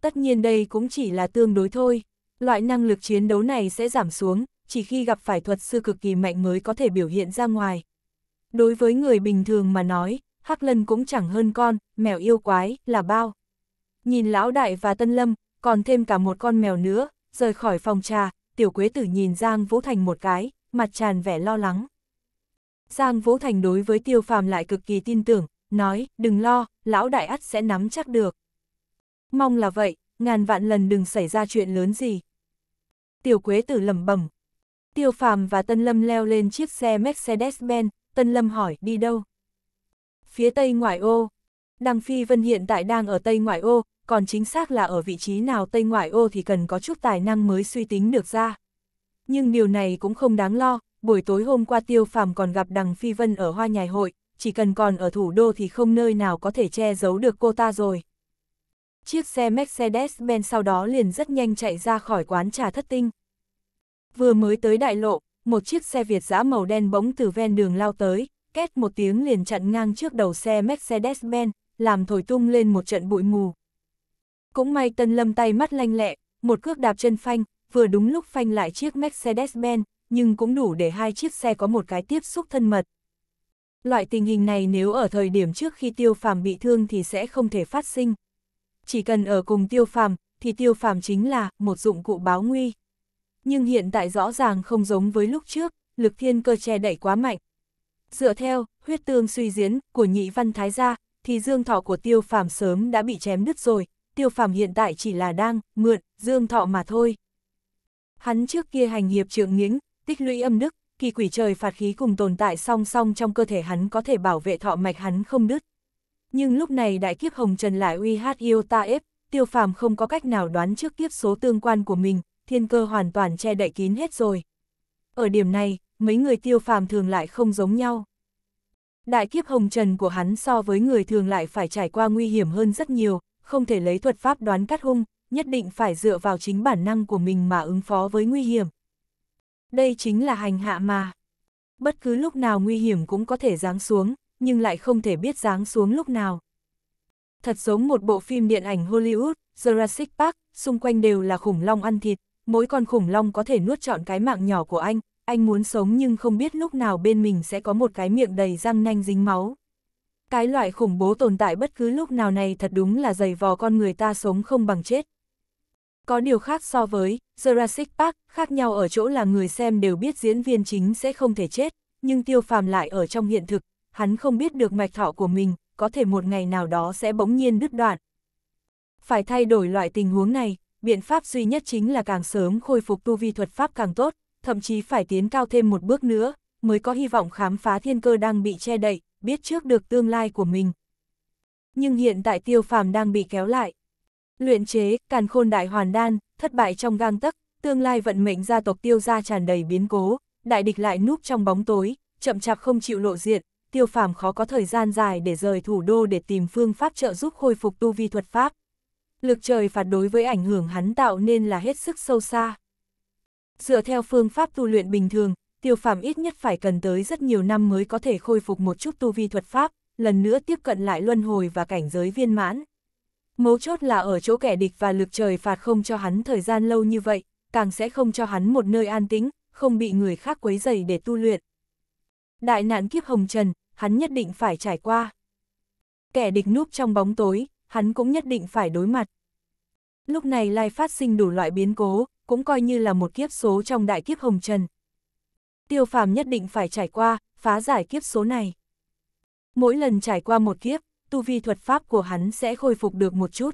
Tất nhiên đây cũng chỉ là tương đối thôi, loại năng lực chiến đấu này sẽ giảm xuống, chỉ khi gặp phải thuật sư cực kỳ mạnh mới có thể biểu hiện ra ngoài. Đối với người bình thường mà nói, Hắc Lân cũng chẳng hơn con, mèo yêu quái, là bao. Nhìn Lão Đại và Tân Lâm, còn thêm cả một con mèo nữa, rời khỏi phòng trà, Tiểu Quế Tử nhìn Giang Vũ Thành một cái, mặt tràn vẻ lo lắng. Giang Vũ Thành đối với Tiêu Phàm lại cực kỳ tin tưởng, nói, đừng lo, lão đại ắt sẽ nắm chắc được. Mong là vậy, ngàn vạn lần đừng xảy ra chuyện lớn gì. Tiểu Quế Tử lẩm bẩm. Tiêu Phàm và Tân Lâm leo lên chiếc xe Mercedes-Benz, Tân Lâm hỏi đi đâu? Phía Tây ngoại ô. Đằng Phi Vân hiện tại đang ở Tây ngoại ô, còn chính xác là ở vị trí nào Tây ngoại ô thì cần có chút tài năng mới suy tính được ra. Nhưng điều này cũng không đáng lo, buổi tối hôm qua Tiêu Phàm còn gặp Đằng Phi Vân ở Hoa Nhài Hội, chỉ cần còn ở thủ đô thì không nơi nào có thể che giấu được cô ta rồi. Chiếc xe Mercedes-Benz sau đó liền rất nhanh chạy ra khỏi quán trà thất tinh. Vừa mới tới đại lộ, một chiếc xe Việt giã màu đen bỗng từ ven đường lao tới, két một tiếng liền chặn ngang trước đầu xe Mercedes-Benz, làm thổi tung lên một trận bụi mù. Cũng may Tân Lâm tay mắt lanh lẹ, một cước đạp chân phanh, vừa đúng lúc phanh lại chiếc Mercedes-Benz, nhưng cũng đủ để hai chiếc xe có một cái tiếp xúc thân mật. Loại tình hình này nếu ở thời điểm trước khi tiêu phàm bị thương thì sẽ không thể phát sinh. Chỉ cần ở cùng tiêu phàm, thì tiêu phàm chính là một dụng cụ báo nguy. Nhưng hiện tại rõ ràng không giống với lúc trước, lực thiên cơ che đẩy quá mạnh. Dựa theo, huyết tương suy diễn của nhị văn thái gia, thì dương thọ của tiêu phàm sớm đã bị chém đứt rồi, tiêu phàm hiện tại chỉ là đang mượn dương thọ mà thôi. Hắn trước kia hành hiệp trượng nghiễng, tích lũy âm đức, kỳ quỷ trời phạt khí cùng tồn tại song song trong cơ thể hắn có thể bảo vệ thọ mạch hắn không đứt. Nhưng lúc này đại kiếp hồng trần lại uy hát yêu ta ép, tiêu phàm không có cách nào đoán trước kiếp số tương quan của mình, thiên cơ hoàn toàn che đậy kín hết rồi. Ở điểm này, mấy người tiêu phàm thường lại không giống nhau. Đại kiếp hồng trần của hắn so với người thường lại phải trải qua nguy hiểm hơn rất nhiều, không thể lấy thuật pháp đoán cắt hung, nhất định phải dựa vào chính bản năng của mình mà ứng phó với nguy hiểm. Đây chính là hành hạ mà. Bất cứ lúc nào nguy hiểm cũng có thể giáng xuống, nhưng lại không thể biết giáng xuống lúc nào. Thật giống một bộ phim điện ảnh Hollywood, Jurassic Park, xung quanh đều là khủng long ăn thịt, mỗi con khủng long có thể nuốt trọn cái mạng nhỏ của anh, anh muốn sống nhưng không biết lúc nào bên mình sẽ có một cái miệng đầy răng nanh dính máu. Cái loại khủng bố tồn tại bất cứ lúc nào này thật đúng là dày vò con người ta sống không bằng chết. Có điều khác so với Jurassic Park, khác nhau ở chỗ là người xem đều biết diễn viên chính sẽ không thể chết, nhưng tiêu phàm lại ở trong hiện thực, hắn không biết được mạch thọ của mình, có thể một ngày nào đó sẽ bỗng nhiên đứt đoạn. Phải thay đổi loại tình huống này, biện pháp duy nhất chính là càng sớm khôi phục tu vi thuật pháp càng tốt, thậm chí phải tiến cao thêm một bước nữa, mới có hy vọng khám phá thiên cơ đang bị che đậy, biết trước được tương lai của mình. Nhưng hiện tại tiêu phàm đang bị kéo lại, Luyện chế, càn khôn đại hoàn đan, thất bại trong gang tấc, tương lai vận mệnh gia tộc tiêu gia tràn đầy biến cố, đại địch lại núp trong bóng tối, chậm chạp không chịu lộ diện, tiêu phàm khó có thời gian dài để rời thủ đô để tìm phương pháp trợ giúp khôi phục tu vi thuật pháp. Lực trời phạt đối với ảnh hưởng hắn tạo nên là hết sức sâu xa. Dựa theo phương pháp tu luyện bình thường, tiêu phàm ít nhất phải cần tới rất nhiều năm mới có thể khôi phục một chút tu vi thuật pháp, lần nữa tiếp cận lại luân hồi và cảnh giới viên mãn. Mấu chốt là ở chỗ kẻ địch và lực trời phạt không cho hắn thời gian lâu như vậy, càng sẽ không cho hắn một nơi an tĩnh, không bị người khác quấy dày để tu luyện. Đại nạn kiếp hồng trần, hắn nhất định phải trải qua. Kẻ địch núp trong bóng tối, hắn cũng nhất định phải đối mặt. Lúc này lai phát sinh đủ loại biến cố, cũng coi như là một kiếp số trong đại kiếp hồng trần. Tiêu phàm nhất định phải trải qua, phá giải kiếp số này. Mỗi lần trải qua một kiếp, tu vi thuật pháp của hắn sẽ khôi phục được một chút.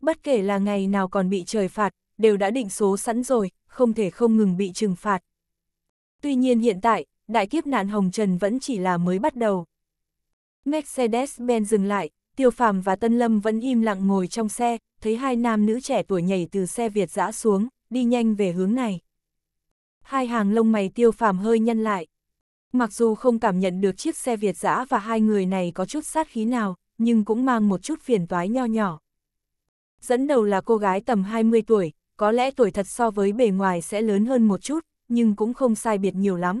Bất kể là ngày nào còn bị trời phạt, đều đã định số sẵn rồi, không thể không ngừng bị trừng phạt. Tuy nhiên hiện tại, đại kiếp nạn Hồng Trần vẫn chỉ là mới bắt đầu. Mercedes-Benz dừng lại, Tiêu Phàm và Tân Lâm vẫn im lặng ngồi trong xe, thấy hai nam nữ trẻ tuổi nhảy từ xe Việt dã xuống, đi nhanh về hướng này. Hai hàng lông mày Tiêu Phàm hơi nhăn lại. Mặc dù không cảm nhận được chiếc xe Việt dã và hai người này có chút sát khí nào, nhưng cũng mang một chút phiền toái nho nhỏ. Dẫn đầu là cô gái tầm 20 tuổi, có lẽ tuổi thật so với bề ngoài sẽ lớn hơn một chút, nhưng cũng không sai biệt nhiều lắm.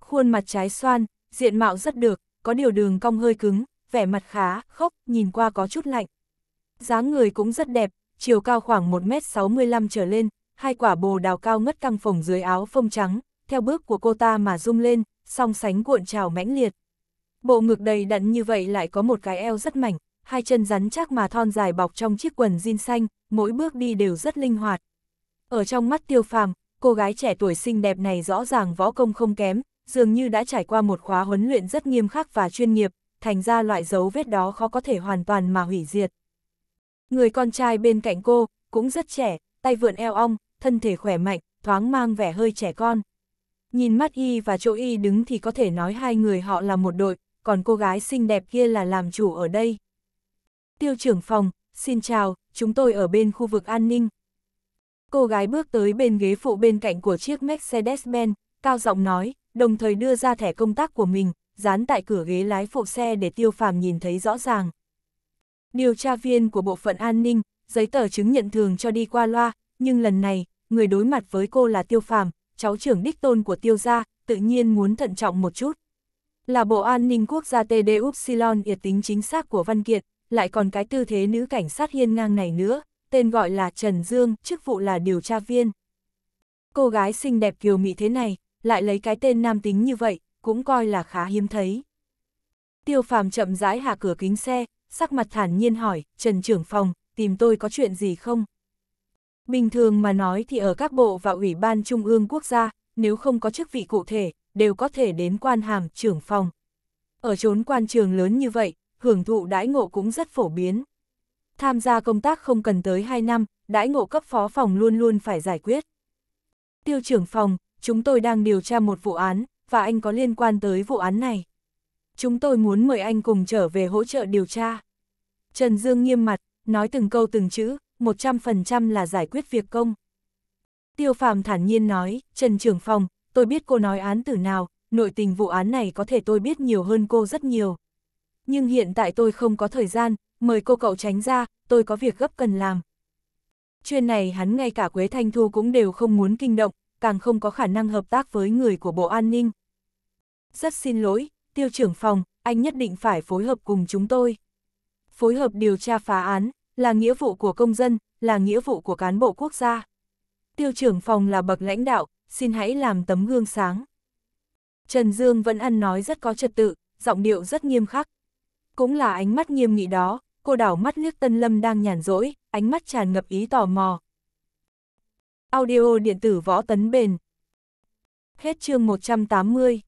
Khuôn mặt trái xoan, diện mạo rất được, có điều đường cong hơi cứng, vẻ mặt khá, khóc, nhìn qua có chút lạnh. dáng người cũng rất đẹp, chiều cao khoảng 1m65 trở lên, hai quả bồ đào cao ngất căng phồng dưới áo phông trắng, theo bước của cô ta mà rung lên, song sánh cuộn trào mãnh liệt. Bộ ngực đầy đặn như vậy lại có một cái eo rất mảnh, hai chân rắn chắc mà thon dài bọc trong chiếc quần jean xanh, mỗi bước đi đều rất linh hoạt. Ở trong mắt tiêu phàm, cô gái trẻ tuổi xinh đẹp này rõ ràng võ công không kém, dường như đã trải qua một khóa huấn luyện rất nghiêm khắc và chuyên nghiệp, thành ra loại dấu vết đó khó có thể hoàn toàn mà hủy diệt. Người con trai bên cạnh cô, cũng rất trẻ, tay vượn eo ong, thân thể khỏe mạnh, thoáng mang vẻ hơi trẻ con. Nhìn mắt y và chỗ y đứng thì có thể nói hai người họ là một đội, còn cô gái xinh đẹp kia là làm chủ ở đây. Tiêu trưởng phòng, xin chào, chúng tôi ở bên khu vực an ninh. Cô gái bước tới bên ghế phụ bên cạnh của chiếc Mercedes-Benz, cao giọng nói, đồng thời đưa ra thẻ công tác của mình, dán tại cửa ghế lái phụ xe để tiêu phàm nhìn thấy rõ ràng. Điều tra viên của bộ phận an ninh, giấy tờ chứng nhận thường cho đi qua loa, nhưng lần này, người đối mặt với cô là tiêu phàm, cháu trưởng đích tôn của tiêu gia, tự nhiên muốn thận trọng một chút. Là Bộ An ninh Quốc gia TD Upsilon yệt tính chính xác của văn kiệt lại còn cái tư thế nữ cảnh sát hiên ngang này nữa, tên gọi là Trần Dương, chức vụ là điều tra viên. Cô gái xinh đẹp kiều mị thế này, lại lấy cái tên nam tính như vậy, cũng coi là khá hiếm thấy. Tiêu phàm chậm rãi hạ cửa kính xe, sắc mặt thản nhiên hỏi, Trần trưởng phòng, tìm tôi có chuyện gì không? Bình thường mà nói thì ở các bộ và ủy ban trung ương quốc gia, nếu không có chức vị cụ thể, đều có thể đến quan hàm, trưởng phòng. Ở chốn quan trường lớn như vậy, hưởng thụ đãi ngộ cũng rất phổ biến. Tham gia công tác không cần tới 2 năm, đãi ngộ cấp phó phòng luôn luôn phải giải quyết. Tiêu trưởng phòng, chúng tôi đang điều tra một vụ án, và anh có liên quan tới vụ án này. Chúng tôi muốn mời anh cùng trở về hỗ trợ điều tra. Trần Dương nghiêm mặt, nói từng câu từng chữ, 100% là giải quyết việc công. Tiêu phàm thản nhiên nói, Trần Trưởng Phòng, tôi biết cô nói án từ nào, nội tình vụ án này có thể tôi biết nhiều hơn cô rất nhiều. Nhưng hiện tại tôi không có thời gian, mời cô cậu tránh ra, tôi có việc gấp cần làm. Chuyện này hắn ngay cả Quế Thanh Thu cũng đều không muốn kinh động, càng không có khả năng hợp tác với người của Bộ An ninh. Rất xin lỗi, tiêu trưởng phòng, anh nhất định phải phối hợp cùng chúng tôi. Phối hợp điều tra phá án, là nghĩa vụ của công dân, là nghĩa vụ của cán bộ quốc gia. Tiêu trưởng phòng là bậc lãnh đạo, xin hãy làm tấm gương sáng. Trần Dương vẫn ăn nói rất có trật tự, giọng điệu rất nghiêm khắc. Cũng là ánh mắt nghiêm nghị đó, cô đảo mắt liếc Tân Lâm đang nhàn rỗi, ánh mắt tràn ngập ý tò mò. Audio điện tử võ tấn bền. Hết chương 180